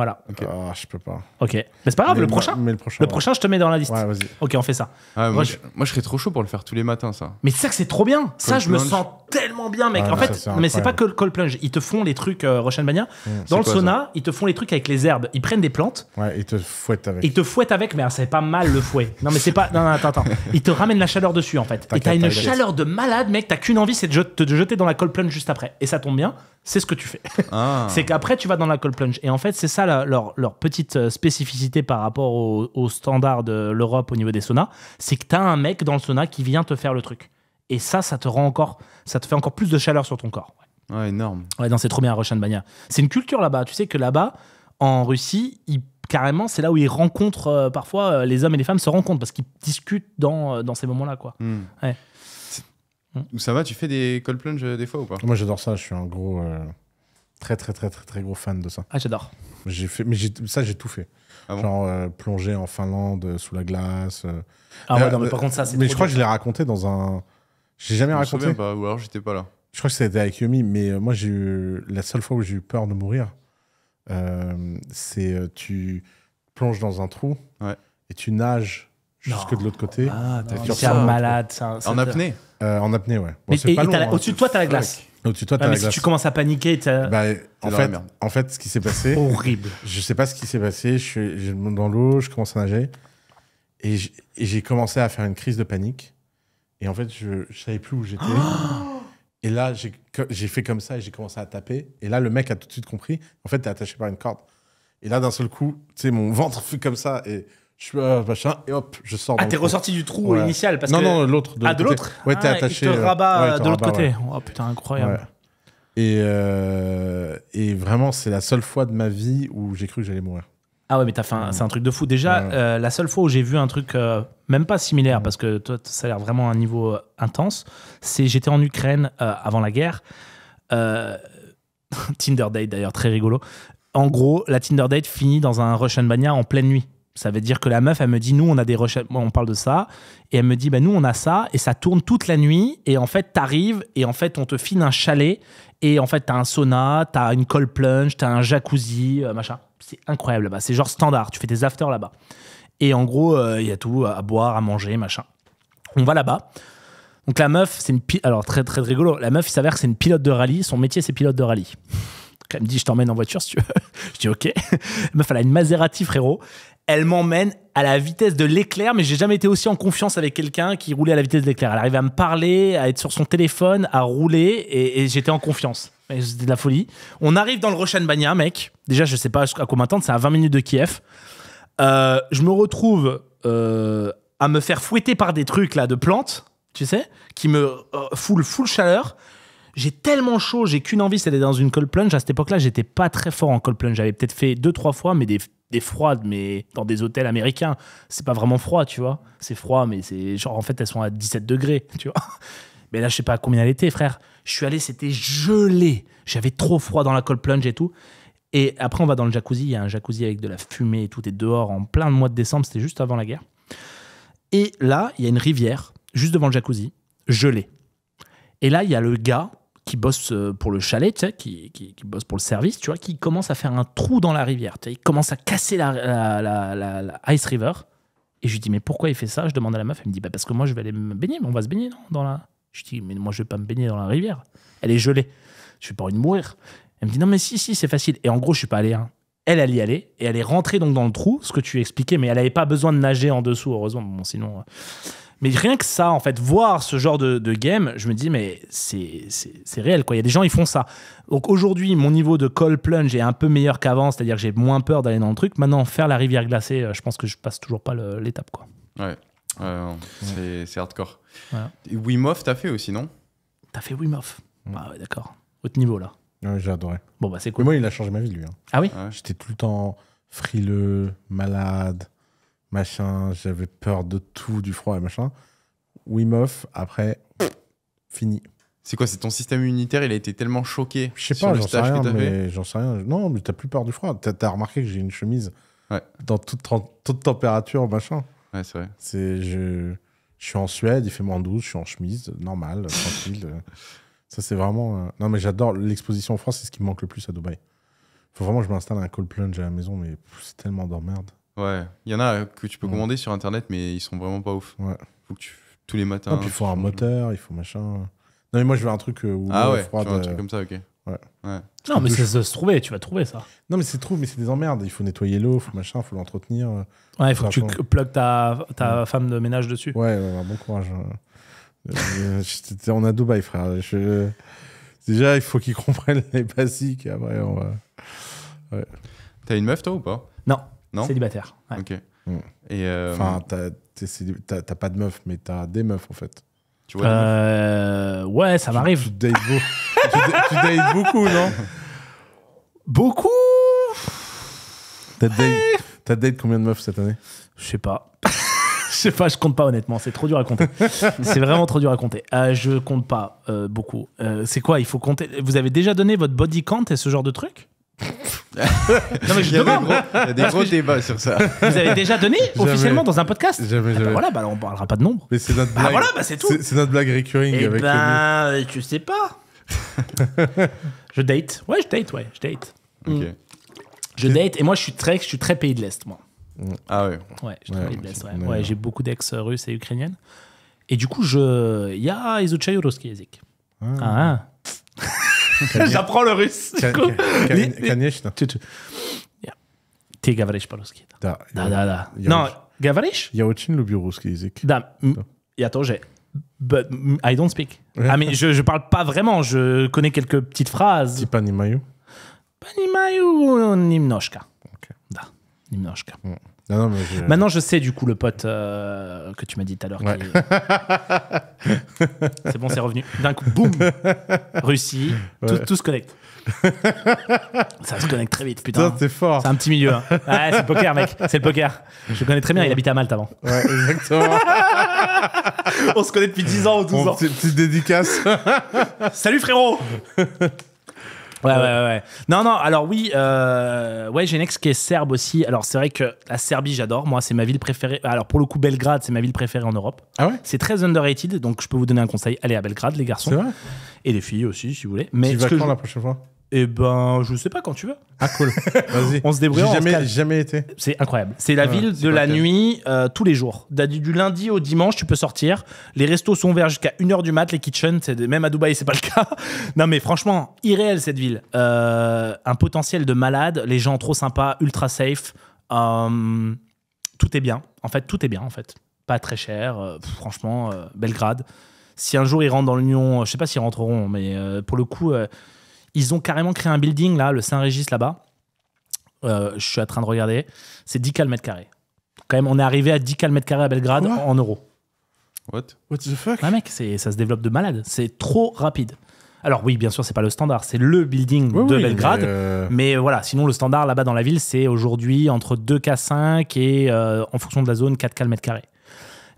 Voilà. Ok. Ah, je peux pas. Ok. Mais c'est pas grave, le, prochain. le prochain, je te mets dans la liste. vas-y. Ok, on fait ça. Ah, moi, je... serais trop chaud pour le faire tous les matins, ça. Mais c'est ça que c'est trop bien. ça, je me sens tellement bien, mec. en fait, mais c'est pas que le cold plunge. Ils te font les trucs, euh, Rochelle Bania. Mm. Dans le sauna, ils te font les trucs avec les herbes. Ils prennent des plantes. Ouais, ils te fouettent avec. Ils te fouettent avec, mais c'est pas mal le fouet. Non, mais c'est pas. Non, attends, attends. *laughs* Ils te ramènent la chaleur dessus, en fait. Et t'as une chaleur de malade, mec. T'as qu'une envie, c'est de te jeter dans la cold plunge juste après. Et ça tombe bien. C'est ce que tu fais. Ah. *laughs* C'est qu'après, tu vas dans la cold plunge. Et en fait, c'est ça leur, petite euh, spécificité par rapport aux au standards de l'Europe au niveau des saunas, c'est que tu as un mec dans le sauna qui vient te faire le truc. Et ça, ça te rend encore, ça te fait encore plus de chaleur sur ton corps. Ouais, énorme. Ouais, non, c'est trop bien à Bania. C'est une culture là-bas. Tu sais que là-bas, en Russie, carrément, c'est là où ils rencontrent euh, parfois euh, les hommes et les femmes se rencontrent parce qu'ils discutent dans, dans ces moments-là, quoi. Hmm. Ouais. Où ça va Tu fais des cold plunge des fois ou pas Moi, j'adore ça. Je suis un gros. Très, très, très, très, très gros fan de ça. Ah, j'adore. J'ai fait, mais ça, j'ai tout fait. Ah Genre euh, plonger en Finlande, euh, sous la glace. Euh. Ah ouais, non, mais par contre, ça, c'est mais je crois que je l'ai raconté dans un. J'ai jamais Je raconté. pas, ou alors j'étais pas là. Je crois que c'était avec Yomi, mais moi, j'ai eu. La seule fois où j'ai eu peur de mourir, c'est tu plonges dans un trou Ouais. et tu nages jusque de l'autre côté Ah, tu C'est malade. en apnée. en apnée, ouais. Mais- et- hein. Au-dessus de toi, t'as la glace donc tu, toi, mais si tu commences à paniquer, Bah, en, fait, en fait, ce qui s'est passé. Horrible. Je sais pas ce qui s'est passé. Je suis monte dans l'eau, je commence à nager. Et j'ai commencé à faire une crise de panique. Et en fait, je, savais plus où j'étais. *gasps* et là, j'ai fait comme ça et j'ai commencé à taper. Et là, le mec a tout de suite compris. En fait, t'es attaché par une corde. Et là, d'un seul coup, tu sais, mon ventre *laughs* fut comme ça. Et je euh, machin, et hop, je sors. Ah, t'es ressorti du trou initial parce Non, que... non, l'autre. Ah, de l'autre Ouais, t'es attaché. Il te rabat de l'autre côté. Oh putain, incroyable. Et, euh, et vraiment, c'est la seule fois de ma vie où j'ai cru que j'allais mourir. Ah ouais, mais t'as fait un... c'est un truc de fou. Déjà, euh, la seule fois où j'ai vu un truc même pas similaire, parce que toi, ça a l'air vraiment à un niveau intense, c'est j'étais en Ukraine avant la guerre. *laughs* Tinder date d'ailleurs, très rigolo. En gros, la Tinder date finit dans un Russian Banya en pleine nuit. Ça veut dire que la meuf, elle me dit, nous, on a des recherches, on parle de ça. Et elle me dit, bah, nous, on a ça. Et ça tourne toute la nuit. Et en fait, t'arrives et en fait, on te file un chalet. Et en fait, t'as un sauna, t'as une cold plunge, t'as un jacuzzi, euh, machin. C'est incroyable là-bas. C'est genre standard. Tu fais des afters là-bas. Et en gros, euh, il y a tout à boire, à manger, machin. On va là-bas. Donc la meuf, c'est une alors très très rigolo. La meuf, il s'avère que c'est une pilote de rallye. Son métier, c'est pilote de rallye. *laughs* Elle me dit, je t'emmène en voiture si tu veux. *laughs* je dis, ok. La meuf, elle a une Maserati, frérot elle m'emmène à la vitesse de l'éclair, mais j'ai jamais été aussi en confiance avec quelqu'un qui roulait à la vitesse de l'éclair. Elle arrivait à me parler, à être sur son téléphone, à rouler, et, j'étais en confiance. C'était de la folie. On arrive dans le rochelle Bania, mec. Déjà, je sais pas à quoi de c'est à 20 minutes de Kiev. Euh, je me retrouve euh, à me faire fouetter par des trucs là de plantes, tu sais, qui me euh, foule full chaleur. J'ai tellement chaud, j'ai qu'une envie, c'est d'être dans une cold plunge. À cette époque-là, j'étais pas très fort en cold plunge. J'avais peut-être fait deux, trois fois, mais des des froides, mais dans des hôtels américains. C'est pas vraiment froid, tu vois. C'est froid, mais c'est genre, en fait, elles sont à 17 degrés, *laughs* tu vois. Mais là, je sais pas combien elle était, frère. Je suis allé, c'était gelé. J'avais trop froid dans la cold plunge et tout. Et après, on va dans le jacuzzi. Il y a un jacuzzi avec de la fumée et tout. et dehors en plein mois de décembre. C'était juste avant la guerre. Et là, il y a une rivière juste devant le jacuzzi, gelée. Et là, il y a le gars qui bosse euh, pour le chalet, qui, bosse pour le service, tu vois, qui commence à faire un trou dans la rivière. Tu il commence à casser la, Ice River. Et je lui dis, mais pourquoi il fait ça Je demande à la meuf, elle me dit, bah parce que moi je vais aller me baigner, mais on va se baigner non, dans la. Je dis, mais moi je vais pas me baigner dans la rivière. Elle est gelée. Je suis pas envie de mourir. Elle me dit, non, mais si, si, c'est facile. Et en gros, je suis pas allé. Hein. Elle, elle y allait. Et elle est rentrée donc dans le trou, ce que tu expliquais, mais elle n'avait pas besoin de nager en dessous, heureusement. Bon, sinon. Euh, mais rien que ça, en fait, voir ce genre de, game, je me dis, mais c'est réel, quoi. Il y a des gens, ils font ça. Donc aujourd'hui, mon niveau de call plunge est un peu meilleur qu'avant, c'est-à-dire que j'ai moins peur d'aller dans le truc. Maintenant, faire la rivière glacée, euh, je pense que je passe toujours pas l'étape, quoi. Ouais, c'est hardcore. Voilà. Wim Hof, t'as fait aussi, non T'as fait Wim Hof mm. Ah d'accord. Autre niveau, là. Ouais, j'ai adoré. Bon, bah, c'est cool. moi, il a changé ma vie, lui. Hein. Ah oui ah J'étais tout le temps frileux, malade machin, j'avais peur de tout, du froid et machin. Wim Hof, après, fini. C'est quoi C'est ton système immunitaire Il a été tellement choqué. Je sais pas, j'en sais rien. Mais j'en sais rien. Non, mais t'as plus peur du froid. T'as as remarqué que j'ai une chemise dans toute, toute, température, machin. Ouais, c'est vrai. je, je suis en Suède, il fait moins 12, je suis en chemise, normal, *laughs* tranquille. Ça, c'est vraiment. Euh, non, mais j'adore l'exposition en France, c'est ce qui me manque le plus à Dubaï. Faut vraiment que je m'installe un cold plunge à la maison, mais c'est tellement d'emmerde. Ouais, il y en a que tu peux mm. commander sur internet, mais ils sont vraiment pas ouf. Ouais. Faut que tu tous les matins. Ah, il faut un moteur, il faut machin. Non, mais moi je veux un truc euh, où ah ouais, un euh, truc comme ça, ok. Ouais. ouais. Non, mais c'est se trouver, tu vas trouver ça. Non, mais c'est trouve mais c'est des emmerdes. Il faut nettoyer l'eau, faut machin, faut l'entretenir. Euh, ouais, il faut que tu plugues ta, ta femme de ménage dessus. Ouais, bon courage. on hein. à Dubaï, frère. Déjà, il faut qu'ils *laughs* comprennent les basiques. Après, on Ouais. T'as une meuf, toi, ou pas Non. Célibataire. Ok. Mm. Euh, enfin, t'as pas de meuf, mais t'as des meufs en fait. Tu vois euh, Ouais, ça m'arrive. *laughs* Tu, dates beaucoup, non Beaucoup T'as date, combien de meufs cette année Je sais pas. *laughs* Je sais pas, je compte pas honnêtement, c'est trop dur à compter. *laughs* c'est vraiment trop dur à compter. Euh, je compte pas beaucoup. c'est quoi Il faut compter. Vous avez déjà donné votre body count et ce genre de truc *laughs* non, mais je il, y demande. gros, il y a des gros débats sur ça. Vous avez déjà donné *laughs* officiellement dans un podcast Jamais, ah bah jamais. voilà, bah, on parlera pas de nombre. Mais c'est notre ah bah blague. Bah voilà, bah c'est tout. C'est notre blague recurring. Eh avec ben, le... Euh, tu sais pas. *laughs* je date. Ouais, je date, ouais, je date. Ok. Mm. Je date et moi, je suis très, je suis très pays de l'Est, moi. Mm. Ah ouais. Ouais, je suis très pays de l'Est. Ouais. ouais, j'ai beaucoup d'ex russes et ukrainiennes. Et du coup, je. Я изучаю русский Ah. ah. J'apprends le russe. Can you speak? Tu tu. Da da da. Non, gavrish? Y a au le bureau russe, Isaac. Y a j'ai. I don't speak. Ah mais je je parle pas vraiment. Je connais quelques petites phrases. Pani Panimaju, niemnóżka. Ok. Da. Niemnóżka. Non, mais Maintenant, je sais du coup le pote euh, que tu m'as dit tout à l'heure. *laughs* c'est bon, c'est revenu. D'un coup, boum *laughs* Russie, tout, se connecte. ça se connecte très vite, putain. C'est fort. C'est un petit milieu. Hein. c'est le poker, mec. C'est le poker. Je le connais très bien, il habitait à Malte avant. Ouais, exactement. *laughs* On se connaît depuis 10 ans ou 12 ans. petite dédicace. Salut frérot Ouais, ouais, ouais, Non, non, alors oui, euh, ouais, j'ai une ex qui est serbe aussi. Alors, c'est vrai que la Serbie, j'adore. Moi, c'est ma ville préférée. Alors, pour le coup, Belgrade, c'est ma ville préférée en Europe. Ah ouais C'est très underrated, donc je peux vous donner un conseil. Allez à Belgrade, les garçons. C'est vrai Et les filles aussi, si vous voulez. Mais tu vas quand la prochaine fois eh ben, je sais pas quand tu veux. Ah cool. *laughs* Vas-y. on se débrouille. J'ai jamais, jamais été. C'est incroyable. C'est la euh, ville de la nuit euh, tous les jours. Du, lundi au dimanche, tu peux sortir. Les restos sont ouverts jusqu'à 1h du mat. Les kitchens, c'est même à Dubaï, c'est pas le cas. *laughs* non mais franchement, irréel cette ville. Euh, un potentiel de malade. Les gens trop sympas, ultra safe. tout est bien. En fait, tout est bien en fait. Pas très cher. franchement, Belgrade. Si un jour ils rentrent dans l'Union, je sais pas s'ils rentreront, mais pour le coup ils ont carrément créé un building, là, le Saint-Régis, là-bas. Euh, je suis en train de regarder. C'est 10 km mètre Quand même, on est arrivé à 10 km mètre à Belgrade en euros. What What the fuck Ouais, mec, ça se développe de malade. C'est trop rapide. Alors oui, bien sûr, c'est pas le standard, c'est le building de Belgrade. Mais, euh, euh, voilà, sinon le standard là-bas dans la ville, c'est aujourd'hui entre 2K5 et en fonction de la zone 4K mètre carré.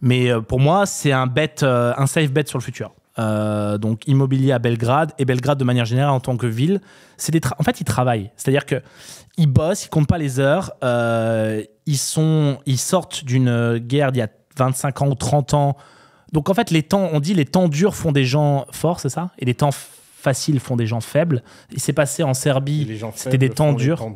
Mais pour moi, c'est un un safe bet sur le futur. Euh, donc immobilier à Belgrade et Belgrade de manière générale en tant que ville. C'est en fait, ils travaillent. C'est-à-dire que ils bossent, ils comptent pas les heures. Euh, ils sont, ils sortent d'une guerre d'il y a 25 ans ou 30 ans. Donc en fait, les temps, on dit les temps durs font des gens forts, c'est ça Et les temps faciles font des gens faibles. Il s'est passé en Serbie, c'était des temps durs. Mmh.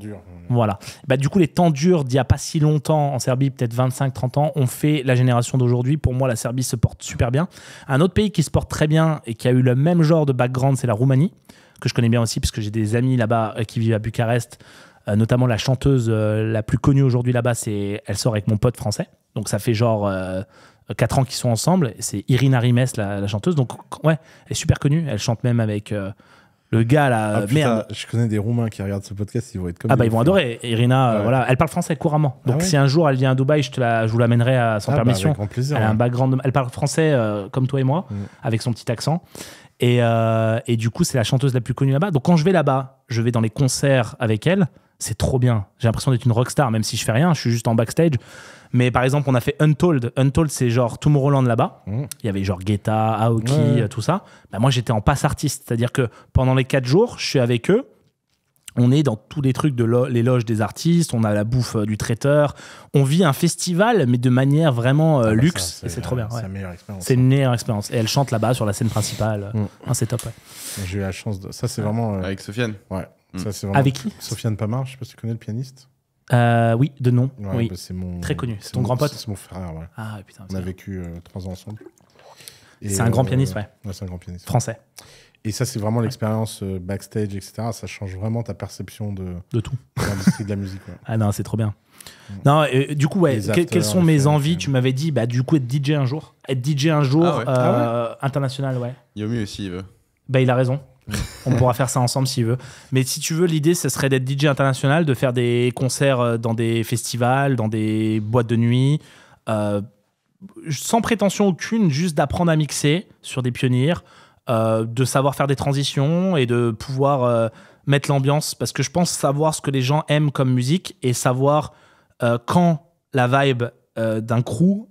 Voilà. Bah, du coup, les temps durs d'il n'y a pas si longtemps, en Serbie, peut-être 25-30 ans, ont fait la génération d'aujourd'hui. Pour moi, la Serbie se porte super bien. Un autre pays qui se porte très bien et qui a eu le même genre de background, c'est la Roumanie, que je connais bien aussi, puisque j'ai des amis là-bas euh, qui vivent à Bucarest. Euh, notamment la chanteuse euh, la plus connue aujourd'hui là-bas, c'est elle sort avec mon pote français. Donc ça fait genre 4 ans qu'ils sont ensemble. C'est Irina Rimes, la, chanteuse. Donc, ouais, elle est super connue. Elle chante même avec euh, le gars, la ah, merde. je connais des Roumains qui regardent ce podcast, ils vont être comme. Ah, bah, ils vont adorer. Irina, euh, voilà. Elle parle français couramment. Ah Donc, si un jour elle vient à Dubaï, je, je vous l'amènerai sans ah, bah, permission. grand plaisir. Elle un background. Elle parle français euh, comme toi et moi, mm. avec son petit accent. Et, et du coup, c'est la chanteuse la plus connue là-bas. Donc, quand je vais là-bas, je vais dans les concerts avec elle. C'est trop bien. J'ai l'impression d'être une rockstar, même si je fais rien. Je suis juste en backstage. Mais par exemple, on a fait Untold. Untold, c'est genre Tomorrowland là-bas. Mmh. Il y avait genre Guetta, Aoki, euh, tout ça. Bah, moi, j'étais en passe artiste. C'est-à-dire que pendant les quatre jours, je suis avec eux. On est dans tous les trucs de l'éloge des artistes, on a la bouffe euh, du traiteur, on vit un festival, mais de manière vraiment euh, ah bah luxe. c'est trop bien. Ouais. C'est une hein. meilleure expérience. Et elle chante là-bas sur la scène principale. Mmh. Ah, c'est top. J'ai eu la chance de. Ça, c'est vraiment. Avec Sofiane Ouais. Mmh. Avec qui Sofiane Pamar, je sais pas si tu connais le pianiste. Euh, oui, de nom. Bah, Très connu. C'est ton grand pote C'est mon frère. Ah, On a vécu euh, trois ans ensemble. C'est un grand pianiste, euh, ouais. c'est un grand pianiste. Français. Et ça, c'est vraiment l'expérience backstage, etc. Ça change vraiment ta perception de, tout. De la musique. Ah non, c'est trop bien. Non, du coup, ouais, quelles sont mes envies Tu m'avais dit, bah, du coup, être DJ un jour. Être DJ un jour ah ah international, ouais. Yomi aussi, veut. Bah, il a raison. On pourra faire ça ensemble s'il veut. Mais si tu veux, l'idée, ce serait d'être DJ international, de faire des concerts euh, dans des festivals, dans des boîtes de nuit, euh, sans prétention aucune, juste d'apprendre à mixer sur des pionniers, euh, de savoir faire des transitions et de pouvoir mettre l'ambiance. Parce que je pense savoir ce que les gens aiment comme musique et savoir quand la vibe d'un crew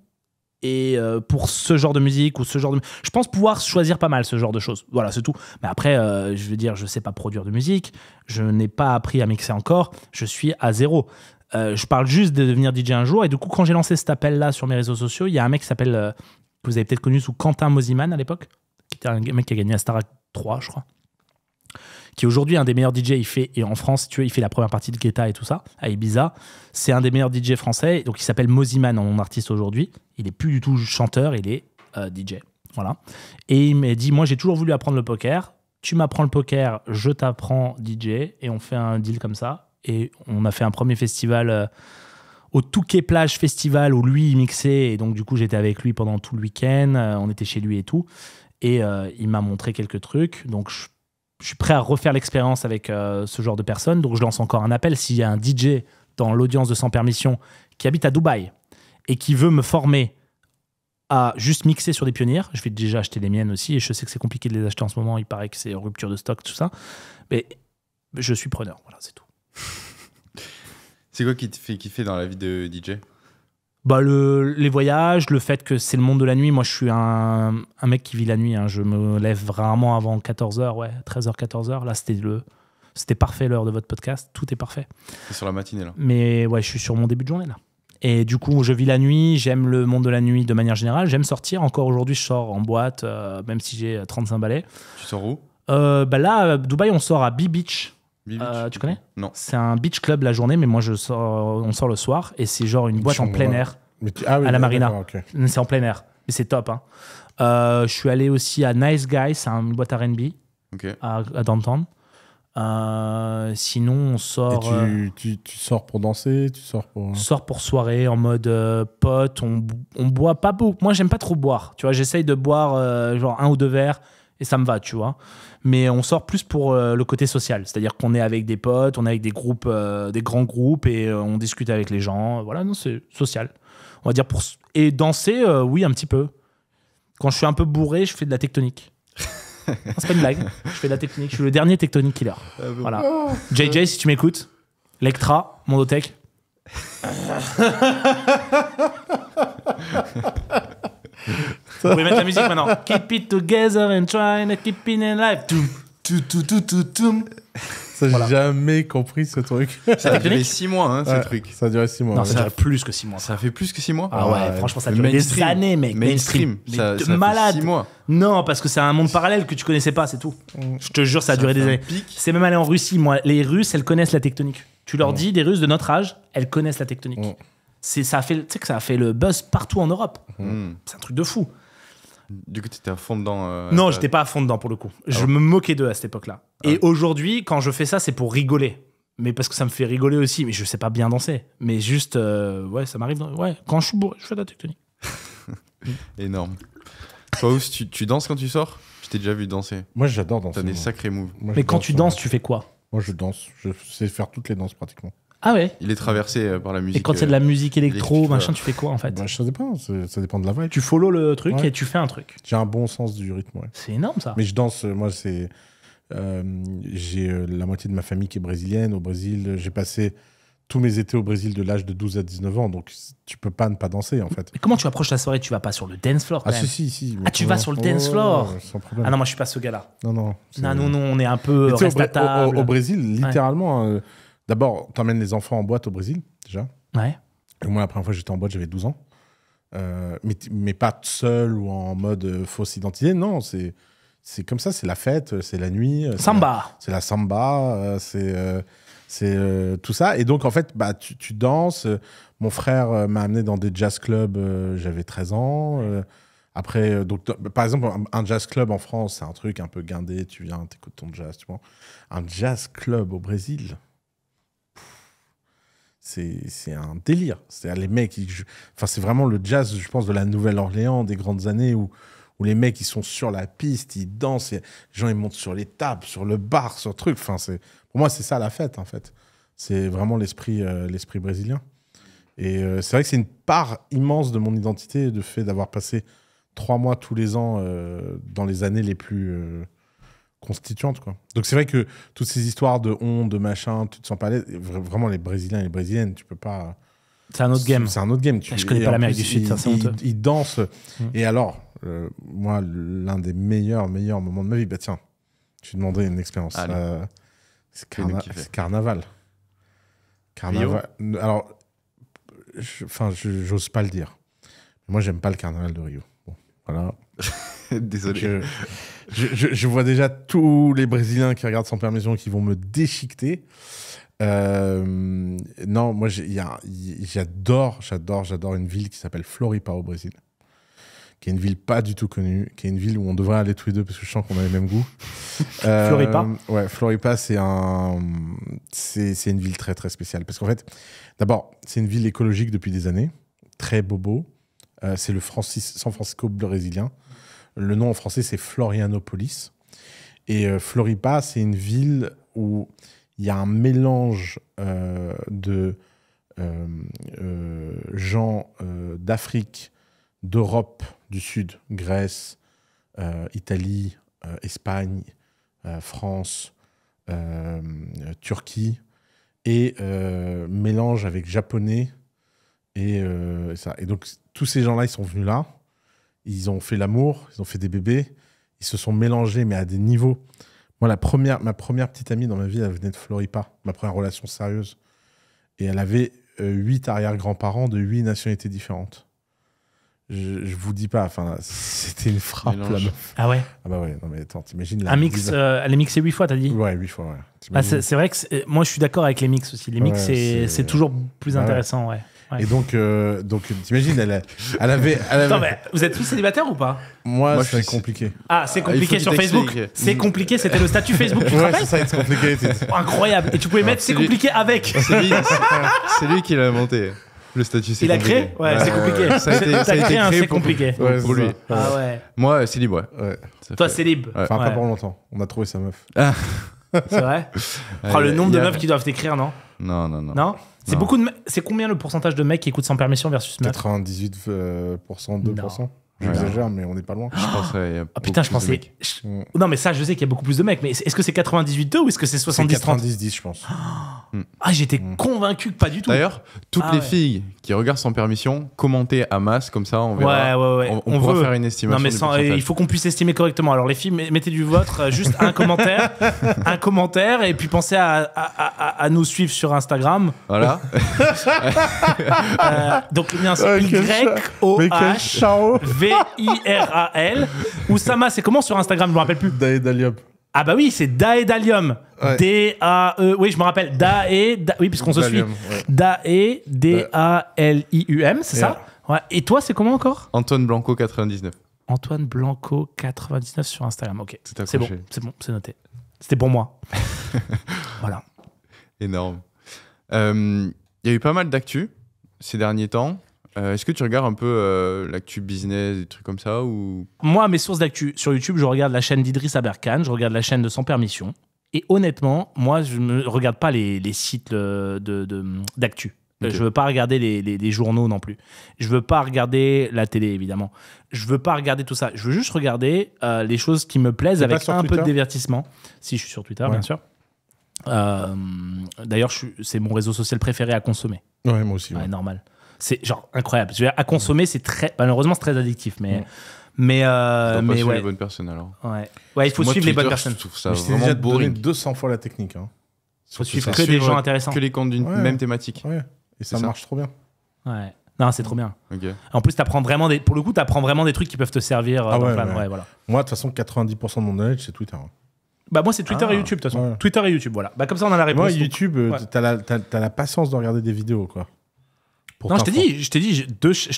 et euh, pour ce genre de musique ou ce genre de je pense pouvoir choisir pas mal ce genre de choses voilà c'est tout mais après euh, je veux dire je sais pas produire de musique je n'ai pas appris à mixer encore je suis à zéro euh, je parle juste de devenir DJ un jour et du coup quand j'ai lancé cet appel là sur mes réseaux sociaux il y a un mec qui s'appelle que vous avez peut-être connu sous Quentin Mosiman à l'époque qui était un mec qui a gagné à Star 3 je crois qui est aujourd'hui un des meilleurs DJ. Il fait, et en France, tu vois, il fait la première partie de Guetta et tout ça, à Ibiza. C'est un des meilleurs DJ français. Donc, il s'appelle Moziman, mon artiste aujourd'hui. Il est plus du tout chanteur, il est euh, DJ. Voilà. Et il m'a dit Moi, j'ai toujours voulu apprendre le poker. Tu m'apprends le poker, je t'apprends DJ. Et on fait un deal comme ça. Et on a fait un premier festival. Euh, au Touquet Plage Festival où lui il mixait et donc du coup j'étais avec lui pendant tout le week-end, euh, on était chez lui et tout et il m'a montré quelques trucs donc je je suis prêt à refaire l'expérience avec euh, ce genre de personnes. Donc je lance encore un appel. S'il y a un DJ dans l'audience de Sans Permission qui habite à Dubaï et qui veut me former à juste mixer sur des pionniers, je vais déjà acheter des miennes aussi et je sais que c'est compliqué de les acheter en ce moment. Il paraît que c'est en rupture de stock, tout ça. Mais je suis preneur. Voilà, c'est tout. *laughs* c'est quoi qui te fait kiffer dans la vie de DJ bah, le, les voyages, le fait que c'est le monde de la nuit. Moi, je suis un, un mec qui vit la nuit. Hein. Je me lève vraiment avant 14h, ouais, 13h, 14h. Là, c'était le. C'était parfait l'heure de votre podcast, tout est parfait. C'est sur la matinée là. Mais ouais, je suis sur mon début de journée là. Et du coup, je vis la nuit, j'aime le monde de la nuit de manière générale, j'aime sortir. Encore aujourd'hui, je sors en boîte, euh, même si j'ai 35 euh, balais. Tu sors où euh, bah Là, à Dubaï, on sort à Bee Beach. Euh, tu connais Non. C'est un beach club la journée, mais moi je sors, euh, on sort le soir et c'est genre une boîte en plein air ah à la marina. C'est en plein air, mais c'est top. Hein. Euh, je suis allé aussi à Nice Guys, c'est une boîte R&B okay. à, Danton sinon, on sort. tu, tu, tu, sors pour danser, tu sors pour. Sors pour soirée en mode pote. On, on, boit pas beaucoup. Moi, j'aime pas trop boire. Tu vois, j'essaye de boire genre un ou deux verres et ça me va. Tu vois mais on sort plus pour euh, le côté social. C'est-à-dire qu'on est avec des potes, on est avec des groupes, euh, des grands groupes, et euh, on discute avec les gens. Voilà, non, c'est social. On va dire pour et danser, oui, un petit peu. Quand je suis un peu bourré, je fais de la tectonique. c'est pas une blague. Je fais de la tectonique. Je suis le dernier tectonique killer. Ah, bah, voilà. JJ, oh, si tu m'écoutes, Lectra, Mondotech. *laughs* Vous pouvez mettre la musique maintenant. *laughs* Keep it together and trying to keep it alive. Ça, j'ai jamais compris ce truc. Ça a *laughs* duré 6 mois, hein, ce truc. Ça a duré 6 mois. Non, ça a plus que 6 mois. Ça a fait plus que 6 mois. Ah ouais, franchement, ça a duré des années, mec. Mainstream. Ça, malade. mois. Non, parce que c'est un monde parallèle que tu connaissais pas, c'est tout. Mm. Je te jure, ça a duré des années. C'est même allé en Russie, moi. Les Russes, elles connaissent la tectonique. Tu leur mm. dis, des Russes de notre âge, elles connaissent la tectonique. Mm. C'est, ça fait, tu sais que ça a fait le buzz partout en Europe. C'est un truc de fou. Du coup, tu étais à fond dedans euh, Non, j'étais pas à fond dedans pour le coup. Ah je me moquais d'eux à cette époque-là. Ah et aujourd'hui, quand je fais ça, c'est pour rigoler. Mais parce que ça me fait rigoler aussi. Mais je sais pas bien danser. Mais juste, euh, ouais, ça m'arrive. Ouais, quand je suis bourré, je fais de la tectonique. *laughs* Énorme. Toi, tu, danses quand tu sors Je t'ai déjà vu danser. Moi, j'adore danser. T'as des sacrés moves. mais quand tu danses, tu fais quoi Moi, je danse. Je sais faire toutes les danses pratiquement. Ah ouais Il est traversé euh, par la musique. Et quand c'est de la euh, musique électro, machin, tu fais quoi en fait bah, Ça dépend, ça dépend de la vibe. Tu follow le truc et tu fais un truc. J'ai un bon sens du rythme, ouais. C'est énorme ça. Mais je danse, euh, moi c'est. j'ai la moitié de ma famille qui est brésilienne. Au Brésil, j'ai passé tous mes étés au Brésil de l'âge de 12 à 19 ans, donc tu peux pas ne pas danser en fait. Mais comment tu approches la soirée Tu vas pas sur le dance floor Ah si si si. Ah tu vas sur le dance oh, floor. Ah non moi je suis pas ce gars-là. Non non. Non non on est un peu. Au, au, Brésil littéralement. D'abord, t'emmènes les enfants en boîte au Brésil, déjà. Ouais. moi, la première fois que j'étais en boîte, j'avais 12 ans. Euh, mais, mais, pas seul ou en mode euh, fausse identité. Non, c'est c'est comme ça, c'est la fête, euh, c'est la nuit. Samba. C'est la samba, c'est tout ça. Et donc, en fait, bah, tu, danses. Mon frère m'a amené dans des jazz clubs, j'avais 13 ans. après, par exemple, un, jazz club en France, c'est un truc un peu guindé, tu viens, t'écoutes ton jazz, tu vois. Un jazz club au Brésil, c'est un délire. C'est les mecs, enfin c'est vraiment le jazz, je pense, de la Nouvelle-Orléans des grandes années où où les mecs ils sont sur la piste, ils dansent, les gens ils montent sur les tables, sur le bar, sur le truc. Enfin c'est pour moi c'est ça la fête en fait. C'est vraiment l'esprit euh, l'esprit brésilien. Et euh, c'est vrai que c'est une part immense de mon identité, de fait d'avoir passé trois mois tous les ans euh, dans les années les plus constituante. Quoi. Donc c'est vrai que toutes ces histoires de honte, de machin, tu te sens pas Vraiment, les Brésiliens et les Brésiliennes, tu peux pas. C'est un autre game. C'est un autre game. Ah, je connais pas l'Amérique du Sud, Ils dansent. Mm. Et alors, euh, moi, l'un des meilleurs, meilleurs moments de ma vie, bah tiens, tu demanderais une expérience. Euh, c'est carnaval. Carnaval. Rio. Alors, enfin, j'ose pas le dire. Moi, j'aime pas le carnaval de Rio. voilà. *laughs* Désolé je, vois déjà tous les Brésiliens qui regardent sans permission qui vont me déchiqueter. Euh, non, moi j'adore, j'adore, j'adore une ville qui s'appelle Floripa au Brésil, qui est une ville pas du tout connue, qui est une ville où on devrait aller tous les deux parce que je sens qu'on a les mêmes goûts. *laughs* Euh, Floripa Ouais, Floripa, c'est un, c'est une ville très très spéciale parce qu'en fait, d'abord, c'est une ville écologique depuis des années, très bobo. Euh, c'est le Francis, San Francisco brésilien. Le nom en français, c'est Florianopolis. Et euh, Floripa, c'est une ville où il y a un mélange euh, de euh, gens d'Afrique, d'Europe du Sud, Grèce, Italie, Espagne, France, Turquie, et mélange avec japonais. Et, ça. et donc, tous ces gens-là, ils sont venus là. Ils ont fait l'amour, ils ont fait des bébés, ils se sont mélangés, mais à des niveaux. Moi, la première, ma première petite amie dans ma vie, elle venait de Floripa, ma première relation sérieuse. Et elle avait euh, huit arrière-grands-parents de huit nationalités différentes. Je, je, vous dis pas, enfin, *laughs* c'était une frappe Ah ouais Ah bah ouais, non mais attends, t'imagines la. mix, elle est mixée huit fois, t'as dit Ouais, huit fois, ouais. Ah, c'est vrai que moi je suis d'accord avec les mix aussi. Les mix, c'est toujours plus bah intéressant, ouais. Et donc, euh, donc t'imagines, elle, elle avait. Elle avait- Attends, mais vous êtes tous célibataires ou pas Moi, je c'est compliqué. Ah, c'est ah, compliqué sur Facebook. C'est compliqué, c'était le statut Facebook, tu Ouais, c'est rappelles ça, compliqué, oh, Incroyable. Et tu pouvais mettre c'est compliqué avec. C'est lui, qui l'a inventé. Le statut, c'est Il a créé Ouais, c'est compliqué. Ça a été, ça a créé c'est compliqué. Ouais, Pour lui. Ah ouais. Moi, euh, c'est libre. Ouais. Toi, c'est libre. Enfin, pas pour longtemps. On a trouvé sa meuf. Ah. C'est vrai. *laughs* Prends le euh, nombre de meufs qui doivent t'écrire, non Non, non, non. Non c'est beaucoup de. C'est combien le pourcentage de mecs qui écoutent sans permission versus mecs 98%, 2%. J'exagère, mais on n'est pas loin. Je ah putain, je pensais. Non, mais ça, je sais qu'il y a beaucoup plus de mecs. Mais est-ce que c'est 98 ou est-ce que c'est 70 90-10, je pense. Ah, j'étais mm. convaincu que pas du tout. D'ailleurs, toutes ah les filles qui regarde sans permission, commenter à masse, comme ça on verra. Ouais, ouais, ouais. On, veut. faire une estimation. Non, mais euh, il faut qu'on puisse estimer correctement. Alors les filles, mettez du vôtre, euh, juste un *laughs* commentaire, un commentaire, et puis pensez à, nous suivre sur Instagram. Voilà. *laughs* Euh, donc bien Y-O-H-V-I-R-A-L. Oussama, c'est comment sur Instagram Je me rappelle plus. Daedalium. Ah bah oui, c'est Daedalium. D-A-E. Oui, je me rappelle. a e, Da, oui, puisqu'on se suit. E, a e D-A-L-I-U-M, c'est ça Et toi, c'est comment encore Antoine Blanco 99. Antoine Blanco 99 sur Instagram. Ok. C'est bon. C'est bon. C'est noté. C'était pour moi. *laughs* voilà. Énorme. Euh, il y a eu pas mal d'actu ces derniers temps. Euh, est-ce que tu regardes un peu euh, l'actu business, des trucs comme ça ou... Moi, mes sources d'actu sur YouTube, je regarde la chaîne d'Idriss Aberkan, je regarde la chaîne de Sans Permission, et honnêtement, moi, je ne regarde pas les, sites d'actu. De, de Je veux pas regarder les, journaux non plus. Je ne veux pas regarder la télé, évidemment. Je ne veux pas regarder tout ça. Je veux juste regarder euh, les choses qui me plaisent avec un peu de divertissement. Si je suis sur Twitter, bien sûr. Euh, d'ailleurs, c'est mon réseau social préféré à consommer. Ouais, moi aussi. Ouais, normal. C'est genre incroyable. À consommer, c'est très. Malheureusement, c'est très addictif, mais. Mais, euh, mais ouais. les bonnes personnes alors. Ouais, il faut suivre les bonnes personnes. Je trouve déjà boring. 200 fois la technique. Hein. Faut suivre que des gens intéressants. Que les comptes d'une même thématique. Et ça, marche trop bien. Ouais. Non, c'est trop bien. En plus, apprends vraiment des, pour le coup, tu apprends vraiment des trucs qui peuvent te servir. Euh, ah voilà. Moi, de toute façon, 90% de mon knowledge, c'est Twitter. Hein. Bah, moi, c'est Twitter et ah. YouTube, de toute façon. Twitter et YouTube, voilà. Bah, comme ça, on a la réponse. Moi, YouTube, euh, tu as, la, la, patience de regarder des vidéos, quoi non, je t'ai dit, je t'ai dit, je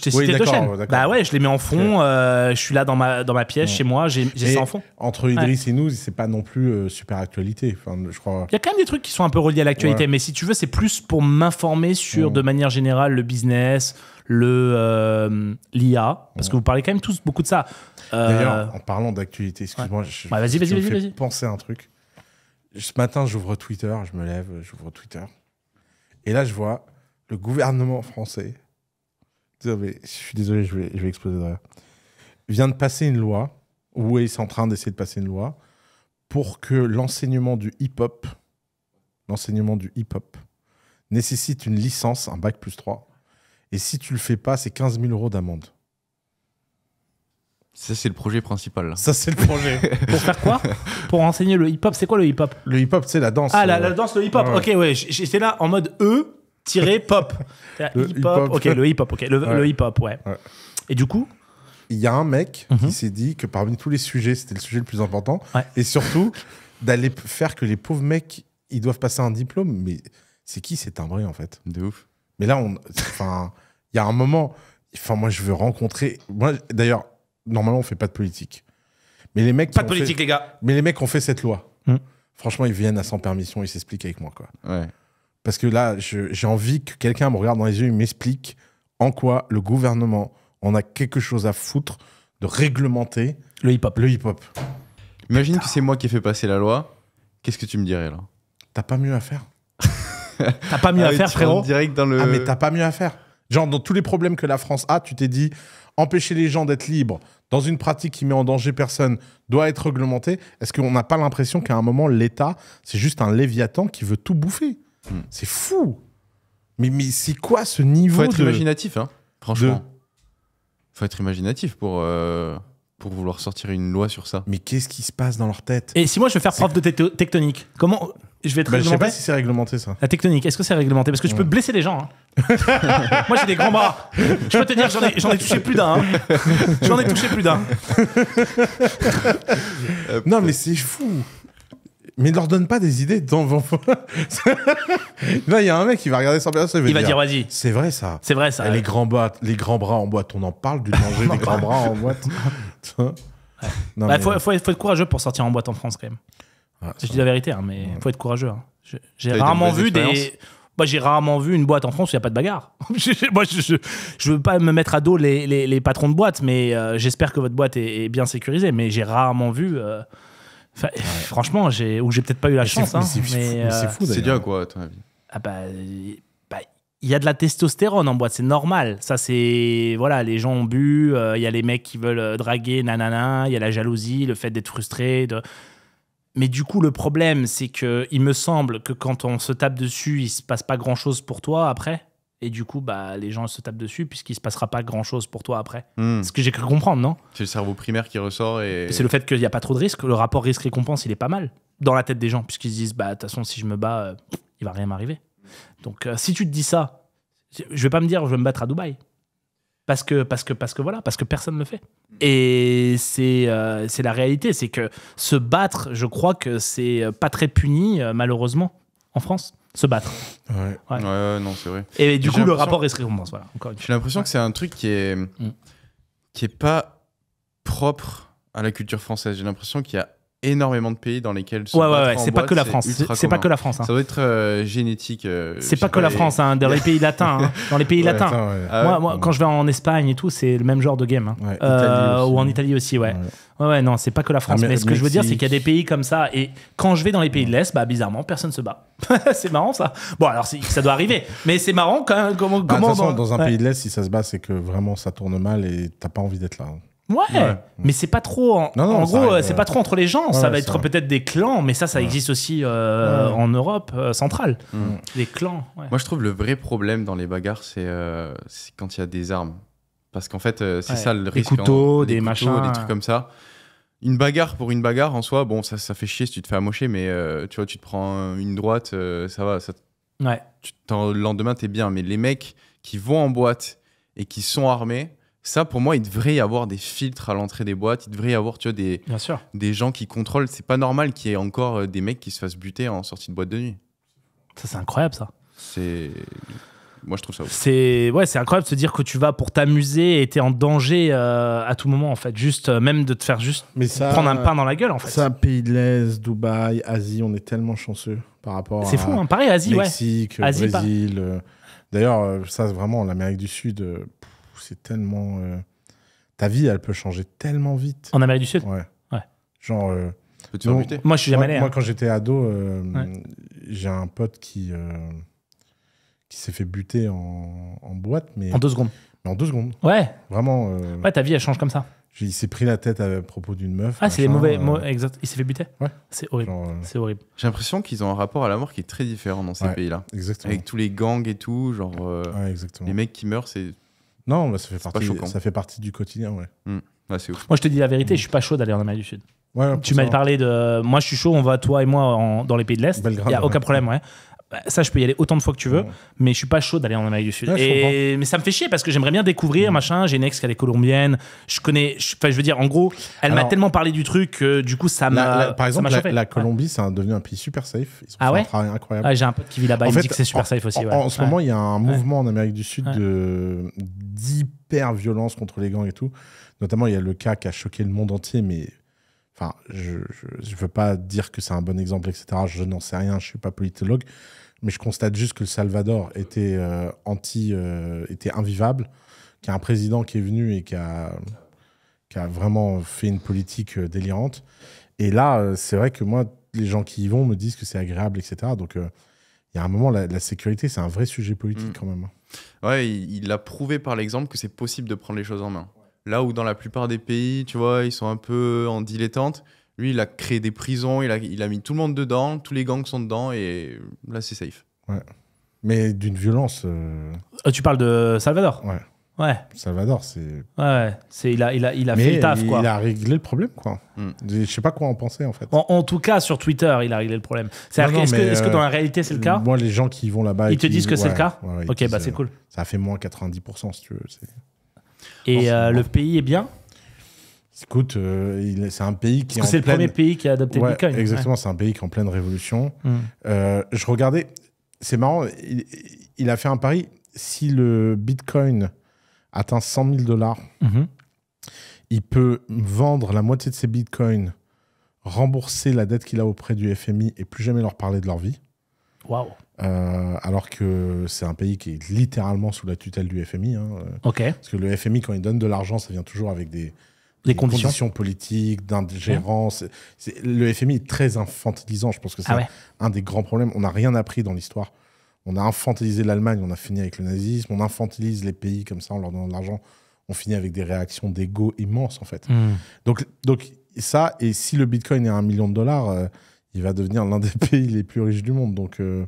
t'ai cité deux chaînes. bah ouais, je les mets en fond. Euh, je suis là dans ma dans ma pièce chez moi, j'ai ça en fond. Entre Idriss et nous, c'est pas non plus euh, super actualité. Enfin, je crois. Il y a quand même des trucs qui sont un peu reliés à l'actualité, mais si tu veux, c'est plus pour m'informer sur, mmh. de manière générale, le business, le euh, l'IA, parce mmh. que vous parlez quand même tous beaucoup de ça. D'ailleurs, en parlant d'actualité, excuse-moi, je, vais vas Penser un truc. Ce matin, j'ouvre Twitter, je me lève, j'ouvre Twitter, et là, je vois le gouvernement français, je suis désolé, je vais, exploser derrière, vient de passer une loi, ou est en train d'essayer de passer une loi, pour que l'enseignement du hip-hop, l'enseignement du hip-hop, nécessite une licence, un bac plus 3. Et si tu le fais pas, c'est 15 000 euros d'amende. Ça, c'est le projet principal. Ça, c'est le projet. *laughs* pour faire quoi Pour enseigner le hip-hop. C'est quoi le hip-hop Le hip-hop, c'est la danse. Ah, la, euh, danse, le hip-hop. Ok, ouais. J'étais là en mode E tiré pop. Le hip hop, ok, le hip hop, ok, le, ouais. hip hop, ouais. Et du coup Il y a un mec qui mhm. s'est dit que parmi tous les sujets, c'était le sujet le plus important. Et surtout, *laughs* d'aller faire que les pauvres mecs, ils doivent passer un diplôme. Mais c'est qui un timbrés en fait De ouf. Mais là, on, enfin, il y a un moment. Enfin, moi, je veux rencontrer. Moi, d'ailleurs, normalement, on fait pas de politique. Mais les mecs. Pas de politique, les gars. Mais les mecs ont fait cette loi. Mhm. Franchement, ils viennent à sans permission, ils s'expliquent avec moi, quoi. Ouais. Parce que là, j'ai envie que quelqu'un me regarde dans les yeux et m'explique en quoi le gouvernement en a quelque chose à foutre de réglementer le hip-hop. Le hip-hop. Imagine que c'est moi qui ai fait passer la loi. Qu'est-ce que tu me dirais là T'as pas mieux à faire. *laughs* t'as pas mieux à ah faire, frérot direct dans le... Ah, mais t'as pas mieux à faire. Genre, dans tous les problèmes que la France a, tu t'es dit empêcher les gens d'être libres dans une pratique qui met en danger personne doit être réglementée. Est-ce qu'on n'a pas l'impression qu'à un moment, l'État, c'est juste un léviathan qui veut tout bouffer Hmm. C'est fou. Mais, mais c'est quoi ce niveau Faut être imaginatif, hein, franchement. Faut être imaginatif pour. Euh, pour vouloir sortir une loi sur ça. Mais qu'est-ce qui se passe dans leur tête Et si moi je veux faire prof de tectonique, comment je vais être réglementé bah, Je sais pas si c'est réglementé ça. La tectonique, est-ce que c'est réglementé Parce que je peux blesser les gens. Hein. *laughs* moi j'ai des grands bras. Je peux te dire, j'en ai, touché plus d'un. Hein. J'en ai touché plus d'un. non mais c'est fou. Mais ne leur donne pas des idées dans *laughs* Là, il y a un mec qui va regarder sans personne. Il va dire, vas-y. C'est vrai ça. C'est vrai ça. les, grands bras, les grands bras en boîte, on en parle du danger *laughs* des grands bras en boîte. Il *laughs* bah, faut, être courageux pour sortir en boîte en France quand même. Ouais, je la vérité, hein, mais il faut être courageux. Hein. J'ai rarement vu des. Bah, j'ai rarement vu une boîte en France où il n'y a pas de bagarre. Moi, je ne veux pas me mettre à dos les, patrons de boîte, mais euh, j'espère que votre boîte est, bien sécurisée. Mais j'ai rarement vu. Euh, Franchement, j'ai ou j'ai peut-être pas eu la chance. Hein, c'est euh, fou, c'est quoi, à ton avis Ah bah, bah, il y a de la testostérone en boîte, c'est normal. Ça, c'est. Voilà, les gens ont bu, euh, il y a les mecs qui veulent euh, draguer, nanana, il y a la jalousie, le fait d'être frustré. Mais du coup, le problème, c'est que il me semble que quand on se tape dessus, il se passe pas grand chose pour toi après. Et du coup, bah, les gens se tapent dessus puisqu'il ne se passera pas grand chose pour toi après. Hmm. Ce que j'ai cru comprendre, non C'est le cerveau primaire qui ressort et. C'est le fait qu'il n'y a pas trop de risque. Le rapport risque-récompense, il est pas mal dans la tête des gens puisqu'ils se disent, bah, de toute façon, si je me bats, euh, il va rien m'arriver. Donc, euh, si tu te dis ça, je vais pas me dire, je vais me battre à Dubaï. Parce que, parce que, parce que voilà, parce que personne ne le fait. Et euh, c'est la réalité, c'est que se battre, je crois que c'est pas très puni, malheureusement, en France se battre. Ouais, non, c'est vrai. Et du coup, le rapport est récompense voilà. J'ai l'impression que c'est un truc qui est, mm. qui est pas propre à la culture française. J'ai l'impression qu'il y a énormément de pays dans lesquels ouais ouais, ouais. c'est pas, que la France c'est pas que la France ça doit être génétique c'est pas, que la France hein, euh, euh, dans les pays latins dans les pays latins moi, quand je vais en Espagne et tout c'est le même genre de game hein. euh, ou en Italie aussi ouais ouais, non c'est pas que la France ah, mais, ce que je veux dire c'est qu'il y a des pays comme ça et quand je vais dans les pays de l'est bah bizarrement personne se bat *laughs* c'est marrant ça bon alors ça doit arriver mais c'est marrant quand comment, bah, dans un pays de l'est si ça se bat c'est que vraiment ça tourne mal et t'as pas envie d'être là hein. Ouais, mais c'est pas trop. En, gros, euh, c'est pas euh, trop entre les gens. ça va être peut-être des clans, mais ça, ça existe aussi euh, en Europe centrale. Les mm. clans. Moi, je trouve le vrai problème dans les bagarres, c'est quand il y a des armes. Parce qu'en fait, c'est ça le risque. Des hein. couteaux, des, des Des trucs comme ça. Une bagarre pour une bagarre, en soi, bon, ça, ça fait chier si tu te fais amocher, mais tu vois, tu te prends une droite, ça va. Ouais. Tu, le lendemain, t'es bien. Mais les mecs qui vont en boîte et qui sont armés ça, pour moi, il devrait y avoir des filtres à l'entrée des boîtes. Il devrait y avoir, tu vois, des, des gens qui contrôlent. C'est pas normal qu'il y ait encore euh, des mecs qui se fassent buter en sortie de boîte de nuit. Ça, c'est incroyable, ça. C'est. Moi, je trouve ça C'est ouais, c'est incroyable de se dire que tu vas pour t'amuser et t'es en danger euh, à tout moment en fait. Juste euh, même de te faire juste prendre un pain dans la gueule en fait. Ça, pays de l'Est, Dubaï, Asie, on est tellement chanceux par rapport. C'est fou, hein, pareil, Asie, ouais. Asie, Brésil. D'ailleurs, ça vraiment l'Amérique du Sud c'est tellement. Euh, ta vie, elle peut changer tellement vite. En Amérique du Sud Ouais. ouais. Genre. Euh, moi, je suis jamais allé. Moi, hein. quand j'étais ado, euh, j'ai un pote qui, qui s'est fait buter en, en, boîte. Mais, en deux secondes. en deux secondes. Ouais. Vraiment. ouais, ta vie, elle change comme ça. Il s'est pris la tête à propos d'une meuf. Ah, c'est les mauvais. mots Exact. Il s'est fait buter. Ouais. C'est horrible. C'est horrible. J'ai l'impression qu'ils ont un rapport à la mort qui est très différent dans ces pays-là. Exactement. Avec tous les gangs et tout, genre. ouais, exactement. Les mecs qui meurent, c'est non, ça fait, partie, ça fait partie du quotidien, ouais. Hmm. Moi, je te dis la vérité, hmm. je suis pas chaud d'aller en Amérique du Sud. Ouais, tu m'as parlé de. Moi, je suis chaud, on va, toi et moi, dans les pays de l'Est. Il n'y a aucun problème, ouais. Bah, ça, je peux y aller autant de fois que tu veux, mais je suis pas chaud d'aller en Amérique du Sud. mais ça me fait chier parce que j'aimerais bien découvrir, machin. J'ai une ex qui est colombienne. Je connais, enfin, je, veux dire, en gros, elle m'a tellement parlé du truc que du coup, ça m'a. Par exemple, la, Colombie, c'est devenu un pays super safe. Ils ah fait incroyable. Ah, j'ai un pote qui vit là-bas, il me dit que c'est super safe aussi. En, ce moment, il y a un mouvement en Amérique du Sud de d'hyper-violence contre les gangs et tout. Notamment, il y a le cas qui a choqué le monde entier, mais enfin, je ne veux pas dire que c'est un bon exemple, etc. Je n'en sais rien, je ne suis pas politologue mais je constate juste que le Salvador était, euh, anti, euh, était invivable, qu'il y a un président qui est venu et qui a, qui a vraiment fait une politique euh, délirante. Et là, c'est vrai que moi, les gens qui y vont me disent que c'est agréable, etc. Donc, il y a un moment, la, sécurité, c'est un vrai sujet politique mm. quand même. Hein. Ouais, il, il a prouvé par l'exemple que c'est possible de prendre les choses en main. Là où dans la plupart des pays, tu vois, ils sont un peu en dilettante, lui, il a créé des prisons, il a, il a mis tout le monde dedans, tous les gangs sont dedans, et là, c'est safe. Ouais. Mais d'une violence. Euh, euh, tu parles de Salvador Ouais. Ouais. Salvador, c'est. Ouais, il a, il a, fait le taf, quoi. Il a réglé le problème, quoi. Hmm. Je sais pas quoi en penser, en fait. En, tout cas, sur Twitter, il a réglé le problème. C'est-à-dire, est-ce que, dans la euh, réalité, c'est le cas Moi, les gens qui vont là-bas. Ils te disent que c'est le cas ouais, Ok, bah c'est cool. Ça a fait moins 90%, si tu veux. Et le pays est bien Écoute, euh, c'est un pays qui. C'est le premier pays qui a adopté le Bitcoin. Exactement, c'est un pays qui est en pleine révolution. Mm. Euh, je regardais, c'est marrant, il, a fait un pari. Si le Bitcoin atteint 100 000 dollars, mhm. il peut vendre la moitié de ses Bitcoins, rembourser la dette qu'il a auprès du FMI et plus jamais leur parler de leur vie. Waouh! Euh, alors que c'est un pays qui est littéralement sous la tutelle du FMI. Hein. Parce que le FMI, quand il donne de l'argent, ça vient toujours avec des des conditions. politiques, d'ingérence. Le FMI est très infantilisant. Je pense que c'est ah un des grands problèmes. On n'a rien appris dans l'histoire. On a infantilisé l'Allemagne, on a fini avec le nazisme. On infantilise les pays comme ça en leur donnant de l'argent. On finit avec des réactions d'ego immenses, en fait. Hmm. Donc, donc, ça, et si le bitcoin est à un million de dollars, euh, il va devenir l'un des *laughs* pays les plus riches du monde. Donc. Euh,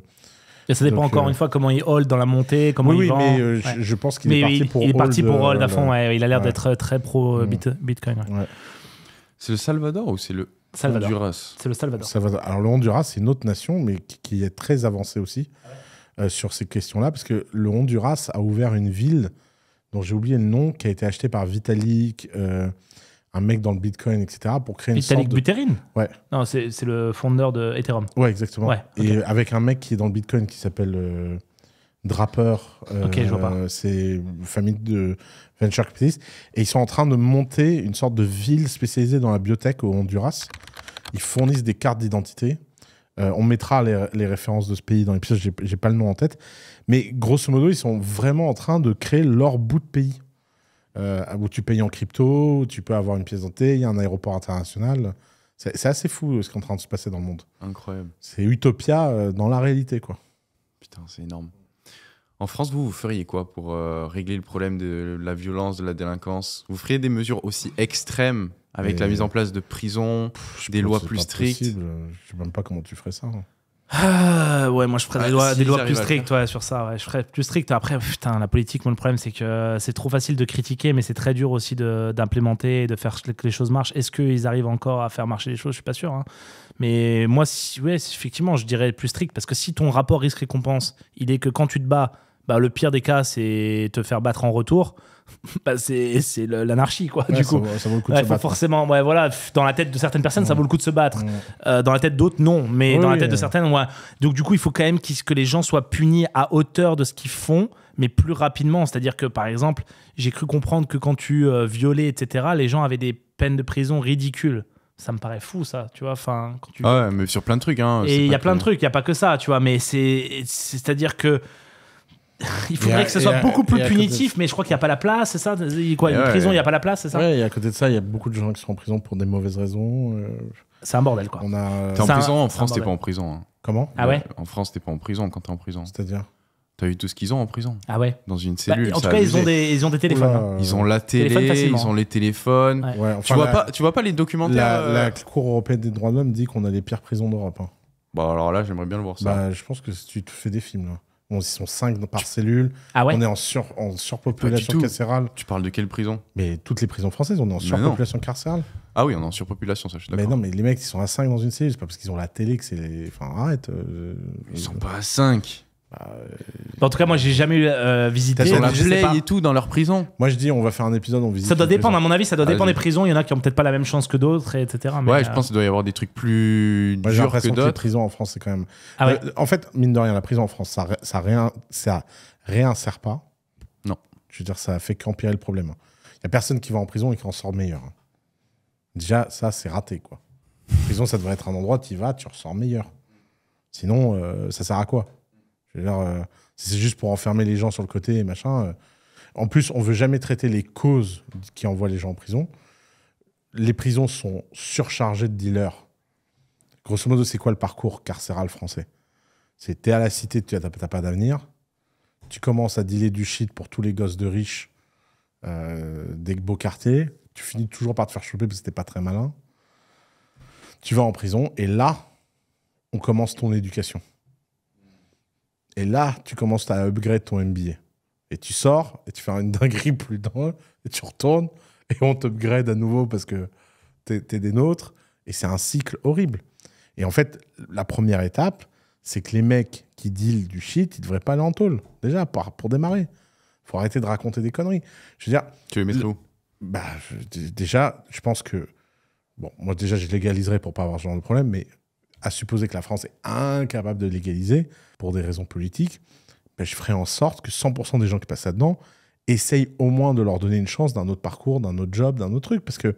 ça dépend encore euh, une fois comment il hold dans la montée, comment il il oui, mais euh, je pense qu'il est parti pour euh, hold, à fond. il a l'air d'être très pro mm. Bitcoin. C'est le Salvador ou c'est le Honduras C'est le Salvador. Alors le Honduras, c'est une autre nation, mais qui, est très avancée aussi ah sur ces questions-là, parce que le Honduras a ouvert une ville dont j'ai oublié le nom, qui a été achetée par Vitalik un mec dans le Bitcoin, etc., pour créer une sorte de... Buterin Ouais. Non, c'est, le fondeur de Ethereum. Ouais, exactement. Ouais, Et avec un mec qui est dans le Bitcoin qui s'appelle euh, Draper. Euh, ok, je vois pas. C'est une famille de venture capitalistes. Et ils sont en train de monter une sorte de ville spécialisée dans la biotech au Honduras. Ils fournissent des cartes d'identité. Euh, on mettra les, références de ce pays dans l'épisode, j'ai pas le nom en tête. Mais grosso modo, ils sont vraiment en train de créer leur bout de pays. Euh, où tu payes en crypto, où tu peux avoir une pièce thé. il y a un aéroport international. C'est assez fou euh, ce qui est en train de se passer dans le monde. Incroyable. C'est Utopia euh, dans la réalité, quoi. Putain, c'est énorme. En France, vous, vous feriez quoi pour régler le problème de la violence, de la délinquance Vous feriez des mesures aussi extrêmes avec la mise en place de prisons, des lois plus strictes possible. Je sais même pas comment tu ferais ça. Hein. Ah, ouais, moi je ferais des lois, plus strictes sur ça. Je ferais plus strict. Après, putain, la politique, moi le problème c'est que c'est trop facile de critiquer, mais c'est très dur aussi d'implémenter et de faire que les choses marchent. Est-ce qu'ils arrivent encore à faire marcher les choses Je suis pas sûr. Hein. Mais moi, si, effectivement, je dirais plus strict parce que si ton rapport risque-récompense, il est que quand tu te bats, bah, le pire des cas c'est te faire battre en retour. *laughs* Bah, c'est l'anarchie quoi du coup ça, vaut le coup de se battre. forcément ouais voilà dans la tête de certaines personnes ça vaut le coup de se battre euh, dans la tête d'autres non mais dans la tête de euh. certaines ouais donc du coup il faut quand même que les gens soient punis à hauteur de ce qu'ils font mais plus rapidement c'est à dire que par exemple j'ai cru comprendre que quand tu euh, violais etc les gens avaient des peines de prison ridicules ça me paraît fou ça tu vois enfin tu ah ouais mais sur plein de trucs hein, et il y a plein de trucs il y a pas que ça tu vois mais c'est c'est à dire que *laughs* il faudrait que ce soit beaucoup plus punitif, mais je crois qu'il n'y a pas la place, c'est ça Quoi, Une prison, il n'y a pas la place, c'est ça Ouais, à côté de ça, il y a beaucoup de gens qui sont en prison pour des mauvaises raisons. Euh, c'est un bordel, quoi. On a... Euh, t'es en prison, en France, t'es pas en prison. Hein. Comment Ah ouais En France, t'es pas en prison quand t'es en prison. C'est-à-dire T'as vu tout ce qu'ils ont en prison Ah ouais Dans une bah, cellule. en tout cas, ils ont, des, ont des téléphones. Hein. Ils ont la télé, ils ont les téléphones. tu, vois pas, tu vois pas les documentaires La, euh, Cour européenne des droits de l'homme dit qu'on a les pires prisons d'Europe. Hein. Bah alors là, j'aimerais bien le voir ça. Bah, je pense que tu fais des films là. On y sont 5 par cellule. Ah on est en, surpopulation carcérale. Tu parles de quelle prison Mais toutes les prisons françaises, on est en surpopulation carcérale. Ah oui, on est en surpopulation, ça, je suis d'accord. Mais non, mais les mecs, ils sont à 5 dans une cellule. C'est pas parce qu'ils ont la télé que c'est. Enfin, arrête. Euh, ils sont pas à 5. Bah, euh, en tout cas, moi, j'ai jamais euh, visité et tout dans leur prison. Moi, je dis, on va faire un épisode, on visite. Ça doit dépendre, à mon avis, ça doit ah, dépendre des prisons. Il y en a qui ont peut-être pas la même chance que d'autres, etc. ouais, je euh, pense qu'il doit y avoir des trucs plus Moi, que que prisons en France, c'est quand même. Ah en fait, mine de rien, la prison en France, ça, ça, rien, ça réinsère pas. Non. Je veux dire, ça fait qu'empirer le problème. Il y a personne qui va en prison et qui en sort meilleur. Déjà, ça, c'est raté, quoi. La prison, ça devrait être un endroit, tu vas, tu ressors meilleur. Sinon, ça sert à quoi euh, c'est juste pour enfermer les gens sur le côté machin. Euh. en plus, on veut jamais traiter les causes qui envoient les gens en prison. Les prisons sont surchargées de dealers. Grosso modo, c'est quoi le parcours carcéral français C'est t'es à la cité, tu n'as pas d'avenir. Tu commences à dealer du shit pour tous les gosses de riches euh, des beaux quartiers. Tu finis toujours par te faire choper parce que t'es pas très malin. Tu vas en prison et là, on commence ton éducation. Et là, tu commences à upgrade ton MBA. Et tu sors, et tu fais une *laughs* dinguerie plus dingue, et tu retournes, et on t'upgrade à nouveau parce que t'es es des nôtres. Et c'est un cycle horrible. Et en fait, la première étape, c'est que les mecs qui deal du shit, ils devraient pas aller en tôle. Déjà, pour, pour démarrer. faut arrêter de raconter des conneries. Je veux dire. Tu veux mettre où bah, Déjà, je pense que. Bon, moi, déjà, je légaliserais pour pas avoir ce genre de problème, mais à supposer que la France est incapable de légaliser, pour des raisons politiques, ben, je ferai en sorte que 100% des gens qui passent là-dedans essayent au moins de leur donner une chance d'un autre parcours, d'un autre job, d'un autre truc. Parce que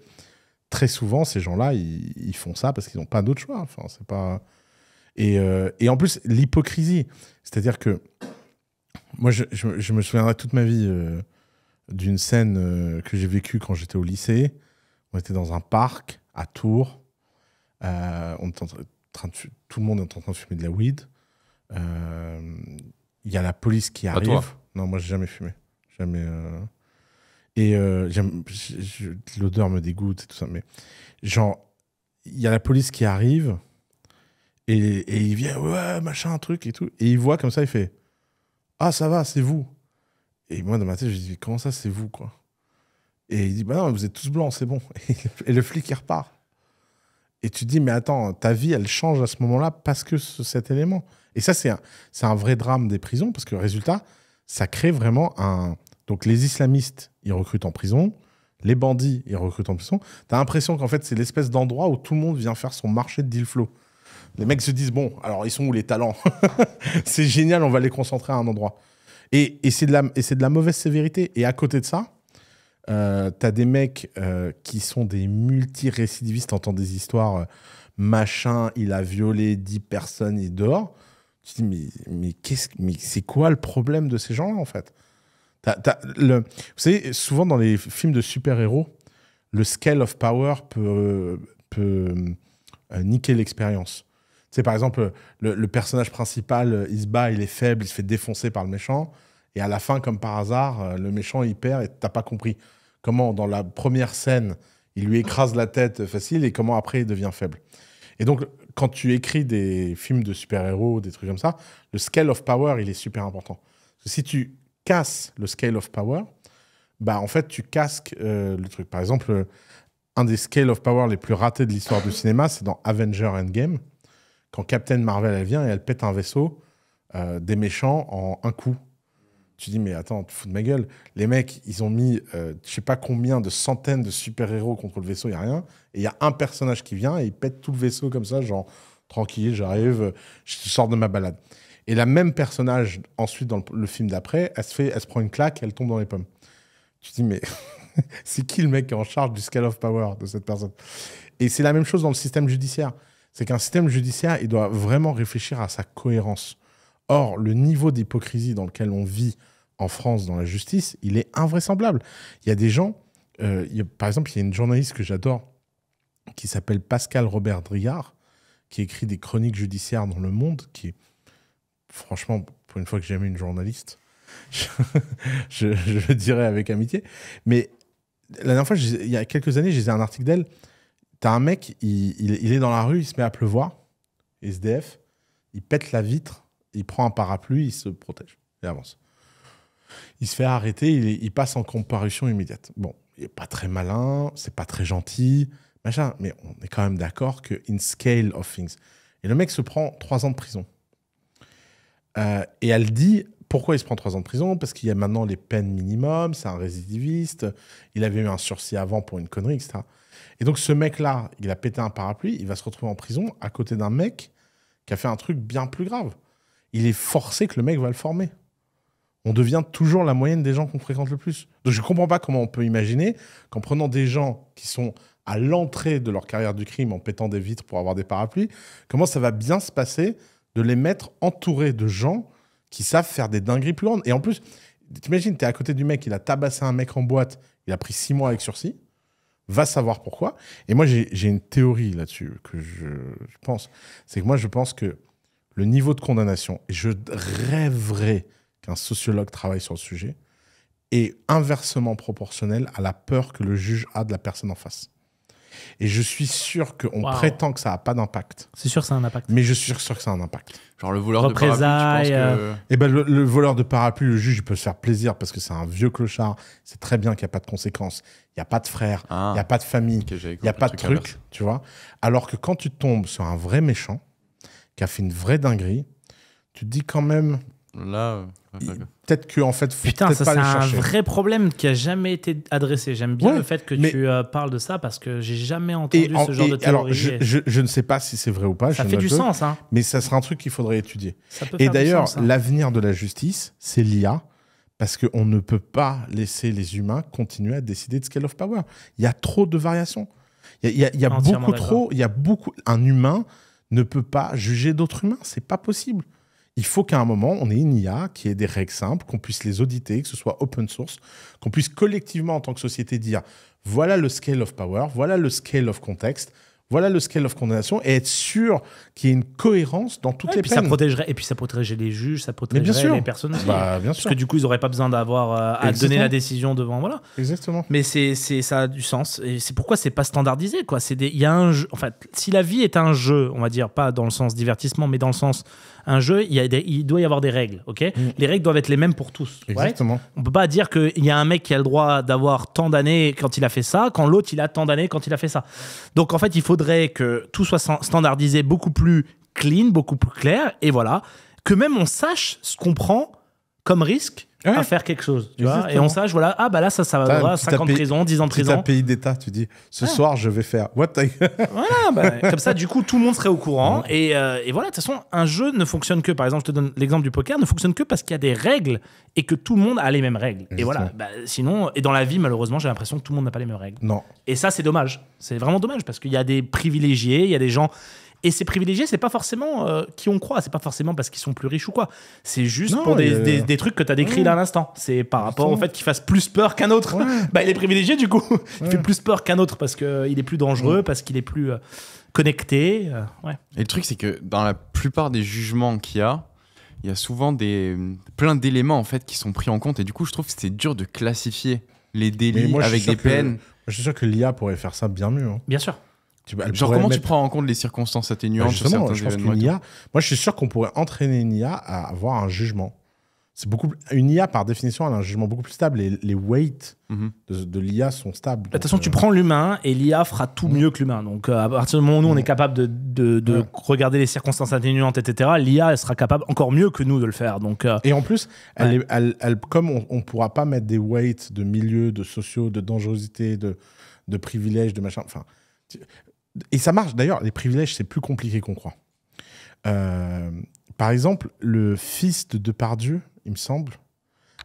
très souvent, ces gens-là, ils, font ça parce qu'ils n'ont pas d'autre choix. Enfin, c'est pas... Et, euh, et, en plus, l'hypocrisie. C'est-à-dire que moi, je, me souviendrai toute ma vie euh, d'une scène euh, que j'ai vécue quand j'étais au lycée. On était dans un parc à Tours. on train tout le monde est en train de fumer de la weed. Il euh, y a la police qui arrive. Non, moi, j'ai jamais fumé. Jamais. Euh. Et euh, l'odeur me dégoûte et tout ça. Mais genre, il y a la police qui arrive et, il vient, machin, un truc et tout. Et il voit comme ça, il fait Ah, ça va, c'est vous. Et moi, dans ma tête, je dis Comment ça, c'est vous, quoi Et il dit Bah non, vous êtes tous blancs, c'est bon. Et, *laughs* et le flic, il repart. Et tu dis, mais attends, ta vie, elle change à ce moment-là parce que cet élément. Et ça, c'est un, un vrai drame des prisons, parce que résultat, ça crée vraiment un. Donc les islamistes, ils recrutent en prison. Les bandits, ils recrutent en prison. T'as l'impression qu'en fait, c'est l'espèce d'endroit où tout le monde vient faire son marché de deal flow. Les mecs se disent, bon, alors ils sont où les talents *laughs* C'est génial, on va les concentrer à un endroit. Et, c'est de, la, et de la mauvaise sévérité. Et à côté de ça, euh, t'as des mecs euh, qui sont des multi-récidivistes, t'entends des histoires, euh, machin, il a violé 10 personnes, et dehors Tu te dis, mais, c'est quoi le problème de ces gens-là, en fait Vous savez, souvent dans les films de super-héros, le scale of power peut, niquer l'expérience. Tu sais, par exemple, le, le personnage principal, il se bat, il est faible, il se fait défoncer par le méchant et à la fin, comme par hasard, euh, le méchant, il perd et t'as pas compris comment, dans la première scène, il lui écrase la tête facile et comment après, il devient faible. Et donc, quand tu écris des films de super-héros, des trucs comme ça, le scale of power, il est super important. si tu casses le scale of power, bah, en fait, tu casques euh, le truc. Par exemple, euh, un des scale of power les plus ratés de l'histoire du cinéma, c'est dans Avenger Endgame, quand Captain Marvel, elle vient et elle pète un vaisseau des méchants en un coup. Tu dis, mais attends, tu fous de ma gueule. Les mecs, ils ont mis, je euh, je sais pas combien de centaines de super-héros contre le vaisseau, il n'y a rien. Et il y a un personnage qui vient et il pète tout le vaisseau comme ça, genre, tranquille, j'arrive, je sors de ma balade. Et la même personnage, ensuite, dans le, film d'après, elle se, fait, elle se prend une claque, elle tombe dans les pommes. Tu dis, mais *laughs* c'est qui le mec qui est en charge du scale of power de cette personne Et c'est la même chose dans le système judiciaire. C'est qu'un système judiciaire, il doit vraiment réfléchir à sa cohérence. Or, le niveau d'hypocrisie dans lequel on vit en France dans la justice, il est invraisemblable. Il y a des gens, euh, il par exemple, il y a une journaliste que j'adore qui s'appelle Pascal Robert Driard, qui écrit des chroniques judiciaires dans Le Monde, qui est, franchement, pour une fois que j'ai aimé une journaliste, *laughs* je, le dirais avec amitié. Mais la dernière fois, il y a quelques années, j'ai lu un article d'elle. T'as un mec, il, est dans la rue, il se met à pleuvoir, SDF, il pète la vitre, il prend un parapluie, il se protège, et avance. Il se fait arrêter, il, passe en comparution immédiate. Bon, il n'est pas très malin, c'est pas très gentil, machin, mais on est quand même d'accord que in scale of things. Et le mec se prend trois ans de prison. Euh, et elle dit pourquoi il se prend trois ans de prison Parce qu'il y a maintenant les peines minimum, c'est un récidiviste, il avait eu un sursis avant pour une connerie, etc. Et donc ce mec-là, il a pété un parapluie, il va se retrouver en prison à côté d'un mec qui a fait un truc bien plus grave. Il est forcé que le mec va le former on devient toujours la moyenne des gens qu'on fréquente le plus. Donc je ne comprends pas comment on peut imaginer qu'en prenant des gens qui sont à l'entrée de leur carrière du crime en pétant des vitres pour avoir des parapluies, comment ça va bien se passer de les mettre entourés de gens qui savent faire des dingueries plus grandes. Et en plus, tu t'es à côté du mec, il a tabassé un mec en boîte, il a pris six mois avec sursis, va savoir pourquoi. Et moi, j'ai une théorie là-dessus que je, je pense. C'est que moi, je pense que le niveau de condamnation, et je rêverais qu'un sociologue travaille sur le sujet est inversement proportionnel à la peur que le juge a de la personne en face. Et je suis sûr qu'on prétend que ça n'a pas d'impact. C'est sûr que ça a un impact. Mais je suis sûr que ça a un impact. Genre le voleur de parapluie, que... Euh. Eh ben le, voleur de parapluie, le juge, il peut se faire plaisir parce que c'est un vieux clochard. C'est très bien qu'il n'y a pas de conséquences. Il n'y a pas de frère, ah. il n'y a pas de famille, il n'y a pas de truc, tu vois. Alors que quand tu tombes sur un vrai méchant qui a fait une vraie dinguerie, tu te dis quand même, Là, peut-être que en fait, putain, ça c'est un vrai problème qui a jamais été adressé. J'aime bien le fait que tu euh, parles de ça parce que j'ai jamais entendu ce genre de théorie. Alors, je, ne sais pas si c'est vrai ou pas. Ça fait du sens, hein. Mais ça serait un truc qu'il faudrait étudier. et d'ailleurs, hein. l'avenir de la justice, c'est l'IA. Parce qu'on ne peut pas laisser les humains continuer à décider de ce scale of voir Il y a trop de variations. Il y a, il y a beaucoup trop. Il y a beaucoup. Un humain ne peut pas juger d'autres humains. C'est pas possible il faut qu'à un moment, on ait une IA qui ait des règles simples, qu'on puisse les auditer, que ce soit open source, qu'on puisse collectivement en tant que société dire voilà le scale of power, voilà le scale of context, voilà le scale of condamnation, et être sûr qu'il y ait une cohérence dans toutes les Ça protégerait, et puis ça protégerait les juges, ça protégerait les personnes bah, bien sûr. Parce que du coup, ils n'auraient pas besoin d'avoir euh, à donner la décision devant. Voilà. Exactement. Mais c'est, ça a du sens. Et c'est pourquoi c'est pas standardisé. Quoi. C'est il y a un jeu, en fait, si la vie est un jeu, on va dire, pas dans le sens divertissement, mais dans le sens un jeu, il, y a il doit y avoir des règles. ok mm. Les règles doivent être les mêmes pour tous. Exactement. on peut pas dire qu'il y a un mec qui a le droit d'avoir tant d'années quand il a fait ça, quand l'autre, il a tant d'années quand il a fait ça. Donc en fait, il faudrait que tout soit standardisé beaucoup plus plus clean, beaucoup plus clair, et voilà, que même on sache ce qu'on prend comme risque à faire quelque chose. Tu vois et on sache, voilà, ah bah là, ça, ça va droit 50 pays, prison, 10 ans de prison. un pays d'État, tu dis, ce soir, je vais faire. What the... voilà, bah, *laughs* comme ça, du coup, tout le monde serait au courant. Et, euh, et, voilà, de toute façon, un jeu ne fonctionne que, par exemple, je te donne l'exemple du poker, ne fonctionne que parce qu'il y a des règles et que tout le monde a les mêmes règles. Et voilà, bah, sinon, et dans la vie, malheureusement, j'ai l'impression que tout le monde n'a pas les mêmes règles. Non. Et ça, c'est dommage. C'est vraiment dommage parce qu'il y a des privilégiés, il y a des gens et ces privilégiés, c'est pas forcément euh, qui on croit, c'est pas forcément parce qu'ils sont plus riches ou quoi. C'est juste pour des, trucs que tu as décrits là à l'instant. C'est par rapport au fait qu'il fasse plus peur qu'un autre. *laughs* Bah, il est privilégié du coup. *laughs* Il fait plus peur qu'un autre parce qu'il euh, est plus dangereux, parce qu'il est plus euh, connecté. Et le truc, c'est que dans la plupart des jugements qu'il y a, il y a souvent des, plein d'éléments en fait qui sont pris en compte. Et du coup, je trouve que c'est dur de classifier les délits avec des peines. je suis sûr que l'IA pourrait faire ça bien mieux. Hein. Bien sûr. Genre comment tu prends en compte les circonstances atténuantes bah je pense moi je suis sûr qu'on pourrait entraîner une IA à avoir un jugement. C'est beaucoup une IA par définition elle a un jugement beaucoup plus stable. Les, les weights mhm. de, l'IA sont stables. De toute façon, tu euh, prends l'humain et l'IA fera tout mhm. mieux que l'humain. Donc euh, à partir du moment où nous on est mhm. capable de, de, regarder les circonstances atténuantes, etc., l'IA sera capable encore mieux que nous de le faire. Donc euh, et en plus, elle, elle, comme on, ne pourra pas mettre des weights de milieux, de sociaux, de dangerosité, de de privilèges, de machin. Enfin, et ça marche. D'ailleurs, les privilèges, c'est plus compliqué qu'on croit. Euh, par exemple, le fils de Depardieu, il me semble,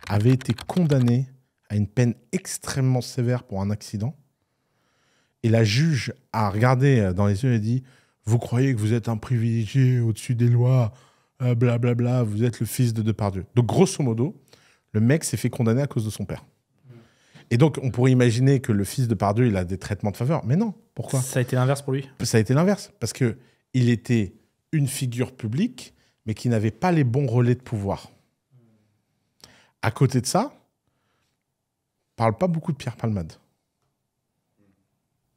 avait été condamné à une peine extrêmement sévère pour un accident. Et la juge a regardé dans les yeux et dit Vous croyez que vous êtes un privilégié au-dessus des lois euh, Blablabla, bla bla, vous êtes le fils de Depardieu. Donc, grosso modo, le mec s'est fait condamner à cause de son père. Et donc, on pourrait imaginer que le fils de Pardieu, il a des traitements de faveur. Mais non, pourquoi Ça a été l'inverse pour lui. Ça a été l'inverse. Parce que il était une figure publique, mais qui n'avait pas les bons relais de pouvoir. À côté de ça, parle pas beaucoup de Pierre Palmade.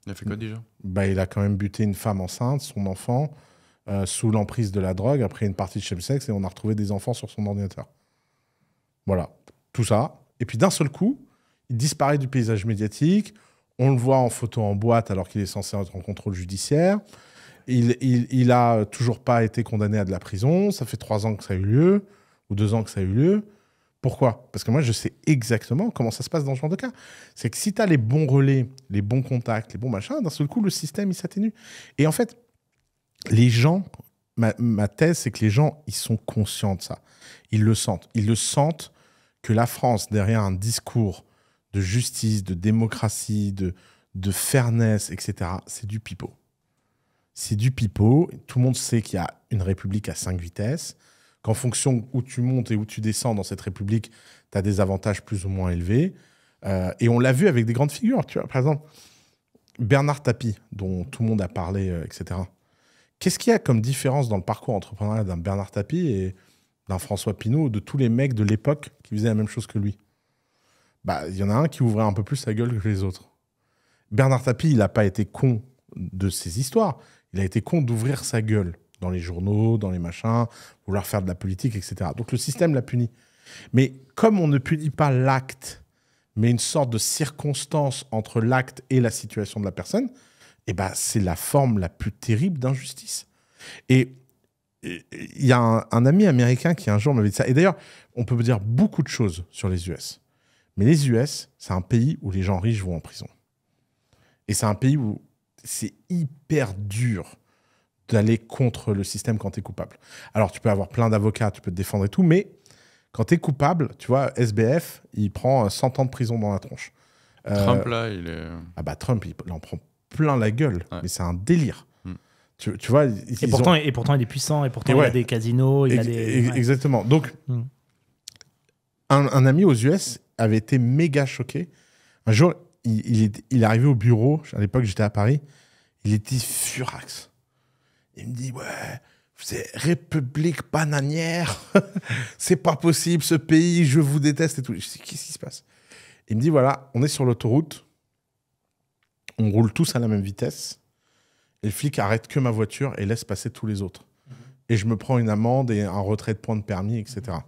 Il a fait quoi déjà bah, Il a quand même buté une femme enceinte, son enfant, euh, sous l'emprise de la drogue, après une partie de chemsex, et on a retrouvé des enfants sur son ordinateur. Voilà, tout ça. Et puis d'un seul coup, il disparaît du paysage médiatique. On le voit en photo en boîte alors qu'il est censé être en contrôle judiciaire. Il, il, a toujours pas été condamné à de la prison. Ça fait trois ans que ça a eu lieu, ou deux ans que ça a eu lieu. Pourquoi Parce que moi, je sais exactement comment ça se passe dans ce genre de cas. C'est que si tu as les bons relais, les bons contacts, les bons machins, d'un seul coup, le système, il s'atténue. Et en fait, les gens, ma, ma thèse, c'est que les gens, ils sont conscients de ça. Ils le sentent. Ils le sentent que la France, derrière un discours de justice, de démocratie, de, de fairness, etc., c'est du pipeau. C'est du pipeau. Tout le monde sait qu'il y a une république à cinq vitesses, qu'en fonction où tu montes et où tu descends dans cette république, tu as des avantages plus ou moins élevés. Euh, et on l'a vu avec des grandes figures. Tu vois, par exemple, Bernard Tapie, dont tout le monde a parlé, euh, etc. Qu'est-ce qu'il y a comme différence dans le parcours entrepreneurial d'un Bernard Tapie et d'un François Pinault, de tous les mecs de l'époque qui faisaient la même chose que lui bah, il y en a un qui ouvrait un peu plus sa gueule que les autres. Bernard Tapie, il n'a pas été con de ses histoires. Il a été con d'ouvrir sa gueule dans les journaux, dans les machins, vouloir faire de la politique, etc. Donc le système l'a puni. Mais comme on ne punit pas l'acte, mais une sorte de circonstance entre l'acte et la situation de la personne, eh ben, c'est la forme la plus terrible d'injustice. Et il y a un, ami américain qui un jour m'avait dit ça. Et d'ailleurs, on peut me dire beaucoup de choses sur les US. Mais les US, c'est un pays où les gens riches vont en prison. Et c'est un pays où c'est hyper dur d'aller contre le système quand tu es coupable. Alors, tu peux avoir plein d'avocats, tu peux te défendre et tout, mais quand tu es coupable, tu vois, SBF, il prend 100 euh, ans de prison dans la tronche. Euh, Trump, là, il est. Ah bah, Trump, il, en prend plein la gueule, mais c'est un délire. Hmm. Tu, vois, et, pourtant, et pourtant, il est puissant, et pourtant, et il a des casinos, il a des. Exactement. Donc, hmm. un, un, ami aux US, avait été méga choqué. Un jour, il, est, il arrivé au bureau, à l'époque j'étais à Paris, il était furax. Il me dit, ouais, c'est république bananière, *laughs* c'est pas possible ce pays, je vous déteste et tout. Je dis, qu'est-ce qui se passe Il me dit, voilà, on est sur l'autoroute, on roule tous à la même vitesse, et le flic arrête que ma voiture et laisse passer tous les autres. Mhm. Et je me prends une amende et un retrait de points de permis, etc.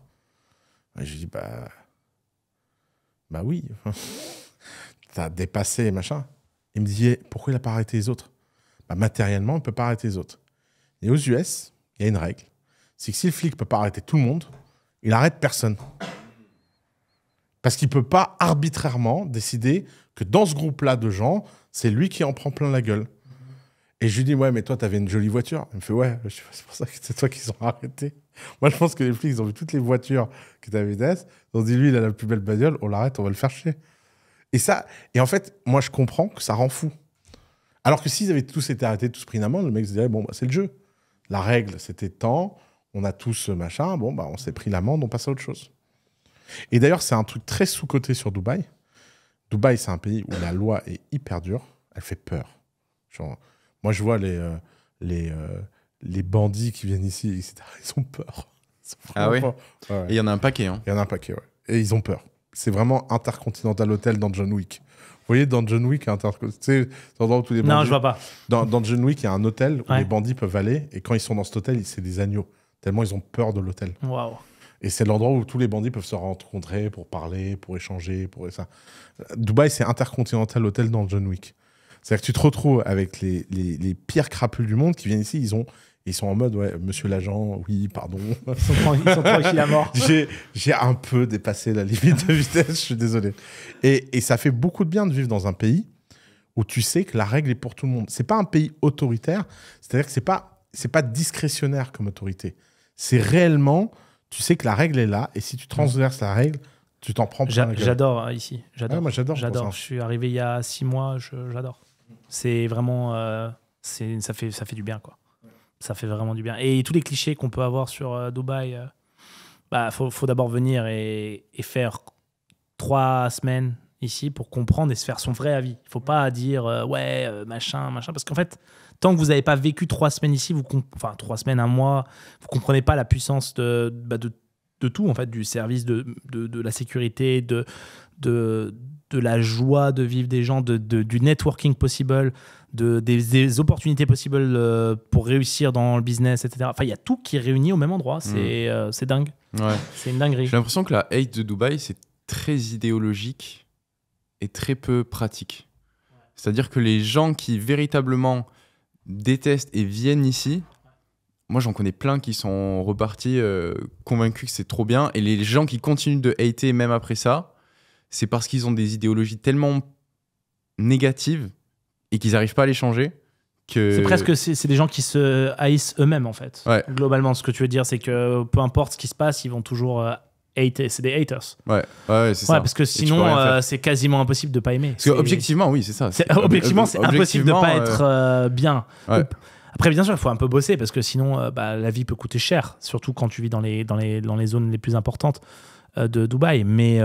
Mhm. Et je dis, bah bah oui, *laughs* t'as dépassé, machin. Il me disait, pourquoi il n'a pas arrêté les autres bah, Matériellement, il ne peut pas arrêter les autres. Et aux US, il y a une règle. C'est que si le flic ne peut pas arrêter tout le monde, il arrête personne. Parce qu'il ne peut pas arbitrairement décider que dans ce groupe-là de gens, c'est lui qui en prend plein la gueule. Et je lui dis, ouais, mais toi, t'avais une jolie voiture. Il me fait, ouais, c'est pour ça que c'est toi qu'ils ont arrêté. *laughs* Moi, je pense que les flics, ils ont vu toutes les voitures qui étaient à Védas. Ils ont dit, lui, il a la plus belle bagnole, on l'arrête, on va le faire chier. Et ça, et en fait, moi, je comprends que ça rend fou. Alors que s'ils avaient tous été arrêtés, tous pris une amende, le mec se dirait, bon, bah, c'est le jeu. La règle, c'était tant, on a tous ce machin, bon, bah, on s'est pris l'amende, on passe à autre chose. Et d'ailleurs, c'est un truc très sous-coté sur Dubaï. Dubaï, c'est un pays où la loi est hyper dure, elle fait peur. moi, je vois les, euh, les, euh, les bandits qui viennent ici, etc., *laughs* ils ont peur. ah oui il y en a un paquet. Hein. Il y en a un paquet, ouais. Et ils ont peur. C'est vraiment Intercontinental Hotel dans John Wick. Vous voyez, dans John Wick, Intercontinental. où tous les bandits. Non, je vois pas. Dans, John Wick, il y a un hôtel où les bandits peuvent aller. Et quand ils sont dans cet hôtel, c'est des agneaux. Tellement ils ont peur de l'hôtel. Waouh. Et c'est l'endroit où tous les bandits peuvent se rencontrer pour parler, pour échanger, pour ça. Dubaï, c'est Intercontinental Hotel dans John Wick. C'est-à-dire que tu te retrouves avec les, les, pires crapules du monde qui viennent ici, ils ont, ils sont en mode, ouais, monsieur l'agent, oui, pardon. Ils sont, tranquilles à mort. *laughs* J'ai un peu dépassé la limite de vitesse, je suis désolé. Et, et, ça fait beaucoup de bien de vivre dans un pays où tu sais que la règle est pour tout le monde. C'est pas un pays autoritaire, c'est-à-dire que c'est pas, c'est pas discrétionnaire comme autorité. C'est réellement, tu sais que la règle est là, et si tu transverses la règle, tu t'en prends plein. J'adore hein, ici, j'adore. Ah, moi j'adore. J'adore. Hein. Je suis arrivé il y a six mois, j'adore. C'est vraiment, euh, ça fait, ça fait du bien quoi ça fait vraiment du bien. Et tous les clichés qu'on peut avoir sur euh, Dubaï, il euh, bah, faut, d'abord venir et, faire trois semaines ici pour comprendre et se faire son vrai avis. Il faut pas dire euh, ouais, machin, machin, parce qu'en fait, tant que vous n'avez pas vécu trois semaines ici, vous enfin trois semaines, un mois, vous comprenez pas la puissance bah, de, de, tout, en fait, du service, de, de, de la sécurité, de, de, de la joie de vivre des gens, de, du networking possible, de, des, opportunités possibles euh, pour réussir dans le business, etc. Enfin, il y a tout qui est réuni au même endroit. Mm. C'est euh, c'est dingue. C'est une dinguerie. J'ai l'impression que la hate de Dubaï, c'est très idéologique et très peu pratique. C'est-à-dire que les gens qui véritablement détestent et viennent ici, moi j'en connais plein qui sont repartis euh, convaincus que c'est trop bien. Et les gens qui continuent de hater même après ça, c'est parce qu'ils ont des idéologies tellement négatives et qu'ils n'arrivent pas à les changer. Que... C'est presque c'est des gens qui se haïssent eux-mêmes en fait. Globalement, ce que tu veux dire, c'est que peu importe ce qui se passe, ils vont toujours euh, hater. C'est des haters. Ouais, c'est ça. Parce que sinon, euh, c'est quasiment impossible de pas aimer. Parce que objectivement, oui, c'est ça. objectivement, c'est impossible de pas être euh, bien. Après, bien sûr, il faut un peu bosser parce que sinon, bah, la vie peut coûter cher, surtout quand tu vis dans les, dans les, dans les zones les plus importantes de Dubaï. Mais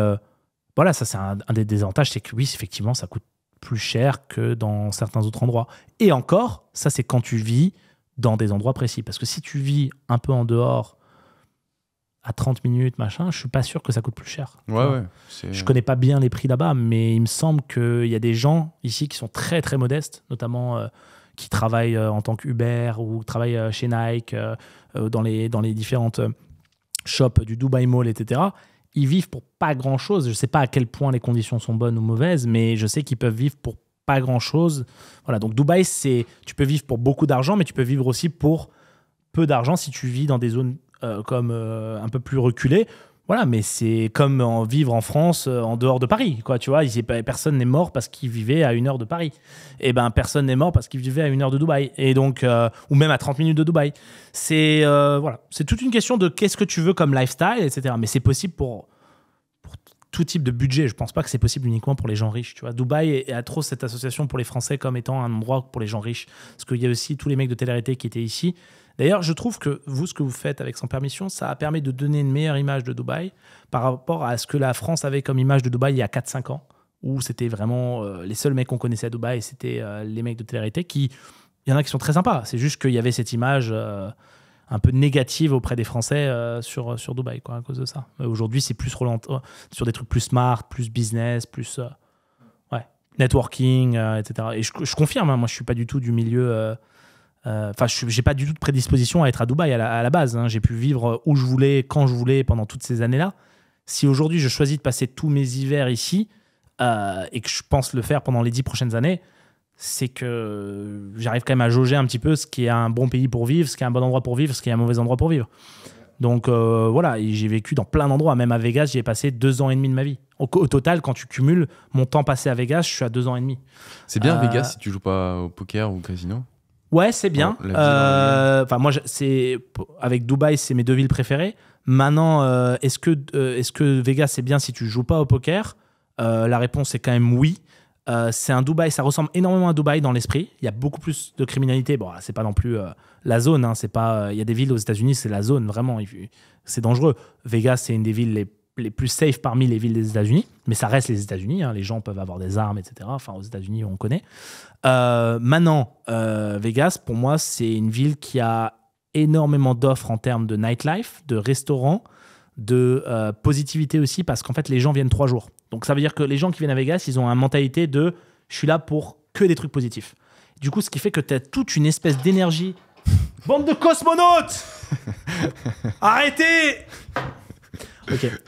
voilà, ça c'est un, des désavantages, c'est que oui, effectivement, ça coûte plus cher que dans certains autres endroits. Et encore, ça c'est quand tu vis dans des endroits précis. Parce que si tu vis un peu en dehors, à 30 minutes, machin, je suis pas sûr que ça coûte plus cher. Ouais, ouais, je connais pas bien les prix là-bas, mais il me semble qu'il y a des gens ici qui sont très très modestes, notamment euh, qui travaillent euh, en tant qu'Uber ou travaillent euh, chez Nike, dans, les, dans les différentes shops du Dubai Mall, etc ils vivent pour pas grand chose. Je ne sais pas à quel point les conditions sont bonnes ou mauvaises, mais je sais qu'ils peuvent vivre pour pas grand chose. Voilà, donc Dubaï, c'est tu peux vivre pour beaucoup d'argent, mais tu peux vivre aussi pour peu d'argent si tu vis dans des zones euh, comme euh, un peu plus reculées. Voilà, mais c'est comme en vivre en France euh, en dehors de Paris, quoi. Tu vois, personne n'est mort parce qu'il vivait à une heure de Paris. Et eh ben, personne n'est mort parce qu'il vivait à une heure de Dubaï. Et donc, euh, ou même à 30 minutes de Dubaï. C'est euh, voilà, c'est toute une question de qu'est-ce que tu veux comme lifestyle, etc. Mais c'est possible pour, tout type de budget. Je pense pas que c'est possible uniquement pour les gens riches. Tu vois, Dubaï a trop cette association pour les Français comme étant un endroit pour les gens riches. Parce qu'il y a aussi tous les mecs de télé qui étaient ici. D'ailleurs, je trouve que vous, ce que vous faites avec Sans Permission, ça permet de donner une meilleure image de Dubaï par rapport à ce que la France avait comme image de Dubaï il y a 4-5 ans, où c'était vraiment euh, les seuls mecs qu'on connaissait à Dubaï, c'était euh, les mecs de télé qui. Il y en a qui sont très sympas. C'est juste qu'il y avait cette image euh, un peu négative auprès des Français sur, sur Dubaï quoi, à cause de ça. Aujourd'hui, c'est plus sur des trucs plus smart, plus business, plus networking, etc. Et je, confirme, hein, moi je suis pas du tout du milieu euh, enfin, je pas du tout de prédisposition à être à Dubaï à la, base. Hein. J'ai pu vivre où je voulais, quand je voulais, pendant toutes ces années-là. Si aujourd'hui je choisis de passer tous mes hivers ici euh, et que je pense le faire pendant les dix prochaines années, c'est que j'arrive quand même à jauger un petit peu ce qui est un bon pays pour vivre, ce qui est un bon endroit pour vivre, ce qui est un mauvais endroit pour vivre. Donc euh, voilà, j'ai vécu dans plein d'endroits. Même à Vegas, j'ai passé deux ans et demi de ma vie. Au, total, quand tu cumules mon temps passé à Vegas, je suis à deux ans et demi. C'est bien Vegas si tu joues pas au poker ou au casino Ouais, c'est bien. Euh, enfin, moi, c'est avec Dubaï, c'est mes deux villes préférées. Maintenant, euh, est-ce que euh, est-ce que Vegas c'est bien si tu joues pas au poker La réponse est quand même oui. c'est un Dubaï, ça ressemble énormément à Dubaï dans l'esprit. Il y a beaucoup plus de criminalité. Bon, c'est pas non plus la zone. Hein. c'est pas. Il y a des villes aux États-Unis, c'est la zone vraiment. C'est dangereux. Vegas, c'est une des villes les les plus safe parmi les villes des États-Unis, mais ça reste les États-Unis. Hein. les gens peuvent avoir des armes, etc. Enfin, aux États-Unis, on connaît. Euh, maintenant, euh, Vegas, pour moi, c'est une ville qui a énormément d'offres en termes de nightlife, de restaurants, de euh, positivité aussi, parce qu'en fait, les gens viennent trois jours. Donc, ça veut dire que les gens qui viennent à Vegas, ils ont une mentalité de je suis là pour que des trucs positifs. Du coup, ce qui fait que tu as toute une espèce d'énergie. Bande de cosmonautes *laughs* Arrêtez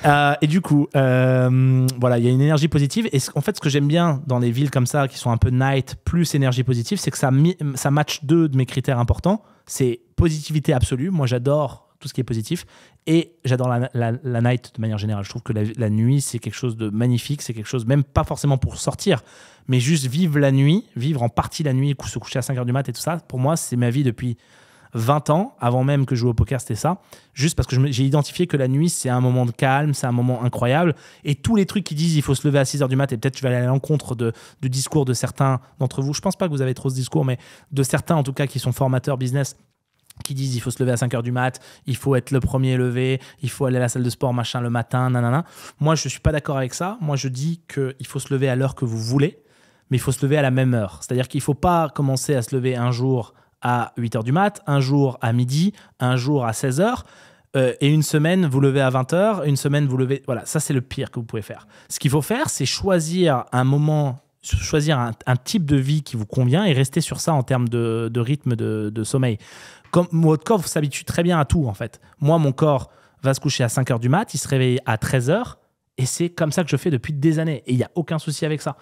euh, et du coup, euh, voilà, il y a une énergie positive. Et en fait, ce que j'aime bien dans les villes comme ça, qui sont un peu night plus énergie positive, c'est que ça, ça match deux de mes critères importants. C'est positivité absolue. Moi, j'adore tout ce qui est positif. Et j'adore la, night de manière générale. Je trouve que la, nuit, c'est quelque chose de magnifique. C'est quelque chose, même pas forcément pour sortir, mais juste vivre la nuit, vivre en partie la nuit, se coucher à 5 heures du mat et tout ça. Pour moi, c'est ma vie depuis 20 ans, avant même que je joue au poker, c'était ça. Juste parce que j'ai identifié que la nuit, c'est un moment de calme, c'est un moment incroyable. Et tous les trucs qui disent il faut se lever à 6 h du mat, et peut-être je vais aller à l'encontre de, du discours de certains d'entre vous. Je pense pas que vous avez trop ce discours, mais de certains en tout cas qui sont formateurs business qui disent il faut se lever à 5 heures du mat, il faut être le premier levé, il faut aller à la salle de sport machin le matin, nanana. Moi, je suis pas d'accord avec ça. Moi, je dis qu'il faut se lever à l'heure que vous voulez, mais il faut se lever à la même heure. C'est-à-dire qu'il faut pas commencer à se lever un jour à 8h du mat, un jour à midi, un jour à 16h. Euh, et une semaine, vous levez à 20h, une semaine, vous levez. Voilà, ça, c'est le pire que vous pouvez faire. Ce qu'il faut faire, c'est choisir un moment, choisir un, type de vie qui vous convient et rester sur ça en termes de, rythme de, sommeil. Comme votre corps s'habitue très bien à tout, en fait. Moi, mon corps va se coucher à 5h du mat, il se réveille à 13h, et c'est comme ça que je fais depuis des années. Et il n'y a aucun souci avec ça.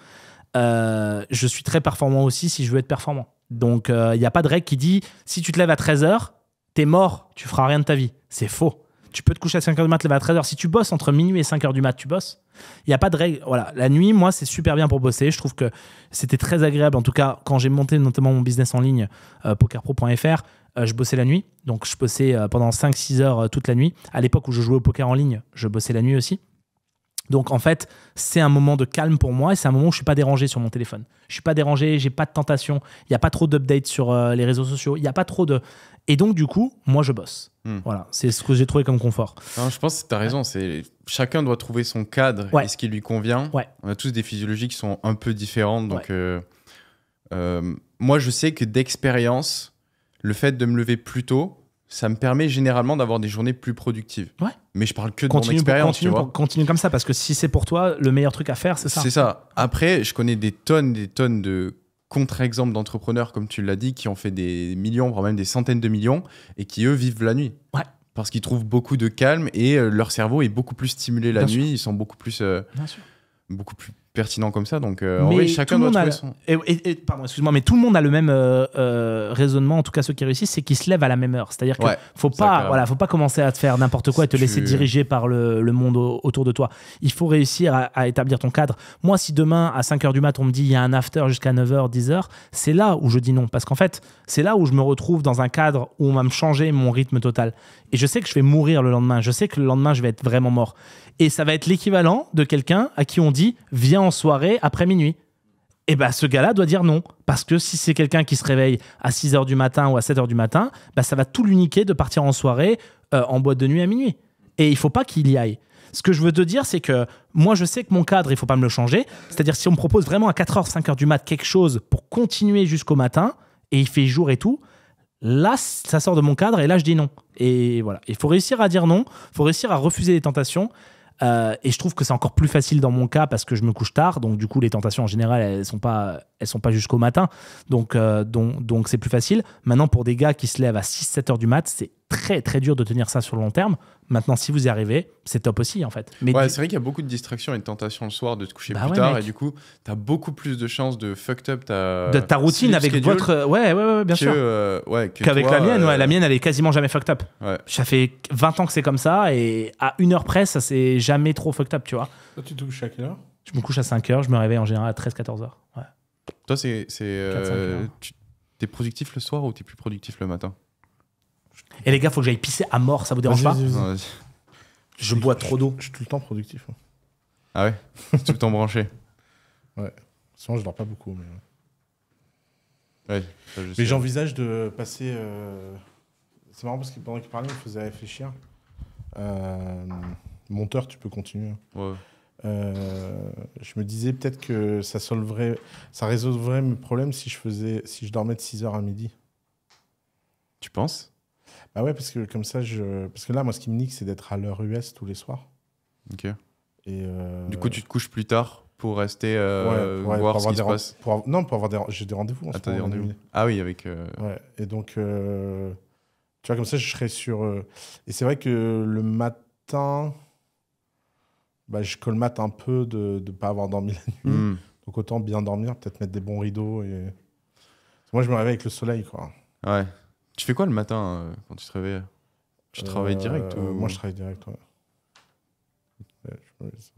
Euh, je suis très performant aussi si je veux être performant. Donc, il euh, n'y a pas de règle qui dit si tu te lèves à 13h, t'es mort, tu feras rien de ta vie. C'est faux. Tu peux te coucher à 5h du mat, te lever à 13h. Si tu bosses entre minuit et 5h du mat, tu bosses. Il n'y a pas de règle. Voilà, la nuit, moi, c'est super bien pour bosser. Je trouve que c'était très agréable. En tout cas, quand j'ai monté notamment mon business en ligne, euh, pokerpro.fr, euh, je bossais la nuit. Donc, je bossais pendant 5-6 heures toute la nuit. À l'époque où je jouais au poker en ligne, je bossais la nuit aussi. Donc en fait, c'est un moment de calme pour moi et c'est un moment où je suis pas dérangé sur mon téléphone. Je suis pas dérangé, j'ai pas de tentation, il y a pas trop d'updates sur euh, les réseaux sociaux, il y a pas trop de et donc du coup, moi je bosse. Hmm. Voilà, c'est ce que j'ai trouvé comme confort. je pense que tu as raison, c'est chacun doit trouver son cadre et ce qui lui convient. On a tous des physiologies qui sont un peu différentes donc euh, euh, moi je sais que d'expérience, le fait de me lever plus tôt, ça me permet généralement d'avoir des journées plus productives. Ouais. Mais je parle que de continue mon expérience. Continue, tu comme ça, parce que si c'est pour toi, le meilleur truc à faire, c'est ça. C'est ça. Après, je connais des tonnes, des tonnes de contre-exemples d'entrepreneurs, comme tu l'as dit, qui ont fait des millions, voire même des centaines de millions, et qui, eux, vivent la nuit. Ouais. Parce qu'ils trouvent beaucoup de calme et euh, leur cerveau est beaucoup plus stimulé la nuit, ils sont beaucoup plus, euh, Bien sûr. beaucoup plus pertinent comme ça. Donc, euh, chacun doit pardon, excuse-moi, mais tout le monde a le même euh, euh, raisonnement, en tout cas ceux qui réussissent, c'est qu'ils se lèvent à la même heure. C'est-à-dire qu'il ne faut, pas, voilà, faut pas commencer à te faire n'importe quoi et te laisser diriger par le, monde autour de toi. Il faut réussir à, à, établir ton cadre. Moi, si demain, à 5h du mat, on me dit il y a un after jusqu'à 9h, 10h, c'est là où je dis non. Parce qu'en fait, c'est là où je me retrouve dans un cadre où on va me changer mon rythme total. Et je sais que je vais mourir le lendemain. Je sais que le lendemain, je vais être vraiment mort et ça va être l'équivalent de quelqu'un à qui on dit viens en soirée après minuit. Et eh bien, ce gars-là doit dire non. Parce que si c'est quelqu'un qui se réveille à 6 h du matin ou à 7 h du matin, ben, ça va tout l'uniquer de partir en soirée euh, en boîte de nuit à minuit. Et il faut pas qu'il y aille. Ce que je veux te dire, c'est que moi, je sais que mon cadre, il faut pas me le changer. C'est-à-dire, si on me propose vraiment à 4h, 5h du mat quelque chose pour continuer jusqu'au matin, et il fait jour et tout, là, ça sort de mon cadre, et là, je dis non. Et voilà. Il faut réussir à dire non, il faut réussir à refuser les tentations. Euh, et je trouve que c'est encore plus facile dans mon cas parce que je me couche tard. Donc, du coup, les tentations en général, elles sont pas, sont pas jusqu'au matin. Donc, euh, donc, donc c'est plus facile. Maintenant, pour des gars qui se lèvent à 6-7 heures du mat, c'est très très dur de tenir ça sur le long terme. Maintenant, si vous y arrivez, c'est top aussi en fait. Mais c'est vrai qu'il y a beaucoup de distractions et de tentations le soir de te coucher bah plus tard et du coup, t'as beaucoup plus de chances de fucked up ta, ta routine avec votre ouais ouais, ouais bien sûr euh, qu'avec la mienne. ouais euh, la mienne, elle est quasiment jamais fucked up. Ça fait 20 ans que c'est comme ça et à une heure près, ça c'est jamais trop fucked up, tu vois. Toi, tu te couches à quelle heure Je me couche à 5 heures, je me réveille en général à 13-14 heures. Toi, c'est c'est euh, t'es productif le soir ou t'es plus productif le matin et les gars, faut que j'aille pisser à mort, ça vous dérange pas Je bois trop d'eau. Je suis tout le temps productif. Ah ouais *laughs* Tout le temps branché. Ouais. Sinon, je dors pas beaucoup. Mais, j'envisage de passer. Euh, c'est marrant parce que pendant tu parlait, il me faisait réfléchir. Euh, monteur, tu peux continuer. Hein. Ouais. Euh, je me disais peut-être que ça solverait, ça résolverait mes problèmes si je faisais, si je dormais de 6h à midi. Tu penses bah ouais, parce que comme ça, je... parce que là, moi, ce qui me nique, c'est d'être à l'heure US tous les soirs. Ok. Et euh, Du coup, tu te couches plus tard pour rester euh, voir ce qui se passe. non, pour avoir des, j'ai des rendez-vous. Ah, des rendez-vous. Ah oui, avec. Euh, ouais. Et donc, tu vois, comme ça, je serai sur. Et c'est vrai que le matin, bah, je colmate un peu de ne pas avoir dormi la nuit. Hmm. Donc autant bien dormir, peut-être mettre des bons rideaux et. Moi, je me réveille avec le soleil, quoi. Ouais. Tu fais quoi le matin euh, quand tu te réveilles Tu travailles euh, direct Moi, je travaille direct,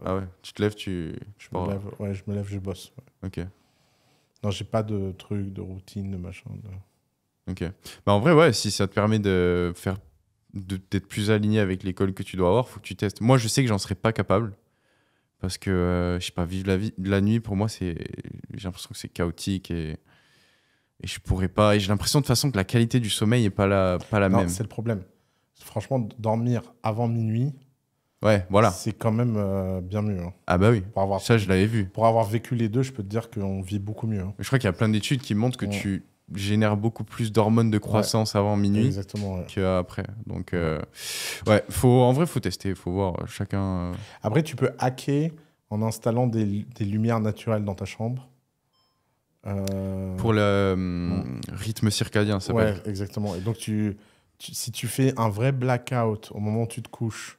Ah ouais, tu te lèves, tu, je, Me lève, ouais, je me lève, je bosse. Ok. Non, j'ai pas de truc, de routine, de machin. Ok. Bah en vrai, ouais, si ça te permet de faire, d'être plus aligné avec l'école que tu dois avoir, faut que tu testes. Moi, je sais que j'en serais pas capable parce que euh, je sais pas, vivre la vie, la nuit pour moi, c'est, j'ai l'impression que c'est chaotique et et je pourrais pas. Et j'ai l'impression de toute façon que la qualité du sommeil est pas la, pas la non, même. C'est le problème. Franchement, dormir avant minuit. Ouais, voilà. C'est quand même euh, bien mieux. Hein. Ah bah oui. Pour avoir, ça, je l'avais vu. Pour avoir vécu les deux, je peux te dire qu'on vit beaucoup mieux. Hein. Je crois qu'il y a plein d'études qui montrent que tu génères beaucoup plus d'hormones de croissance avant minuit qu'après. Donc, euh, ouais, faut, en vrai, faut tester, faut voir chacun. Euh. Après, tu peux hacker en installant des, des lumières naturelles dans ta chambre. Euh, pour le hum, rythme circadien, ça Ouais, exactement. Et donc, tu, si tu fais un vrai blackout au moment où tu te couches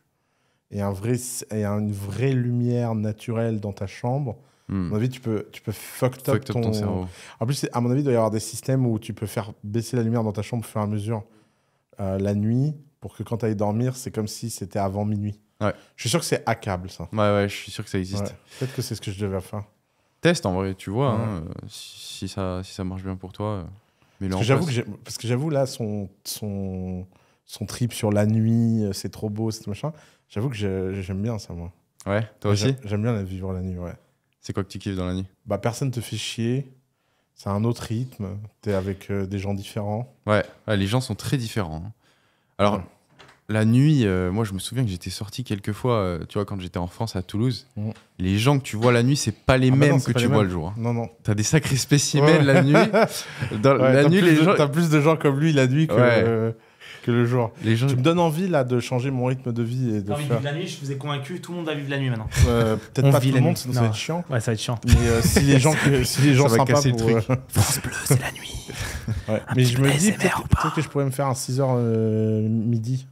et, un vrai, et une vraie lumière naturelle dans ta chambre, à hmm. mon avis, tu peux, tu peux fuck, up, ton... cerveau. En plus, à mon avis, il doit y avoir des systèmes où tu peux faire baisser la lumière dans ta chambre au fur et à mesure euh, la nuit pour que quand tu ailles dormir, c'est comme si c'était avant minuit. Ouais. Je suis sûr que c'est hackable, ça. Ouais, ouais, je suis sûr que ça existe. Peut-être que c'est ce que je devais faire. Teste en vrai, tu vois, hein, si, ça, si ça marche bien pour toi. Euh, Mais parce, que j'avoue parce que j'avoue, là, son, son, son trip sur la nuit, euh, c'est trop beau, c'est machin. J'avoue que j'aime bien ça, moi. Ouais, toi aussi J'aime bien vivre la nuit, ouais. C'est quoi que tu kiffes dans la nuit Bah, personne te fait chier. C'est un autre rythme. T'es avec euh, des gens différents. Ouais. les gens sont très différents. Hein. Alors, la nuit, euh, moi je me souviens que j'étais sorti quelques fois, euh, tu vois, quand j'étais en France à Toulouse. Mm. Les gens que tu vois la nuit, c'est pas les ah bah mêmes que tu vois le jour. non hein. Non, non. T'as des sacrés spécimens la nuit. *laughs* la nuit, les T'as plus de gens comme lui la nuit que, que le jour. Les Tu me donnes envie là de changer mon rythme de vie. Et de envie faire... de la nuit, je vous ai convaincu, tout le monde va vivre la nuit maintenant. Peut-être pas tout le monde, ça va être chiant. Ouais, ça va être chiant. Mais euh, *laughs* si les gens, si les gens sympas *laughs* France Bleu, c'est la nuit. Mais je me dis peut-être que je pourrais me faire un 6h midi.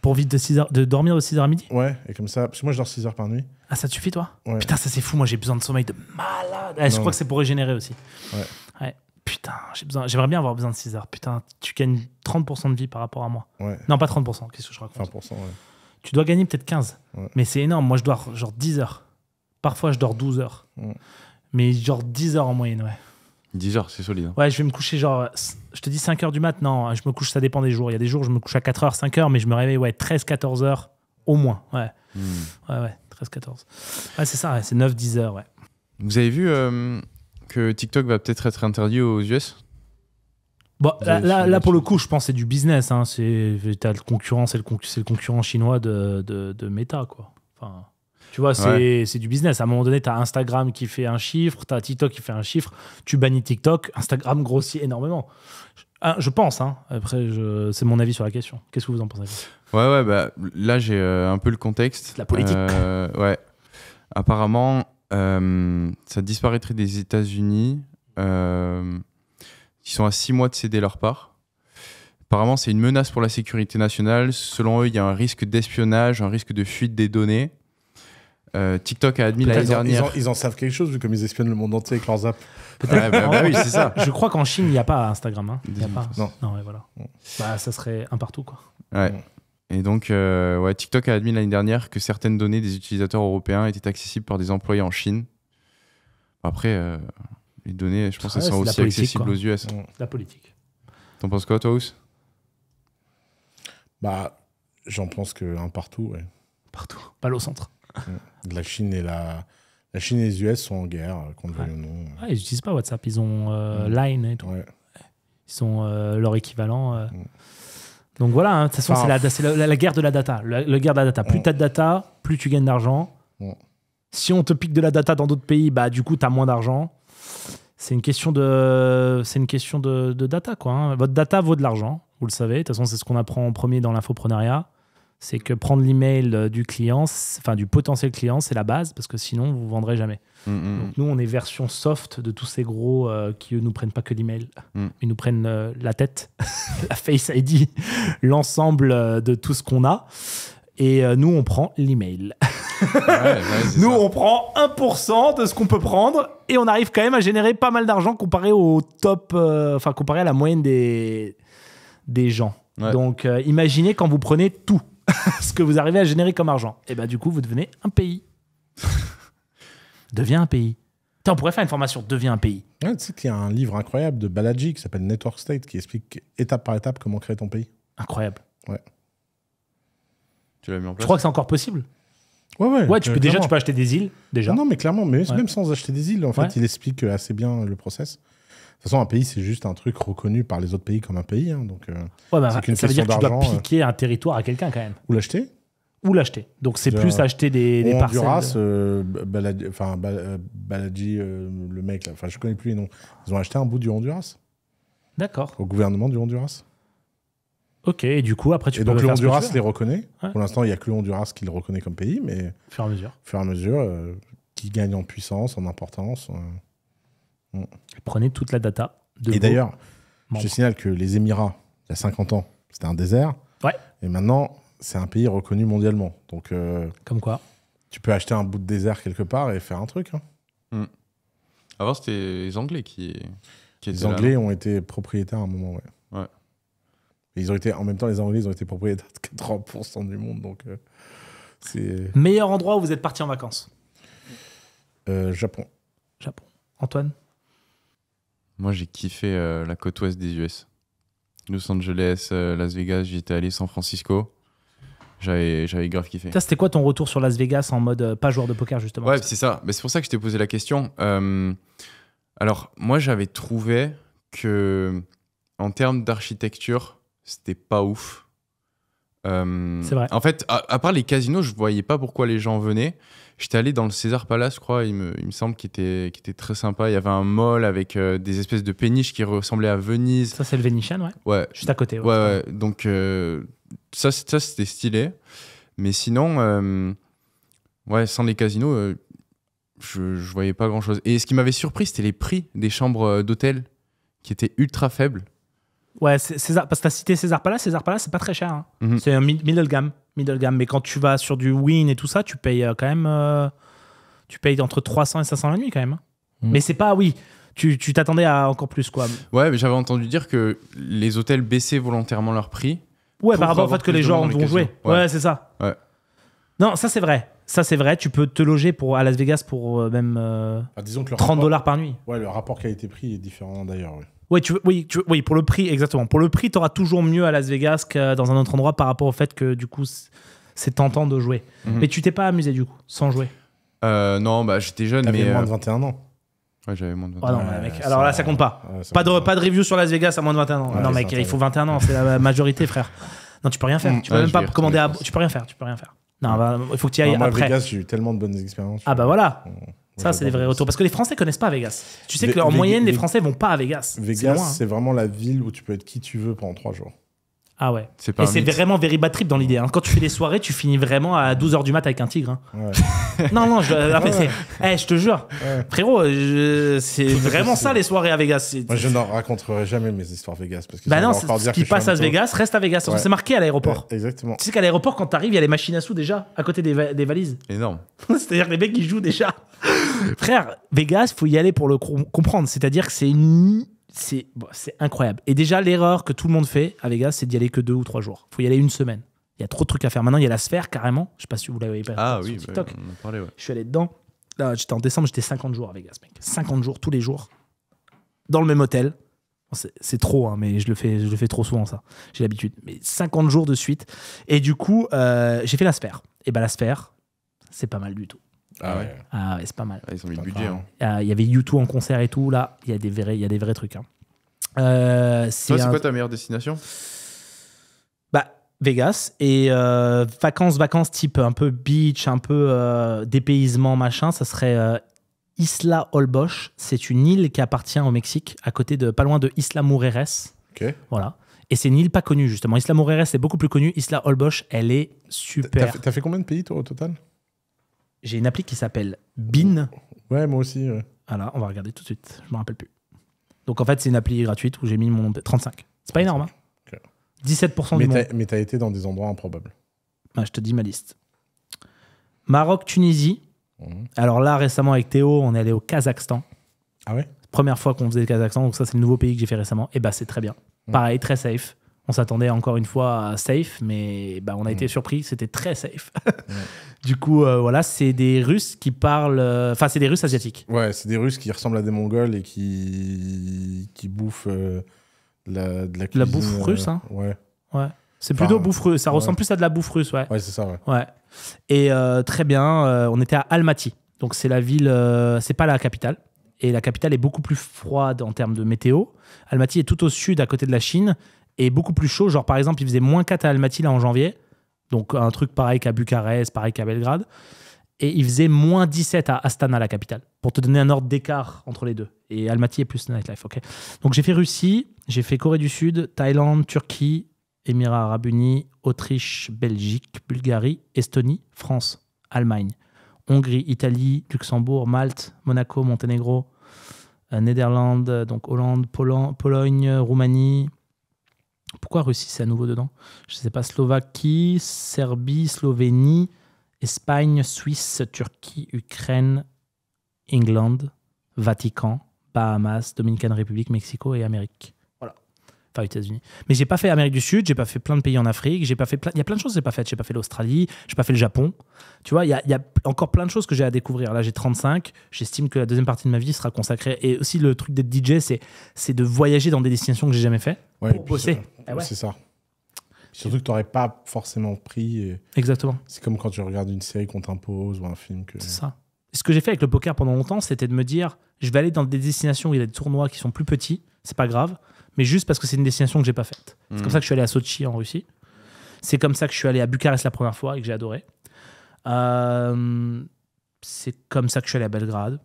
Pour vite de, 6 heures, de dormir de 6h à midi Ouais, et comme ça. Parce que moi, je dors 6 heures par nuit. Ah, ça te suffit, toi Putain, ça c'est fou. Moi, j'ai besoin de sommeil de malade. Eh, je crois que c'est pour régénérer aussi. Ouais. ouais. Putain, j'ai besoin, j'aimerais bien avoir besoin de 6 heures. Putain, tu gagnes 30% de vie par rapport à moi. Ouais. Non, pas 30%, qu'est-ce que je raconte 20%, Tu dois gagner peut-être 15. Mais c'est énorme. Moi, je dors genre 10 heures. Parfois, je dors 12 heures. Mais genre 10 heures en moyenne, ouais. 10 heures, c'est solide. Hein. Ouais, je vais me coucher genre, je te dis 5 h du mat, non, je me couche, ça dépend des jours. Il y a des jours, je me couche à 4 h 5 h mais je me réveille, ouais, 13, 14 h au moins. Ouais, hmm. ouais, ouais 13, 14. Ouais, c'est ça, c'est 9, 10 h ouais. Vous avez vu euh, que TikTok va peut-être être interdit aux bah, US là, pour le coup, je pense que c'est du business. Hein. C'est, le concurrent, c'est le, concurrent chinois de, de, de Meta, quoi. Enfin, tu vois, c'est du business. À un moment donné, tu as Instagram qui fait un chiffre, tu as TikTok qui fait un chiffre, tu bannis TikTok, Instagram grossit énormément. Ah, je pense, hein. après, c'est mon avis sur la question. Qu'est-ce que vous en pensez Ouais, ouais, bah, là, j'ai euh, un peu le contexte. La politique. Euh, ouais. Apparemment, euh, ça disparaîtrait des États-Unis. qui sont à six mois de céder leur part. Apparemment, c'est une menace pour la sécurité nationale. Selon eux, il y a un risque d'espionnage, un risque de fuite des données. Euh, TikTok a admis l'année dernière. Ils en, savent quelque chose, vu comme ils espionnent le monde entier avec leurs apps. Ouais, bah, bah Je crois qu'en Chine, il n'y a pas Instagram. Hein. Non. non voilà. Bah, ça serait un partout, quoi. Ouais. Et donc, euh, ouais, TikTok a admis l'année dernière que certaines données des utilisateurs européens étaient accessibles par des employés en Chine. Après, euh, les données, je pense, ah elles sont aussi accessibles aux US. Mm. La politique. T'en penses quoi, toi, Ous Bah, j'en pense qu'un partout, ouais. Partout, pas au centre. La Chine et la... la Chine et les US sont en guerre, euh, qu'on le veuille non. Euh. ils n'utilisent pas WhatsApp, ils ont euh, mm. Line et tout. Ils sont leur équivalent. Mm. Donc voilà, hein, de toute façon, c'est la, guerre de la data. La, guerre de la data. Plus mm. tu as de data, plus tu gagnes d'argent. Si on te pique de la data dans d'autres pays, bah du coup, tu as moins d'argent. C'est une question de, c'est une question de, data, quoi. Hein. Votre data vaut de l'argent, vous le savez. De toute façon, c'est ce qu'on apprend en premier dans l'infoprenariat c'est que prendre l'email euh, du client, enfin du potentiel client, c'est la base parce que sinon vous vendrez jamais. Mm, mm, mm. nous, on est version soft de tous ces gros euh, qui eux nous prennent pas que l'email, ils nous prennent euh, la tête, *laughs* la Face ID, l'ensemble de tout ce qu'on a. Et nous, on prend l'email. *laughs* nous, on prend 1% de ce qu'on peut prendre et on arrive quand même à générer pas mal d'argent comparé au top, enfin comparé à la moyenne des, des gens. Donc imaginez quand vous prenez tout. *laughs* ce que vous arrivez à générer comme argent. Et bah du coup, vous devenez un pays. *laughs* Deviens un pays. on pourrait faire une formation Deviens un pays. tu sais qu'il y a un livre incroyable de Balaji qui s'appelle Network State qui explique étape par étape comment créer ton pays. Incroyable. Ouais. Tu l'as mis en place Je crois que c'est encore possible. Ouais, ouais. Ouais, tu peux, déjà, tu peux acheter des îles. Déjà. Non, mais clairement, mais même sans acheter des îles, en fait, il explique assez bien le process toute façon, un pays, c'est juste un truc reconnu par les autres pays comme un pays. Hein, donc, euh, bah, ça veut dire que tu dois piquer euh, un territoire à quelqu'un quand même. Ou l'acheter Ou l'acheter. Donc c'est plus euh, acheter des, des parcelles. Honduras, enfin, le mec, enfin, je connais plus les noms. Ils ont acheté un bout du Honduras. D'accord. Au gouvernement du Honduras. Ok, et du coup, après, tu et donc le Honduras les reconnaît. Pour l'instant, il n'y a que le Honduras qui le reconnaît comme pays, mais. Au fur et à mesure. Au fur et à mesure, qui gagne en puissance, en importance. Mm. Prenez toute la data. et d'ailleurs, je signale que les Émirats, il y a 50 ans, c'était un désert. Ouais. Et maintenant, c'est un pays reconnu mondialement. Donc, euh, Comme quoi Tu peux acheter un bout de désert quelque part et faire un truc. Hein. Mm. Avant, c'était les Anglais qui. les Anglais ont été propriétaires à un moment, ouais. ils ont été, en même temps, les Anglais, ont été propriétaires de 80% du monde. Donc, euh, c'est. Meilleur endroit où vous êtes parti en vacances euh, Japon. Japon. Antoine moi, j'ai kiffé euh, la côte ouest des US. Los Angeles, euh, Las Vegas, j'étais allé, San Francisco. J'avais grave kiffé. C'était quoi ton retour sur Las Vegas en mode euh, pas joueur de poker, justement Ouais, c'est ça. c'est pour ça que je t'ai posé la question. alors, moi, j'avais trouvé que, en termes d'architecture, c'était pas ouf. Euh, c'est vrai. En fait, à, part les casinos, je voyais pas pourquoi les gens venaient. J'étais allé dans le César Palace, je crois, il me, semble, qui était, très sympa. Il y avait un mall avec euh, des espèces de péniches qui ressemblaient à Venise. Ça, c'est le Venetian, ouais. Ouais. Juste à côté. Ouais, Donc, euh, ça, c'était stylé. Mais sinon, ouais, sans les casinos, je, je voyais pas grand chose. Et ce qui m'avait surpris, c'était les prix des chambres d'hôtel qui étaient ultra faibles. Ouais, parce que tu as cité César Palace. César Palace, c'est pas très cher. Hein. Mhm. C'est un middle gamme, middle gamme. Mais quand tu vas sur du Win et tout ça, tu payes euh, quand même. Euh, tu payes entre 300 et 500 la nuit quand même. Hein. Mhm. Mais c'est pas, oui. Tu t'attendais à encore plus, quoi. Ouais, mais j'avais entendu dire que les hôtels baissaient volontairement leur prix. Ouais, par rapport au fait que les gens vont jouer. Ouais, c'est ça. Ouais. Non, ça c'est vrai. Ça c'est vrai. Tu peux te loger pour, à Las Vegas pour euh, même ah, disons que 30 dollars par nuit. Ouais, le rapport qualité-prix est différent d'ailleurs tu oui, oui, pour le prix, exactement. Pour le prix, tu auras toujours mieux à Las Vegas que dans un autre endroit par rapport au fait que du coup, c'est tentant de jouer. Mhm. Mais tu t'es pas amusé du coup, sans jouer euh, Non, bah, j'étais jeune. mais moins de 21 euh, ans. Ouais, j'avais moins de 21 ah non, mec. Alors là, ça compte pas. pas, de, pas de review sur Las Vegas à moins de 21 ans. non, mec, il faut 21 ans, c'est la *laughs* majorité, frère. Non, tu peux rien faire. Mm. Tu peux même pas commander à. Tu peux rien faire, tu peux rien faire. Non, bah, il faut que tu ailles non, moi, après. Vegas, j'ai eu tellement de bonnes expériences. Ah bah voilà. Ça, c'est des vrais retours. Parce que les Français connaissent pas Vegas. Tu sais qu'en que en moyenne, les Français vont pas à Vegas. Vegas, hein. c'est vraiment la ville où tu peux être qui tu veux pendant trois jours. Ah ouais. et c'est vraiment very bad trip dans l'idée. Hein. Quand tu fais des soirées, tu finis vraiment à 12h du mat avec un tigre. Hein. *laughs* non, non, je, te jure. Frérot, euh, c'est *laughs* vraiment ça les soirées à Vegas. Moi, je n'en raconterai jamais mes histoires Vegas. Parce que bah non, ce qui passe à Vegas reste à Vegas. C'est marqué à l'aéroport. exactement. Tu sais qu'à l'aéroport, quand t'arrives, il y a les machines à sous déjà à côté des, des valises. Énorme. *laughs* C'est-à-dire les mecs, qui jouent déjà. Frère, Vegas, faut y aller pour le comprendre. C'est-à-dire que c'est une c'est incroyable. Et déjà, l'erreur que tout le monde fait à ah, Vegas, c'est d'y aller que deux ou trois jours. faut y aller une semaine. Il y a trop de trucs à faire. Maintenant, il y a la sphère carrément. Je sais pas si vous l'avez pas ah, sur oui, TikTok. Bah, je suis allé dedans. Là, J'étais en décembre, j'étais 50 jours à Vegas, mec. 50 jours, tous les jours, dans le même hôtel. C'est trop, hein, mais je le, fais, je fais trop souvent, ça. J'ai l'habitude. Mais 50 jours de suite. Et du coup, euh, j'ai fait la sphère. Et ben la sphère, c'est pas mal du tout. Ah ouais. Ah c'est pas mal. Ah, ils ont mis le budget. Hein. Euh, il y avait U2 en concert et tout. Là, il y a des vrais, il y a des vrais trucs. hein. Euh, c'est quoi ta meilleure destination bah, Vegas et euh, vacances, vacances type un peu beach, un peu dépaysement, machin, ça serait Isla Olbosch. C'est une île qui appartient au Mexique, à côté de, pas loin de Isla Mujeres. Ok. Voilà. Et c'est une île pas connue, justement. Isla Mujeres, c'est beaucoup plus connue. Isla Olbosch, elle est super. t'as fait combien de pays, toi, au total j'ai une appli qui s'appelle Bin. Ouais, moi aussi. Ouais. Voilà, on va regarder tout de suite. Je me rappelle plus. Donc en fait, c'est une appli gratuite où j'ai mis mon nom 35. C'est pas énorme. 17% hein. mais du monde. Mais t'as été dans des endroits improbables. Bah, je te dis ma liste. Maroc, Tunisie. Mhm. Alors là, récemment avec Théo, on est allé au Kazakhstan. Ah ouais Première fois qu'on faisait le Kazakhstan, donc ça c'est le nouveau pays que j'ai fait récemment. Et eh bah c'est très bien. Mhm. Pareil, très safe. On s'attendait encore une fois à safe, mais bah, on a mm. été surpris, c'était très safe. *laughs* Du coup, euh, voilà, c'est des Russes qui parlent. Euh, enfin, c'est des Russes asiatiques. Ouais, c'est des Russes qui ressemblent à des Mongols et qui, qui bouffent euh, la, de la bouffe russe, hein Ouais. Ouais. C'est plutôt bouffe russe. Ça ressemble plus à de la bouffe russe, ouais. Ouais, c'est ça, ouais. Et très bien, on était à Almaty. Donc, c'est la ville. c'est pas la capitale et la capitale est beaucoup plus froide en termes de météo. Almaty est tout au sud, à côté de la Chine, et beaucoup plus chaud. Genre, par exemple, il faisait moins 4 à Almaty là en janvier. Donc, un truc pareil qu'à Bucarest, pareil qu'à Belgrade. Et il faisait moins 17 à Astana, la capitale, pour te donner un ordre d'écart entre les deux. Et Almaty est plus nightlife, ok Donc, j'ai fait Russie, j'ai fait Corée du Sud, Thaïlande, Turquie, Émirats arabes unis, Autriche, Belgique, Bulgarie, Estonie, France, Allemagne, Hongrie, Italie, Luxembourg, Malte, Monaco, Monténégro, euh, Néderlande, donc Hollande, Pologne, Roumanie, pourquoi Russie, c'est à nouveau dedans Je ne sais pas, Slovaquie, Serbie, Slovénie, Espagne, Suisse, Turquie, Ukraine, England, Vatican, Bahamas, Dominicaine République, Mexico et Amérique aux États-Unis. Mais j'ai pas fait Amérique du Sud, j'ai pas fait plein de pays en Afrique, j'ai pas fait plein... il y a plein de choses que j'ai pas faites. J'ai pas fait l'Australie, j'ai pas fait le Japon. Tu vois, il y, a, encore plein de choses que j'ai à découvrir. Là, j'ai 35, j'estime que la deuxième partie de ma vie sera consacrée. Et aussi, le truc d'être DJ, c'est, de voyager dans des destinations que j'ai jamais fait ouais, pour bosser. Euh, eh c'est, ça. surtout que tu n'aurais pas forcément pris. Exactement. C'est comme quand tu regardes une série qu'on t'impose ou un film. Que... C'est ça. Ce que j'ai fait avec le poker pendant longtemps, c'était de me dire je vais aller dans des destinations où il y a des tournois qui sont plus petits, c'est pas grave mais juste parce que c'est une destination que j'ai pas faite. C'est comme hmm. ça que je suis allé à Sochi en Russie. C'est comme ça que je suis allé à Bucarest la première fois et que j'ai adoré. Euh, c'est comme ça que je suis allé à Belgrade.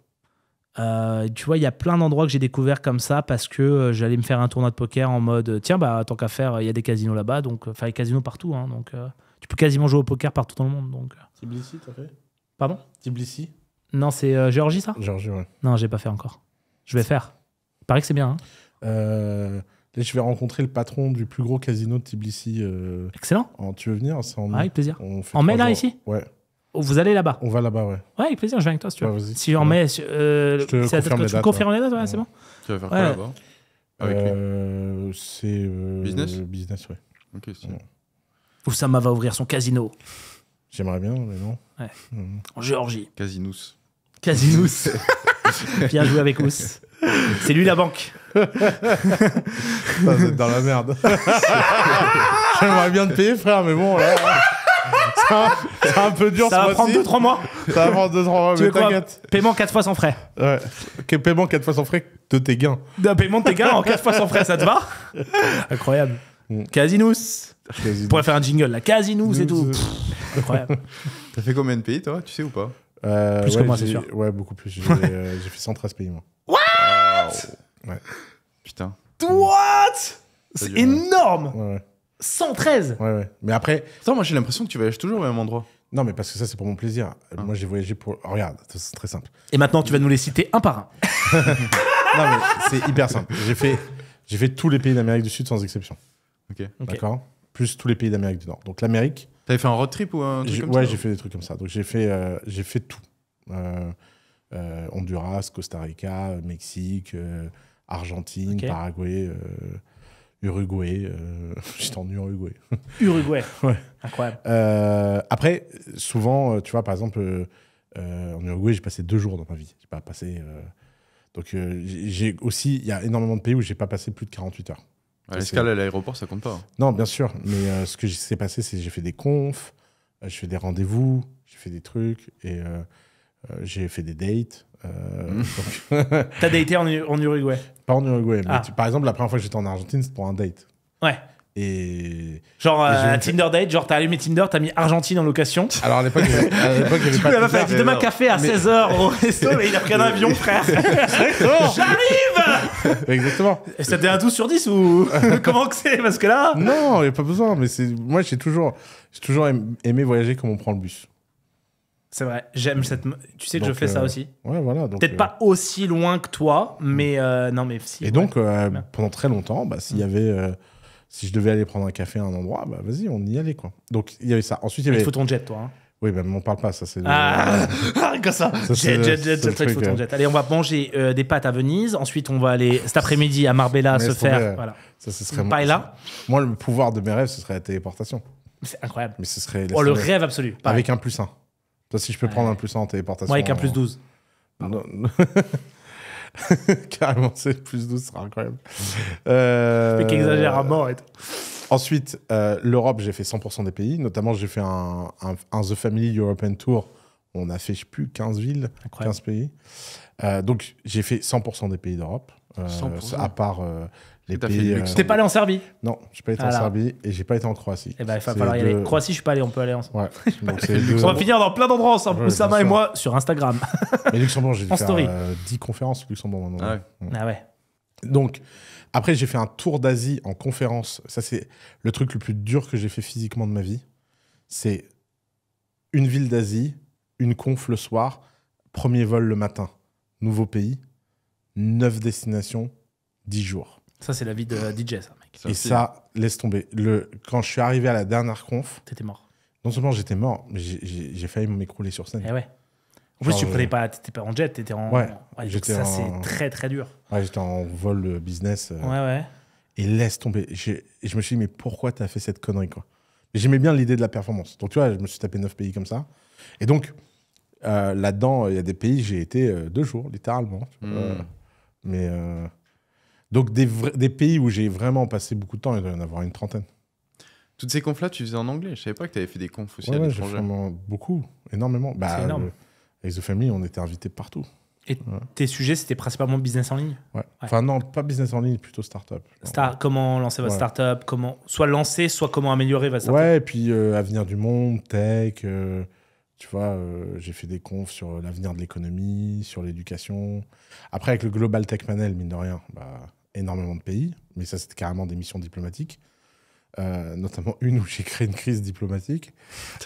Euh, tu vois, il y a plein d'endroits que j'ai découvert comme ça parce que euh, j'allais me faire un tournoi de poker en mode tiens, bah, tant qu'à faire, il y a des casinos là-bas, donc enfin, des casinos partout. Hein, donc, tu peux quasiment jouer au poker partout dans le monde. Donc. Tbilisi, t'as fait Pardon Tbilisi Non, c'est Géorgie, ça Géorgie, ouais. Non, j'ai pas fait encore. Je vais faire. Il paraît que c'est bien. Hein. Euh, là, je vais rencontrer le patron du plus gros casino de Tbilissi. euh, Excellent. tu veux venir ah, Avec plaisir. On fait En mai, là, ici Ouais, oh, Vous allez là-bas on va là-bas, ouais. Ouais, avec plaisir, je viens avec toi si tu veux. si en mai, euh, Je te c'est confirme que les tu dates, confirmes les dates, ouais, c'est bon. Tu vas faire quoi là-bas Avec lui euh, C'est. Euh, business Business, ouais. Ok, si. Ouais. Oussama va ouvrir son casino J'aimerais bien, mais non. Mhm. en Géorgie. Casinous. Casinous. *laughs* Bien joué avec Ous. C'est lui la banque. vous êtes dans la merde. *laughs* J'aimerais bien te payer, frère, mais bon, là. C'est un, peu dur Ça va prendre 2-3 mois. Ça va prendre 2-3 mois, mais t'inquiète. Paiement 4 fois sans frais. Ouais. paiement 4 fois sans frais de tes gains. Un paiement de tes gains en 4 fois sans frais, ça te va Incroyable. Mm. Casinous. On pourrait faire un jingle là. Casinous et tout. incroyable. T'as fait combien de pays, toi Tu sais ou pas euh, Plus ouais, que moi, c'est sûr. Ouais, beaucoup plus. J'ai *laughs* fait 113 euh, pays, moi. What Ouais. Putain. What C'est énorme ouais, 113 Ouais, ouais. Mais après. Attends, moi j'ai l'impression que tu voyages toujours au même endroit. Non, mais parce que ça, c'est pour mon plaisir. Ah. Moi, j'ai voyagé pour. Oh, regarde, c'est très simple. Et maintenant, tu vas nous les citer un par un. *laughs* non, mais c'est hyper simple. J'ai fait, j'ai fait tous les pays d'Amérique du Sud sans exception. Ok. D'accord Plus tous les pays d'Amérique du Nord. Donc, l'Amérique. T'avais fait un road trip ou un truc comme Ouais, j'ai fait des trucs comme ça. Donc, j'ai fait, euh, j'ai fait tout. Euh, euh, Honduras, Costa Rica, euh, Mexique, euh, Argentine, Paraguay, Uruguay. J'étais *laughs* en Uruguay. *laughs* Uruguay. ouais. Incroyable. après, souvent, tu vois, par exemple, en Uruguay, j'ai passé deux jours dans ma vie. J'ai pas passé. donc, j'ai aussi. Il y a énormément de pays où j'ai pas passé plus de 48 heures. L'escale à l'aéroport, ça compte pas. Non, bien sûr. Mais ce que j'ai passé, c'est que j'ai fait des confs, j'ai je fais des rendez-vous, j'ai fait des trucs. Et, euh, j'ai fait des dates. Euh, mmh. *laughs* *laughs* T'as daté en, Uruguay Pas en Uruguay, mais ah. par exemple, la première fois que j'étais en Argentine, c'était pour un date. Ouais. Et. Genre, un euh, Tinder date, genre, t'as allumé Tinder, t'as mis Argentine en location. Alors, à l'époque, à l'époque, il *laughs* pas. La demain café à 16h au resto, mais il a pris un avion, frère. J'arrive! Exactement. Et c'était un 12 sur 10 ou comment que c'est? Parce que là. Non, il n'y a pas besoin, mais moi, j'ai toujours, j'ai toujours aimé voyager comme on prend le bus. C'est vrai, j'aime mm. cette. Tu sais que je fais ça euh, aussi. Ouais, voilà. Peut-être euh, pas aussi loin que toi, mais mm. euh, non, mais si. Et donc, pendant très longtemps, bah, s'il y mm. avait. si je devais aller prendre un café à un endroit, bah vas-y, on y allait, quoi. Donc, il y avait ça. Ensuite, il y avait. Il faut ton jet, toi. Hein. Oui, bah, mais on parle pas, ça, c'est. Ah, *laughs* ah, comme ça, Jet, jet, jet, truc, faut jet. Allez, on va manger des pâtes à Venise. Ensuite, on va aller *laughs* cet après-midi à Marbella se faire. Voilà. Ça, ce serait. Paella. Moi, le pouvoir de mes rêves, ce serait la téléportation. C'est incroyable. Mais ce serait. Oh, le rêve absolu. Avec un plus un si je peux prendre un plus 1 en téléportation. Moi, avec un plus 12. Euh, *laughs* Carrément, c'est plus 12, ce sera incroyable. Euh... Mais exagère à mort Ensuite, euh, l'Europe, j'ai fait 100% des pays. Notamment, j'ai fait un, un, un, The Family European Tour. On a fait, je sais plus, 15 villes, 15 pays. Euh, donc, j'ai fait 100% des pays d'Europe. Euh, à part euh, les pays. Euh, pas allé en Serbie Non, je pas été en ah Serbie et j'ai pas été en Croatie. Eh ben, il va falloir y aller. Croatie, je suis pas allé, on peut aller ensemble. *laughs* On va finir dans plein d'endroits ensemble, ouais, et moi, sur Instagram. Mais j'ai dû 10 *laughs* euh, conférences Luxembourg maintenant. Ah, ah ouais. Donc, après, j'ai fait un tour d'Asie en conférence. Ça, c'est le truc le plus dur que j'ai fait physiquement de ma vie. C'est une ville d'Asie, une conf le soir, premier vol le matin, nouveau pays, 9 destinations, 10 jours. Ça, c'est la vie de DJ, ça, mec. Et ça, laisse tomber. Le... Quand je suis arrivé à la dernière conf. T'étais mort. Non seulement j'étais mort, mais j'ai failli m'écrouler sur scène. Eh ouais. En plus, tu prenais euh, pas, pas en jet, t'étais en. Ouais. ça, c'est très, très dur. Ouais, j'étais en vol euh, business. Euh. Ouais, ouais. Et laisse tomber. Je, je me suis dit, mais pourquoi t'as fait cette connerie, quoi J'aimais bien l'idée de la performance. Donc, tu vois, je me suis tapé 9 pays comme ça. Et donc, là-dedans, il y a des pays, j'ai été deux jours, littéralement. Hmm. mais. Donc des, pays où j'ai vraiment passé beaucoup de temps, il doit y en avoir une trentaine. Toutes ces confs-là, tu faisais en anglais. Je ne savais pas que tu avais fait des confs aussi à ouais, Vraiment beaucoup, énormément. Bah, c'est énorme. The euh, Family, on était invités partout. Et tes sujets, c'était principalement business en ligne Enfin, non, pas business en ligne, plutôt startup. Star, comment lancer votre startup comment, Soit lancer, soit comment améliorer votre start-up Ouais, et puis euh, avenir du monde, tech. Euh, tu vois, j'ai fait des confs sur l'avenir de l'économie, sur l'éducation. Après, avec le Global Tech Panel, mine de rien, bah, énormément de pays, mais ça c'était carrément des missions diplomatiques. Euh, notamment une où j'ai créé une crise diplomatique.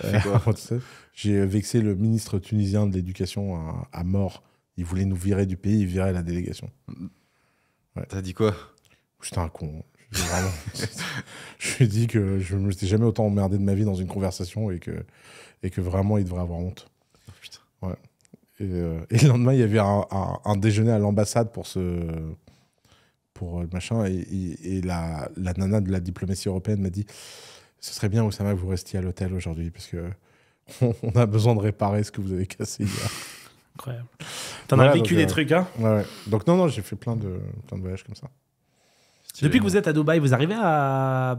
Euh, *laughs* j'ai euh, vexé le ministre tunisien de l'éducation à, mort. Il voulait nous virer du pays, il virait la délégation. Ouais. T'as dit quoi J'étais un con. *laughs* je lui ai dit que je me suis jamais autant emmerdé de ma vie dans une conversation et que, et que vraiment il devrait avoir honte. Oh, ouais. Et, le lendemain, il y avait un, déjeuner à l'ambassade pour se. Ce pour euh, le machin. Et, la, la, nana de la diplomatie européenne m'a dit Ce serait bien, Oussama, que vous restiez à l'hôtel aujourd'hui, parce que *laughs* on, a besoin de réparer ce que vous avez cassé hier. *laughs* Incroyable. T'en as vécu des euh, trucs, hein ouais, Donc, non, non, j'ai fait plein de, plein de voyages comme ça. Depuis que vous êtes à Dubaï, vous arrivez à,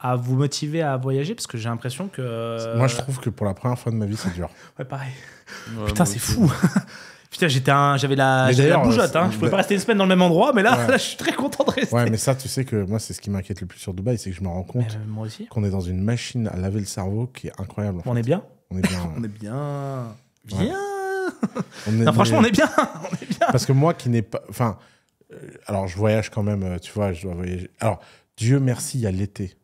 à vous motiver à voyager Parce que j'ai l'impression que. Moi, je trouve que pour la première fois de ma vie, c'est dur. *laughs* ouais, pareil. Putain, c'est fou. Putain, j'étais un, j'avais la, la bougeotte, hein. Euh, je pouvais bah pas rester une semaine dans le même endroit, mais *laughs* là, je suis très content de rester. Ouais, mais ça, tu sais que moi, c'est ce qui m'inquiète le plus sur Dubaï, c'est que je me rends compte bah, euh, qu'on est dans une machine à laver le cerveau qui est incroyable. On est bien On est bien. *laughs* on est bien. Bien non, franchement, on est bien. *laughs* on est bien. Parce que moi qui n'ai pas. Enfin, euh, alors je voyage quand même, tu vois, je dois voyager. Alors, Dieu merci, il y a l'été.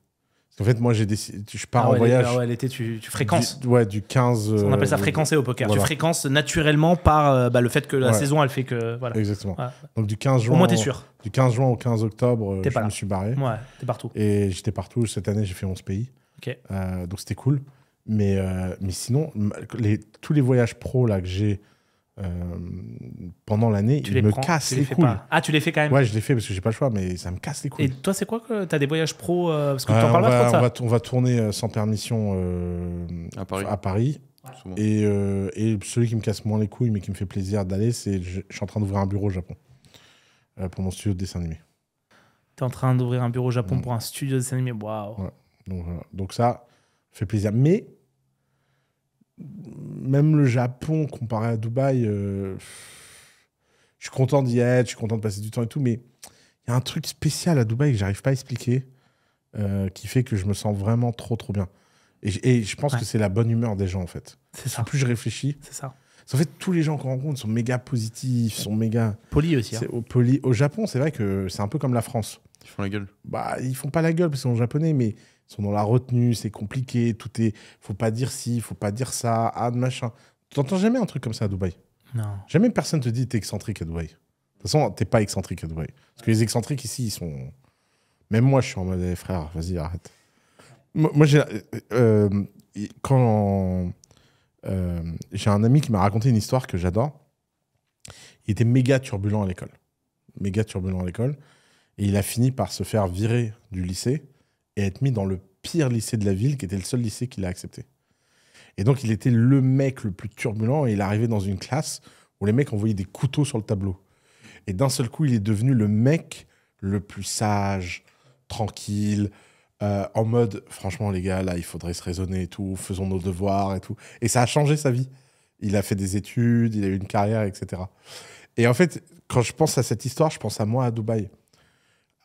En fait, moi, j'ai décidé, je pars ah en voyage. Ah l'été, tu, fréquences. ouais, du 15. on appelle ça euh, fréquencer au poker. Tu fréquences naturellement par euh, bah, le fait que la saison, elle fait que. Voilà. Exactement. Donc, du 15 juin. Au moins, euh, t'es sûr. Du 15 juin au 15 octobre, je me suis barré. Ouais, t'es partout. Et j'étais partout. Cette année, j'ai fait 11 pays. Ok. donc, c'était cool. Mais, mais sinon, les, tous les voyages pro là, que j'ai euh, pendant l'année, il les me casse les, couilles. Ah, tu les fais quand même Ouais, je les fais parce que j'ai pas le choix, mais ça me casse les couilles. Et toi, c'est quoi que t'as des voyages pro euh, Parce que parles on va, on va tourner euh, sans permission à Paris. À Paris. Et, celui qui me casse moins les couilles, mais qui me fait plaisir d'aller, c'est je, suis en train d'ouvrir un bureau au Japon pour mon studio de dessin animé. T'es en train d'ouvrir un bureau au Japon mm. pour un studio de dessin animé Waouh donc, donc ça fait plaisir. Mais même le Japon comparé à Dubaï, euh, je suis content d'y être, je suis content de passer du temps et tout, mais il y a un truc spécial à Dubaï que j'arrive pas à expliquer, euh, qui fait que je me sens vraiment trop trop bien. Et, je pense que c'est la bonne humeur des gens en fait. C'est ça. Plus je réfléchis. C'est ça. En fait, tous les gens qu'on rencontre sont méga positifs, sont méga. Polis aussi. Hein. Au, au Japon, c'est vrai que c'est un peu comme la France. Ils font la gueule. Bah, ils font pas la gueule parce qu'ils sont japonais, mais sont dans la retenue, c'est compliqué, tout est. Faut pas dire ci, faut pas dire ça, ah, machin. Tu n'entends jamais un truc comme ça à Dubaï. Non. Jamais personne te dit t'es excentrique à Dubaï. De toute façon, t'es pas excentrique à Dubaï. Parce que les excentriques ici, ils sont. Même moi, je suis en mode, eh, frère, vas-y, arrête. Moi, j'ai. Euh, euh, quand. Euh, j'ai un ami qui m'a raconté une histoire que j'adore. Il était méga turbulent à l'école. Méga turbulent à l'école. Et il a fini par se faire virer du lycée et être mis dans le pire lycée de la ville, qui était le seul lycée qu'il a accepté. Et donc, il était le mec le plus turbulent et il arrivait dans une classe où les mecs envoyaient des couteaux sur le tableau. Et d'un seul coup, il est devenu le mec le plus sage, tranquille, euh, en mode franchement, les gars, là, il faudrait se raisonner et tout, faisons nos devoirs et tout. Et ça a changé sa vie. Il a fait des études, il a eu une carrière, etc. Et en fait, quand je pense à cette histoire, je pense à moi à Dubaï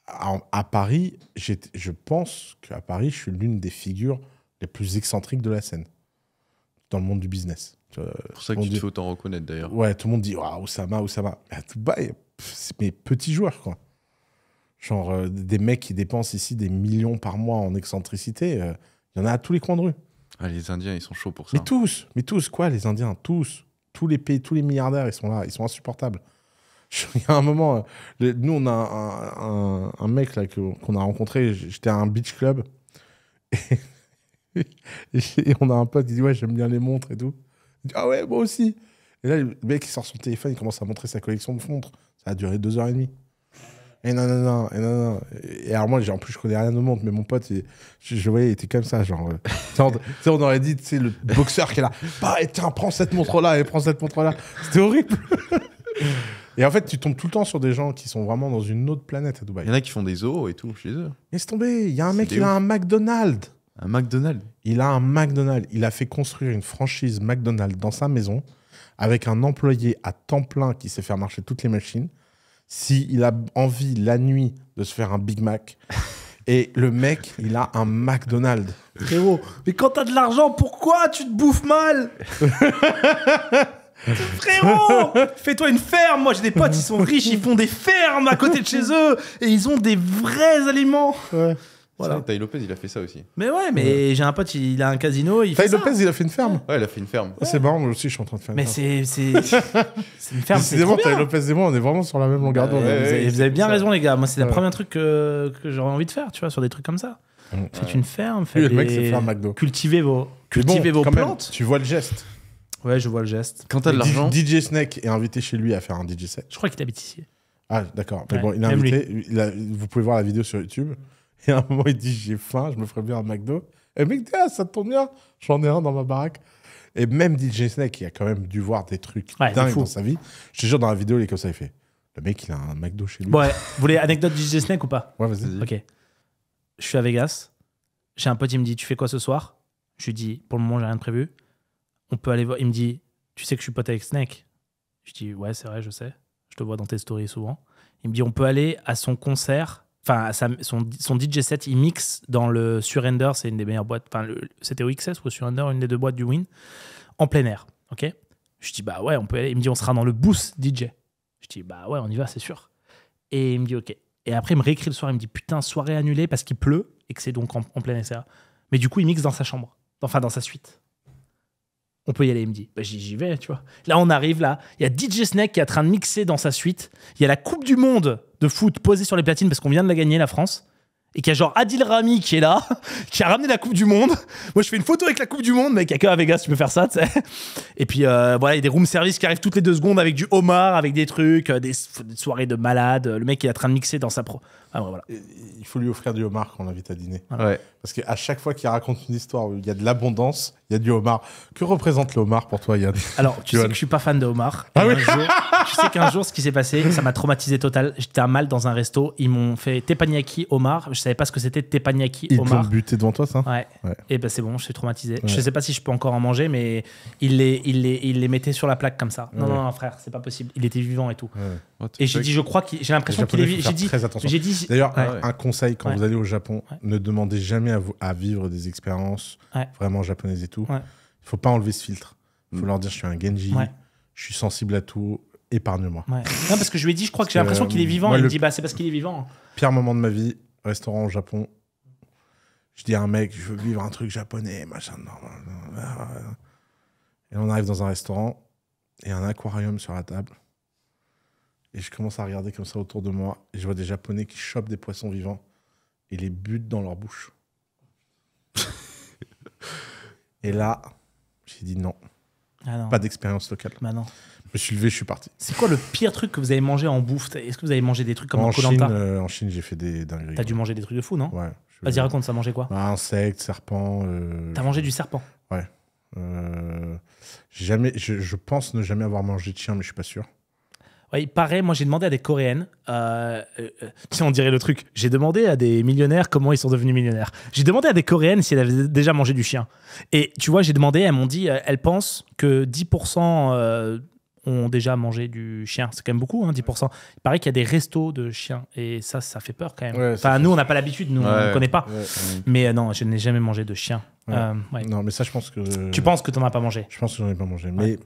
à, Paris, je pense qu'à Paris, je suis l'une des figures les plus excentriques de la scène dans le monde du business. C'est pour ça que tu te autant reconnaître d'ailleurs. Ouais, tout le monde dit Waouh, Oussama, Oussama. Mais à bas, c'est mes petits joueurs, quoi. Genre, euh, des mecs qui dépensent ici des millions par mois en excentricité, euh, il y en a à tous les coins de rue. Ah, les Indiens, ils sont chauds pour ça. Mais tous, mais tous, quoi, les Indiens, tous. Tous les pays, tous les milliardaires, ils sont là, ils sont insupportables. *laughs* il y a un moment, euh, nous, on a un, mec là qu'on a rencontré, j'étais à un beach club. Et, *laughs* on a un pote qui dit Ouais, j'aime bien les montres et tout. Il dit, ah ouais, moi aussi. Et là, le mec, il sort son téléphone, il commence à montrer sa collection de montres. Ça a duré deux heures et demie. Et non, non, non, et non, non. Et alors, moi, en plus, je connais rien de montre, mais mon pote, je, voyais, il était comme ça, genre. Euh, tu sais, on aurait dit, tu sais, le boxeur qui est là, bah, tiens, prends cette montre-là et prends cette montre-là. C'était horrible. *laughs* Et en fait, tu tombes tout le temps sur des gens qui sont vraiment dans une autre planète à Dubaï. Il y en a qui font des zoos et tout chez eux. Laisse tomber, il y a un mec, qui a un McDonald's. Un McDonald's Il a un McDonald's. Il a fait construire une franchise McDonald's dans sa maison avec un employé à temps plein qui sait faire marcher toutes les machines. S'il il a envie la nuit de se faire un Big Mac. *laughs* Et le mec, il a un McDonald's. beau. mais quand t'as de l'argent, pourquoi tu te bouffes mal *laughs* *laughs* Frérot, fais-toi une ferme. Moi, j'ai des potes, ils sont riches, ils font des fermes à côté de chez eux et ils ont des vrais aliments. Ouais. Voilà. Taï Lopez, il a fait ça aussi. Mais ouais, mais j'ai un pote, il, a un casino. Il Lopez, il a fait une ferme. Ouais, il a fait une ferme. C'est marrant, moi aussi, je suis en train de faire une mais ferme. Mais *laughs* c'est une ferme. Décidément, Taï Lopez et moi, on est vraiment sur la même longueur d'onde. Et vous, avez bien raison, les gars. Moi, c'est le premier truc que, j'aurais envie de faire, tu vois, sur des trucs comme ça. C'est une ferme, faites. le mec, c'est faire McDo. Cultivez vos, cultivez vos plantes. tu vois le geste. Ouais, je vois le geste. Quand t'as de l'argent. DJ Snake est invité chez lui à faire un DJ set. Je crois qu'il habite ici. Ah, d'accord. Mais bon, il est invité. vous pouvez voir la vidéo sur YouTube. Et à un moment, il dit J'ai faim, je me ferais bien un McDo. Et mec ah, ça te tombe bien, j'en ai un dans ma baraque. Et même DJ Snake, il a quand même dû voir des trucs dingues dans sa vie, je te jure, dans la vidéo, il est comme ça, il fait Le mec, il a un McDo chez lui. ouais. Vous voulez anecdote du DJ Snake ou pas Ouais, vas-y. Ok. Je suis à Vegas. J'ai un pote, il me dit Tu fais quoi ce soir Je lui dis Pour le moment, j'ai rien de prévu on peut aller voir. Il me dit, tu sais que je suis pote avec Snake. Je dis, ouais, c'est vrai, je sais. Je te vois dans tes stories souvent. Il me dit, on peut aller à son concert. Enfin, son, son, DJ set, il mixe dans le Surrender, c'est une des meilleures boîtes. Enfin, c'était au XS ou au Surrender, une des deux boîtes du Win, en plein air. Ok Je dis, bah ouais, on peut aller. Il me dit, on sera dans le boost, DJ. Je dis, bah ouais, on y va, c'est sûr. Et il me dit, ok. Et après, il me réécrit le soir, il me dit, putain, soirée annulée parce qu'il pleut et que c'est donc en, plein air. Mais du coup, il mixe dans sa chambre, enfin dans sa suite on peut y aller. Il me dit, bah, j'y vais, tu vois. Là, on arrive là. Il y a DJ Snake qui est en train de mixer dans sa suite. Il y a la Coupe du Monde de foot posée sur les platines parce qu'on vient de la gagner, la France. Et qu'il y a genre Adil Rami qui est là, *laughs* qui a ramené la Coupe du Monde. Moi, je fais une photo avec la Coupe du Monde, mec. Il y a à Vegas, tu peux faire ça, tu sais. Et puis, euh, voilà, il y a des room service qui arrivent toutes les deux secondes avec du homard, avec des trucs, euh, des, soirées de malades. Le mec, il est en train de mixer dans sa pro. Ah il faut lui offrir du homard quand on l'invite à dîner. Ah Parce qu'à chaque fois qu'il raconte une histoire où il y a de l'abondance, il y a du homard. Que représente le homard pour toi, Yann Alors, tu, sais que je suis pas fan de homard. Ah tu sais qu'un jour, ce qui s'est passé, ça m'a traumatisé total. J'étais à mal dans un resto. Ils m'ont fait teppanyaki homard. Je savais pas ce que c'était teppanyaki homard. Ils t'ont buté devant toi, ça ouais. Et eh ben c'est bon, je suis traumatisé. Je sais pas si je peux encore en manger, mais ils les, il les, il les mettait sur la plaque comme ça. Non, non, non, frère, c'est pas possible. Il était vivant et tout et j'ai dit, je crois qu'il, j'ai l'impression qu'il est. J'ai j'ai dit. D'ailleurs, un conseil quand vous allez au Japon, ne demandez jamais à, vivre des expériences vraiment japonaises et tout. Il faut pas enlever ce filtre. Il faut mm. leur dire, je suis un Genji, je suis sensible à tout, épargne-moi. Non, parce que je lui ai dit, je crois que j'ai l'impression qu'il est euh, vivant. il me dit, bah, c'est parce qu'il est vivant. Pire moment de ma vie, restaurant au Japon. Je dis à un mec, je veux vivre un truc japonais, machin. Et on arrive dans un restaurant et un aquarium sur la table. Et je commence à regarder comme ça autour de moi. Et je vois des Japonais qui chopent des poissons vivants et les butent dans leur bouche. *laughs* et là, j'ai dit non. Ah pas d'expérience locale. Bah Je me suis levé, je suis parti. C'est quoi le pire truc que vous avez mangé en bouffe Est-ce que vous avez mangé des trucs comme en Chine, euh, En Chine, j'ai fait des dingueries. T'as dû manger des trucs de fou, non Ouais. Vas-y, raconte, ça mangeait quoi bah, Insectes, serpents. Euh, T'as mangé du serpent Ouais. Euh, jamais, je, je, pense ne jamais avoir mangé de chien, mais je suis pas sûr il paraît, moi j'ai demandé à des Coréennes, euh, euh, euh on dirait le truc, j'ai demandé à des millionnaires comment ils sont devenus millionnaires. J'ai demandé à des Coréennes si elles avaient déjà mangé du chien. Et tu vois, j'ai demandé, elles m'ont dit, euh, elles pensent que 10% ont déjà mangé du chien. C'est quand même beaucoup, 10%. Hein, il paraît qu'il y a des restos de chiens. Et ça, ça fait peur quand même. enfin, nous, on n'a pas l'habitude, nous, on ne connaît pas. mais non, je n'ai jamais mangé de chien. Non, mais ça, je pense que. Tu penses que tu n'en as pas mangé Je pense que j'en ai pas mangé. Mais.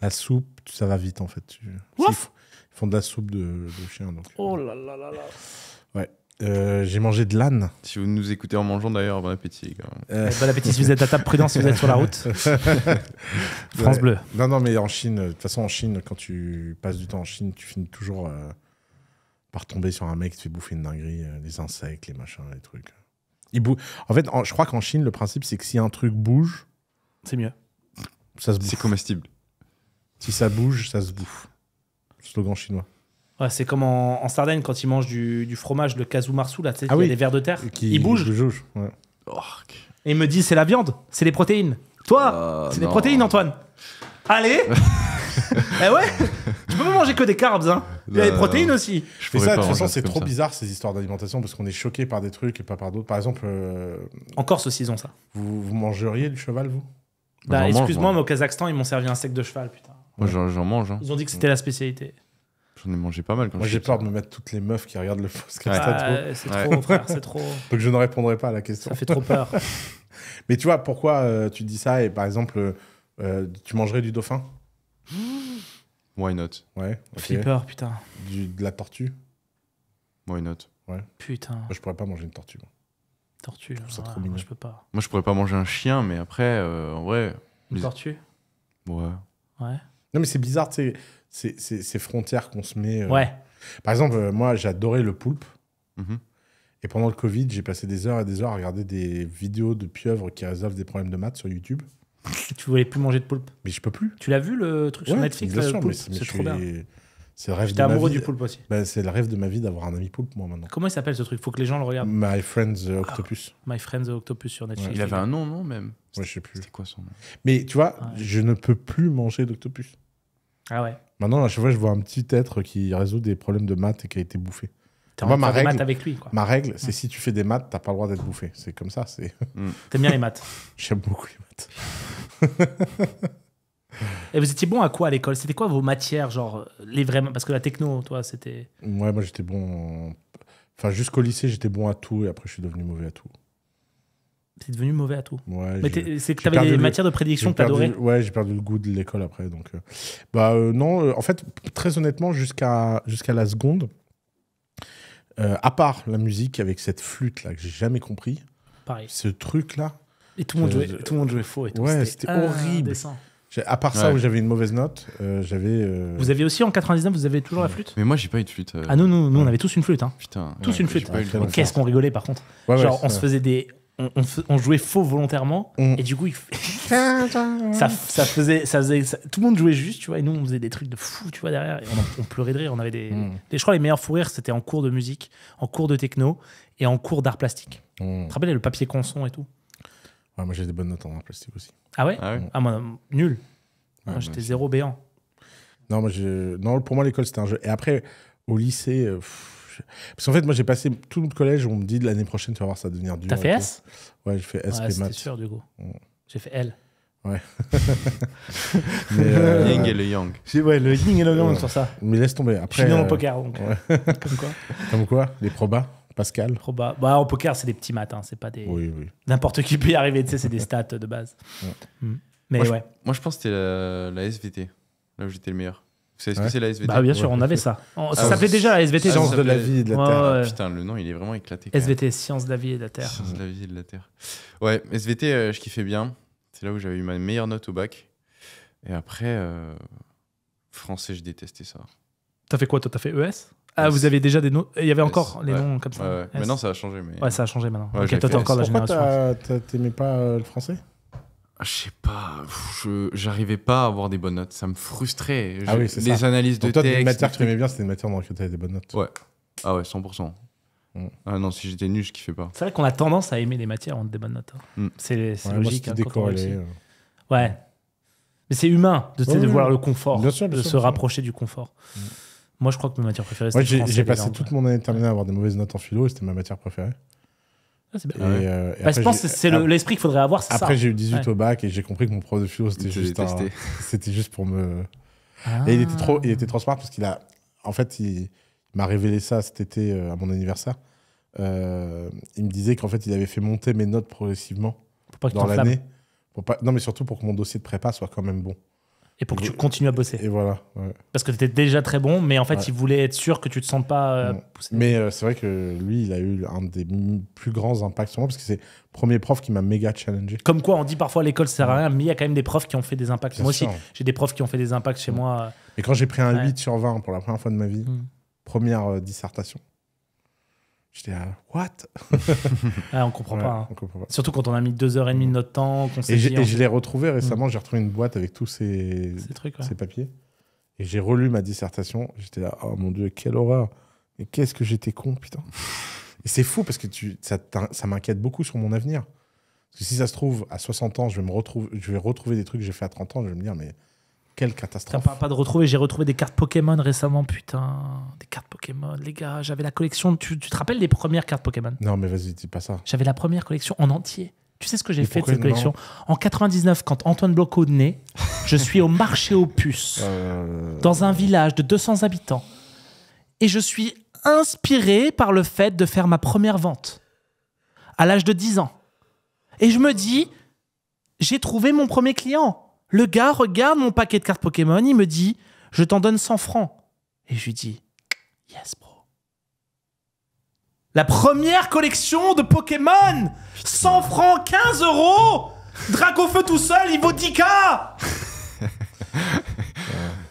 La soupe, ça va vite en fait. Ouf ils font de la soupe de, chien. oh euh. là là là là. Ouais. Euh, j'ai mangé de l'âne. Si vous nous écoutez en mangeant d'ailleurs, bon appétit. Quand même. Euh. Bon appétit si vous êtes à table, prudence si vous êtes sur la route. *laughs* France bleue. Non, non, mais en Chine, de toute façon, en Chine, quand tu passes du temps en Chine, tu finis toujours par tomber sur un mec qui te fait bouffer une dinguerie, les insectes, les machins, les trucs. Il En fait, je crois qu'en Chine, le principe, c'est que si un truc bouge. C'est mieux. Ça se C'est comestible. Si ça bouge, ça se bouffe. Slogan chinois. c'est comme en, Sardaigne quand ils mangent du, fromage, le casou marsou, là, tu sais, ah vers de terre. Qui, ils bougent. Bouge, ouais. Et ils me disent c'est la viande, c'est les protéines. Toi, ah, c'est les protéines, Antoine. Allez *laughs* Eh ouais Tu peux pas manger que des carbs, hein Il y a des bah, protéines aussi. Je fais ça, c'est trop bizarre ces histoires d'alimentation parce qu'on est choqué par des trucs et pas par d'autres. Par exemple. Euh, en Corse aussi, ils ont ça. Vous, vous mangeriez du cheval, vous bah, bah Excuse-moi, mais au Kazakhstan, ils m'ont servi un sec de cheval, putain j'en mange. Hein. Ils ont dit que c'était la spécialité. J'en ai mangé pas mal quand Moi, j'ai peur de me mettre toutes les meufs qui regardent le podcast. Ah, c'est trop, frère, c'est trop. *laughs* Donc, je ne répondrai pas à la question. Ça fait trop peur. *laughs* Mais tu vois, pourquoi euh, tu dis ça et par exemple, euh, euh, tu mangerais du dauphin *gasps* Why not Ouais. Flipper, putain. de la tortue Why not Ouais. Putain. Moi, je pourrais pas manger une tortue. Tortue, je ça ah, trop Moi, je peux pas. Moi, je pourrais pas manger un chien, mais après, ouais. en vrai. Une tortue Ouais. Ouais. Non, mais c'est bizarre, tu sais, ces frontières qu'on se met. Euh. Ouais. Par exemple, euh, moi, j'adorais le poulpe. Mhm. Et pendant le Covid, j'ai passé des heures et des heures à regarder des vidéos de pieuvres qui résolvent des problèmes de maths sur YouTube. *laughs* tu voulais plus manger de poulpe. Mais je peux plus. Tu l'as vu le truc sur Netflix C'est trop bien. C'est le rêve de ma vie. Bah, c'est le rêve de ma vie d'avoir un ami poulpe, moi, maintenant. Comment il s'appelle ce truc Il Faut que les gens le regardent. My Friends the euh, Octopus. Ah, My Friends euh, Octopus sur Netflix. Il avait un nom, non, même Ouais, je sais plus. C'était quoi son nom Mais tu vois, je ne peux plus manger d'octopus. Ah ouais. Maintenant, à chaque fois, je vois un petit être qui résout des problèmes de maths et qui a été bouffé. Tu Moi, envie de faire des maths avec lui. quoi. Ma règle, c'est si tu fais des maths, t'as pas le droit d'être bouffé. C'est comme ça. C'est mm. T'aimes bien les maths. *laughs* j'aime beaucoup les maths. *laughs* Et vous étiez bon à quoi à l'école C'était quoi vos matières, genre les vraiment Parce que la techno, toi, c'était. Ouais, moi j'étais bon. Enfin, jusqu'au lycée, j'étais bon à tout et après, je suis devenu mauvais à tout. C'est devenu mauvais à tout. Ouais, c'est que t'avais des matières de prédiction que t'adorais. Ouais, j'ai perdu le goût de l'école après. Donc, euh, bah euh, non. Euh, en fait, très honnêtement, jusqu'à jusqu'à la seconde, à part la musique avec cette flûte là que j'ai jamais compris. Pareil. Ce truc là. Et tout le monde jouait, tout le monde jouait faux et tout. Ouais, c'était ah, horrible. À part ça, où j'avais une mauvaise note, euh, j'avais. Euh, vous aviez aussi en 99, vous avez toujours la flûte Mais moi, j'ai pas eu de flûte. Euh. Ah non, nous, nous, on avait tous une flûte. Hein. Putain. Tous une flûte. Qu'est-ce qu'on rigolait par contre Genre, on se faisait des. On, jouait faux volontairement mm. et du coup, *laughs* ça, ça, faisait. Ça faisait Tout le monde jouait juste, tu vois, et nous, on faisait des trucs de fou, tu vois, derrière. on, pleurait de rire. On avait mm. des... je crois les meilleurs fous rires, c'était en cours de musique, en cours de techno et en cours d'art plastique. Mm. Tu te rappelles, le papier conson et tout moi, j'ai des bonnes notes en plastique aussi. Ah ouais Ah, ah moi, nul. moi, j'étais zéro béant. Non, moi, je... non, pour moi, l'école, c'était un jeu. Et après, au lycée. Euh, parce qu'en fait, moi, j'ai passé tout le collège où on me dit l'année prochaine, tu vas voir, ça devenir dur. T'as fait S Ouais, j'ai fait S ouais, c'est sûr, du coup. Mm. J'ai fait L. Ouais. *laughs* mais euh, Ying et le yang. Ouais, le ying et le yang sur ça. Mais laisse tomber. Après, je suis né poker, donc. Euh, *laughs* comme quoi Comme quoi, les probas. Pascal en bah, poker, c'est des petits maths. Hein, c'est pas des. N'importe qui peut y arriver. c'est des *laughs* stats de base. Mm. Mais moi, ouais. Je, moi, je pense que c'était la, SVT. Là où j'étais le meilleur. Vous savez ce que c'est la SVT bah, bien sûr, on avait ça. Ah, ça déjà la SVT. Sciences de la vie et de la Terre. Putain, le nom, il est vraiment éclaté. SVT, Sciences de la vie et de la Terre. Sciences de la vie et de la Terre. Ouais, SVT, euh, je kiffais bien. C'est là où j'avais eu ma meilleure note au bac. Et après, euh, français, je détestais ça. T'as fait quoi Toi, t'as fait ES ah, vous avez déjà des noms. Il y avait encore les noms comme ça. Maintenant, ça a changé. Mais... Ouais, ça a changé maintenant. ok, toi, t'es encore la Pourquoi t'aimais pas euh, le français ah, je sais pas, j'arrivais pas à avoir des bonnes notes, ça me frustrait. Ah oui, les ça. analyses de Donc toi, texte. matières que tu aimais bien, c'était des matières dans lesquelles tu des bonnes notes. Ouais. Ah ouais, 100%. Mm. Ah non, si j'étais nul, je kiffais pas. C'est vrai qu'on a tendance à aimer les matières a des bonnes notes. Hein. Mm. C'est logique. Moi, hein, euh. Ouais. Mais c'est humain de, oui, de vouloir le confort, de se rapprocher du confort. Mm. Moi, je crois que ma matière préférée, c'était J'ai passé toute mon année terminée à avoir des mauvaises notes en philo et c'était ma matière préférée. Ah, euh, bah, je pense que c'est l'esprit qu'il faudrait avoir. Après, j'ai eu 18 au bac et j'ai compris que mon prof de philo, c'était juste, *laughs* juste pour me. Ah. Et il était trop, il était transparent smart parce qu'il a, en fait, il, m'a révélé ça cet été euh, à mon anniversaire. Euh, il me disait qu'en fait, il avait fait monter mes notes progressivement pour pas dans l'année. Pas... Non, mais surtout pour que mon dossier de prépa soit quand même bon et pour que tu continues à bosser. Et voilà. Parce que tu étais déjà très bon, mais en fait, il voulait être sûr que tu te sens pas euh, poussé. Mais euh, c'est vrai que lui, il a eu un des plus grands impacts sur moi parce que c'est le premier prof qui m'a méga challengé. Comme quoi, on dit parfois l'école sert à rien, mais il y a quand même des profs qui ont fait des impacts. moi aussi, j'ai des profs qui ont fait des impacts chez moi. Et quand j'ai pris un 8 sur 20 pour la première fois de ma vie, mm. première euh, dissertation, J'étais à what *laughs* ah, On comprend pas, hein. comprend pas. Surtout quand on a mis deux heures et demie de mm. notre temps. et, je l'ai retrouvé récemment. Mm. J'ai retrouvé une boîte avec tous ces, ces papiers. Et j'ai relu ma dissertation. J'étais là, oh mon dieu, quelle horreur Mais qu'est-ce que j'étais con, putain Et c'est fou parce que tu, ça, ça m'inquiète beaucoup sur mon avenir. Parce que si ça se trouve, à 60 ans, je vais, me retrouver, je vais retrouver des trucs que j'ai fait à 30 ans. Je vais me dire, mais quelle catastrophe. pas, de retrouver. J'ai retrouvé des cartes Pokémon récemment, putain. Des cartes Pokémon, les gars. J'avais la collection. Tu, te rappelles des premières cartes Pokémon Non, mais vas-y, dis pas ça. J'avais la première collection en entier. Tu sais ce que j'ai fait de cette collection En 99, quand Antoine Bloco naît, je suis au marché aux puces, euh. dans un village de 200 habitants. Et je suis inspiré par le fait de faire ma première vente à l'âge de 10 ans. Et je me dis, j'ai trouvé mon premier client. Le gars regarde mon paquet de cartes Pokémon, il me dit Je t'en donne 100 francs. Et je lui dis Yes, bro. La première collection de Pokémon 100 francs, 15 euros Feu tout seul, il vaut 10k *laughs*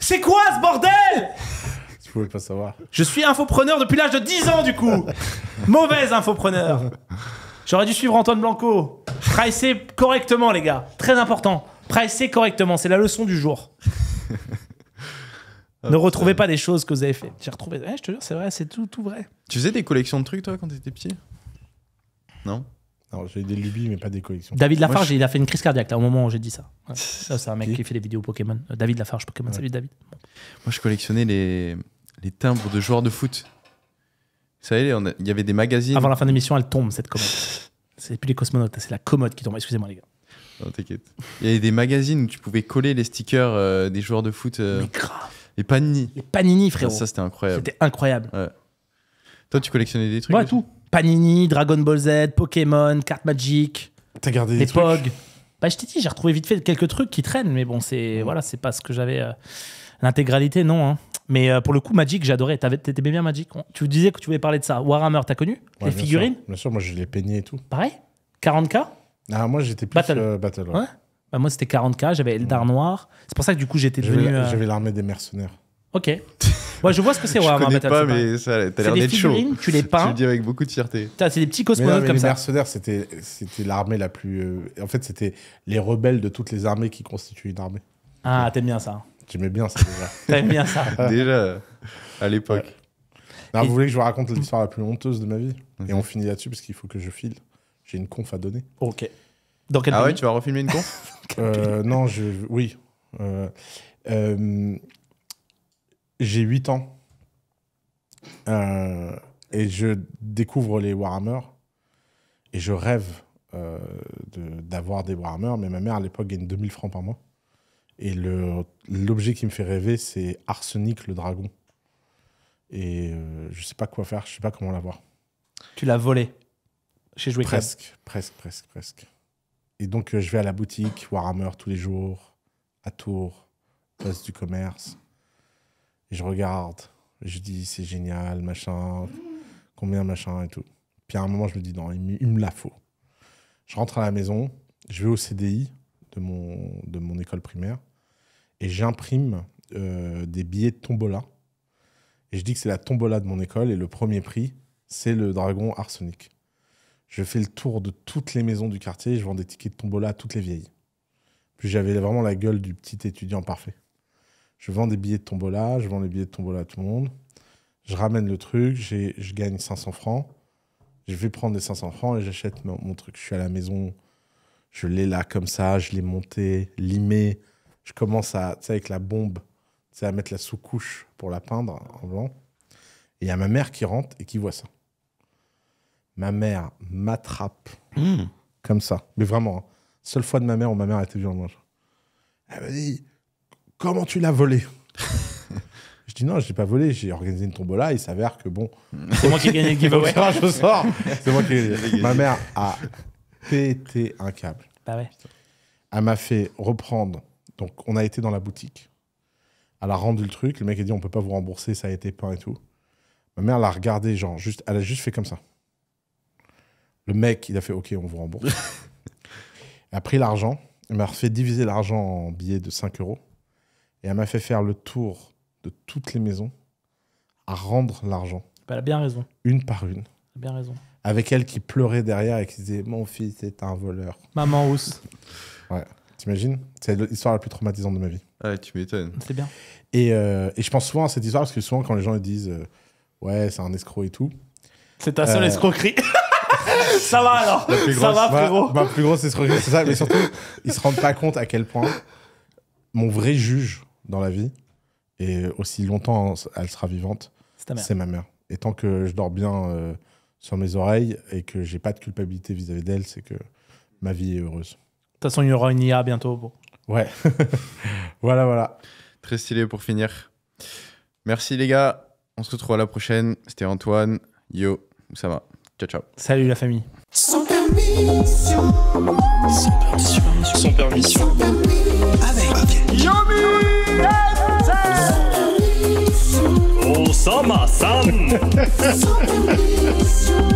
C'est quoi ce bordel Tu pouvais pas savoir. Je suis infopreneur depuis l'âge de 10 ans, du coup *laughs* Mauvaise infopreneur J'aurais dû suivre Antoine Blanco. Pricez correctement, les gars. Très important pressez correctement, c'est la leçon du jour. *laughs* ne oh, retrouvez pas des choses que vous avez fait. J'ai retrouvé. je te jure, c'est vrai, c'est tout, tout vrai. Tu faisais des collections de trucs, toi, quand t'étais petit Non Non, j'avais des lubies, mais pas des collections. David Lafarge, il a fait une crise cardiaque là, au moment où j'ai dit ça. *laughs* ça c'est un mec qui fait des vidéos Pokémon. Euh, David Lafarge, Pokémon. Salut, David. Moi, je collectionnais les... les timbres de joueurs de foot. Vous savez, il y avait des magazines. Avant la fin de l'émission, elle tombe, cette commode. *laughs* c'est plus les cosmonautes, c'est la commode qui tombe. Excusez-moi, les gars. Non, Il y avait des magazines où tu pouvais coller les stickers euh, des joueurs de foot. et euh, les panini. Les Panini, frérot. Ça, c'était incroyable. C'était incroyable. Toi, tu collectionnais des trucs Ouais, tout. Panini, Dragon Ball Z, Pokémon, carte Magic, T'as gardé des trucs Pog. Bah, je t'ai dit, j'ai retrouvé vite fait quelques trucs qui traînent, mais bon, c'est voilà, c'est pas ce que j'avais. Euh, l'intégralité, non. Hein. Mais pour le coup, Magic, j'adorais. t'étais bien Magic Tu disais que tu voulais parler de ça. Warhammer, t'as connu Les figurines Bien sûr, moi je les peignais et tout. Pareil 40K ah, moi, j'étais plus Battle. Euh, bah, moi, c'était 40K, j'avais Eldar Noir. C'est pour ça que du coup, j'étais devenu. J'avais euh, l'armée des mercenaires. Ok. Moi je vois ce que c'est Warhammer *laughs* connais pas, mais ça, t'as l'air d'être chaud. tu les peins. *laughs* Tu le dis avec beaucoup de fierté. C'est des petits cosmonautes comme ça. les mercenaires, c'était c'était l'armée la plus. Euh, en fait, c'était les rebelles de toutes les armées qui constituent une armée. Ah, t'aimes bien ça. J'aimais bien ça déjà. *laughs* T'aimes bien ça. Déjà, à l'époque. Vous voulez que je vous raconte l'histoire la plus honteuse de ma vie Et on finit là-dessus parce qu'il faut que je file. J'ai une conf à donner. Ok. Dans ah oui, tu vas refilmer une conf *laughs* euh, Non, je. Oui. Euh, euh, j'ai 8 ans. et je découvre les Warhammer. Et je rêve d'avoir des Warhammer. Mais ma mère, à l'époque, gagne 2000 francs par mois. Et l'objet qui me fait rêver, c'est Arsenic le dragon. Et je sais pas quoi faire, je sais pas comment l'avoir. Tu l'as volé chez Presque, presque, presque, presque. Et donc, euh, je vais à la boutique Warhammer tous les jours, à Tours, poste du commerce. Et je regarde, je dis c'est génial, machin, combien machin et tout. Puis à un moment, je me dis non, il, me la faut. Je rentre à la maison, je vais au CDI de mon, de mon école primaire et j'imprime euh, des billets de tombola. Et je dis que c'est la tombola de mon école et le premier prix, c'est le dragon arsenic. Je fais le tour de toutes les maisons du quartier, je vends des tickets de tombola à toutes les vieilles. Puis j'avais vraiment la gueule du petit étudiant parfait. Je vends des billets de tombola, je vends les billets de tombola à tout le monde. Je ramène le truc, je gagne 500 francs. Je vais prendre les 500 francs et j'achète mon, truc. Je suis à la maison, je l'ai là comme ça, je l'ai monté, limé. Je commence à, tu avec la bombe, tu à mettre la sous-couche pour la peindre en blanc. Et il y a ma mère qui rentre et qui voit ça. Ma mère m'attrape hmm. comme ça. Mais vraiment, hein. seule fois de ma mère où ma mère a été violente. Elle m'a dit Comment tu l'as volé *laughs* Je dis non, je n'ai pas volé, j'ai organisé une tombola. Il s'avère que bon. C'est moi qui ai gagné le giveaway. je *laughs* sors. *laughs* C'est moi qui ai Ma mère a pété un câble. Bah elle m'a fait reprendre. Donc, on a été dans la boutique. Elle a rendu le truc. Le mec a dit on peut pas vous rembourser, ça a été peint et tout. Ma mère l'a regardé, genre, juste, elle a juste fait comme ça. Le mec, il a fait OK, on vous rembourse. *laughs* elle a pris l'argent, Il m'a fait diviser l'argent en billets de 5 euros et elle m'a fait faire le tour de toutes les maisons à rendre l'argent. Bah, elle a bien raison. Une par une. Elle a bien raison. Avec elle qui pleurait derrière et qui disait Mon fils est un voleur. Maman housse. *laughs* ouais. T'imagines C'est l'histoire la plus traumatisante de ma vie. Ouais, ah, tu m'étonnes. C'est bien. Et, euh, et, je pense souvent à cette histoire parce que souvent, quand les gens disent euh, Ouais, c'est un escroc et tout. C'est ta seule euh, escroquerie. *laughs* ça va alors. ça va, Ma, plus grosse c'est ça. Mais surtout, ils se rendent pas compte à quel point mon vrai juge dans la vie, et aussi longtemps elle sera vivante, c'est ma mère. Et tant que je dors bien euh, sur mes oreilles et que j'ai pas de culpabilité vis-à-vis d'elle, c'est que ma vie est heureuse. De toute façon, il y aura une IA bientôt. Ouais. *laughs* voilà, voilà. Très stylé pour finir. Merci les gars. On se retrouve à la prochaine. C'était Antoine. Yo, ça va Ciao, ciao. Salut la famille. Sans permission. Sans permission. Sans permission. Sans permission. Avec. permission. Yomi Osama Sam. Sans permission.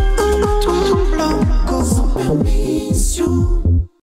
Tout blanc. Sans permission.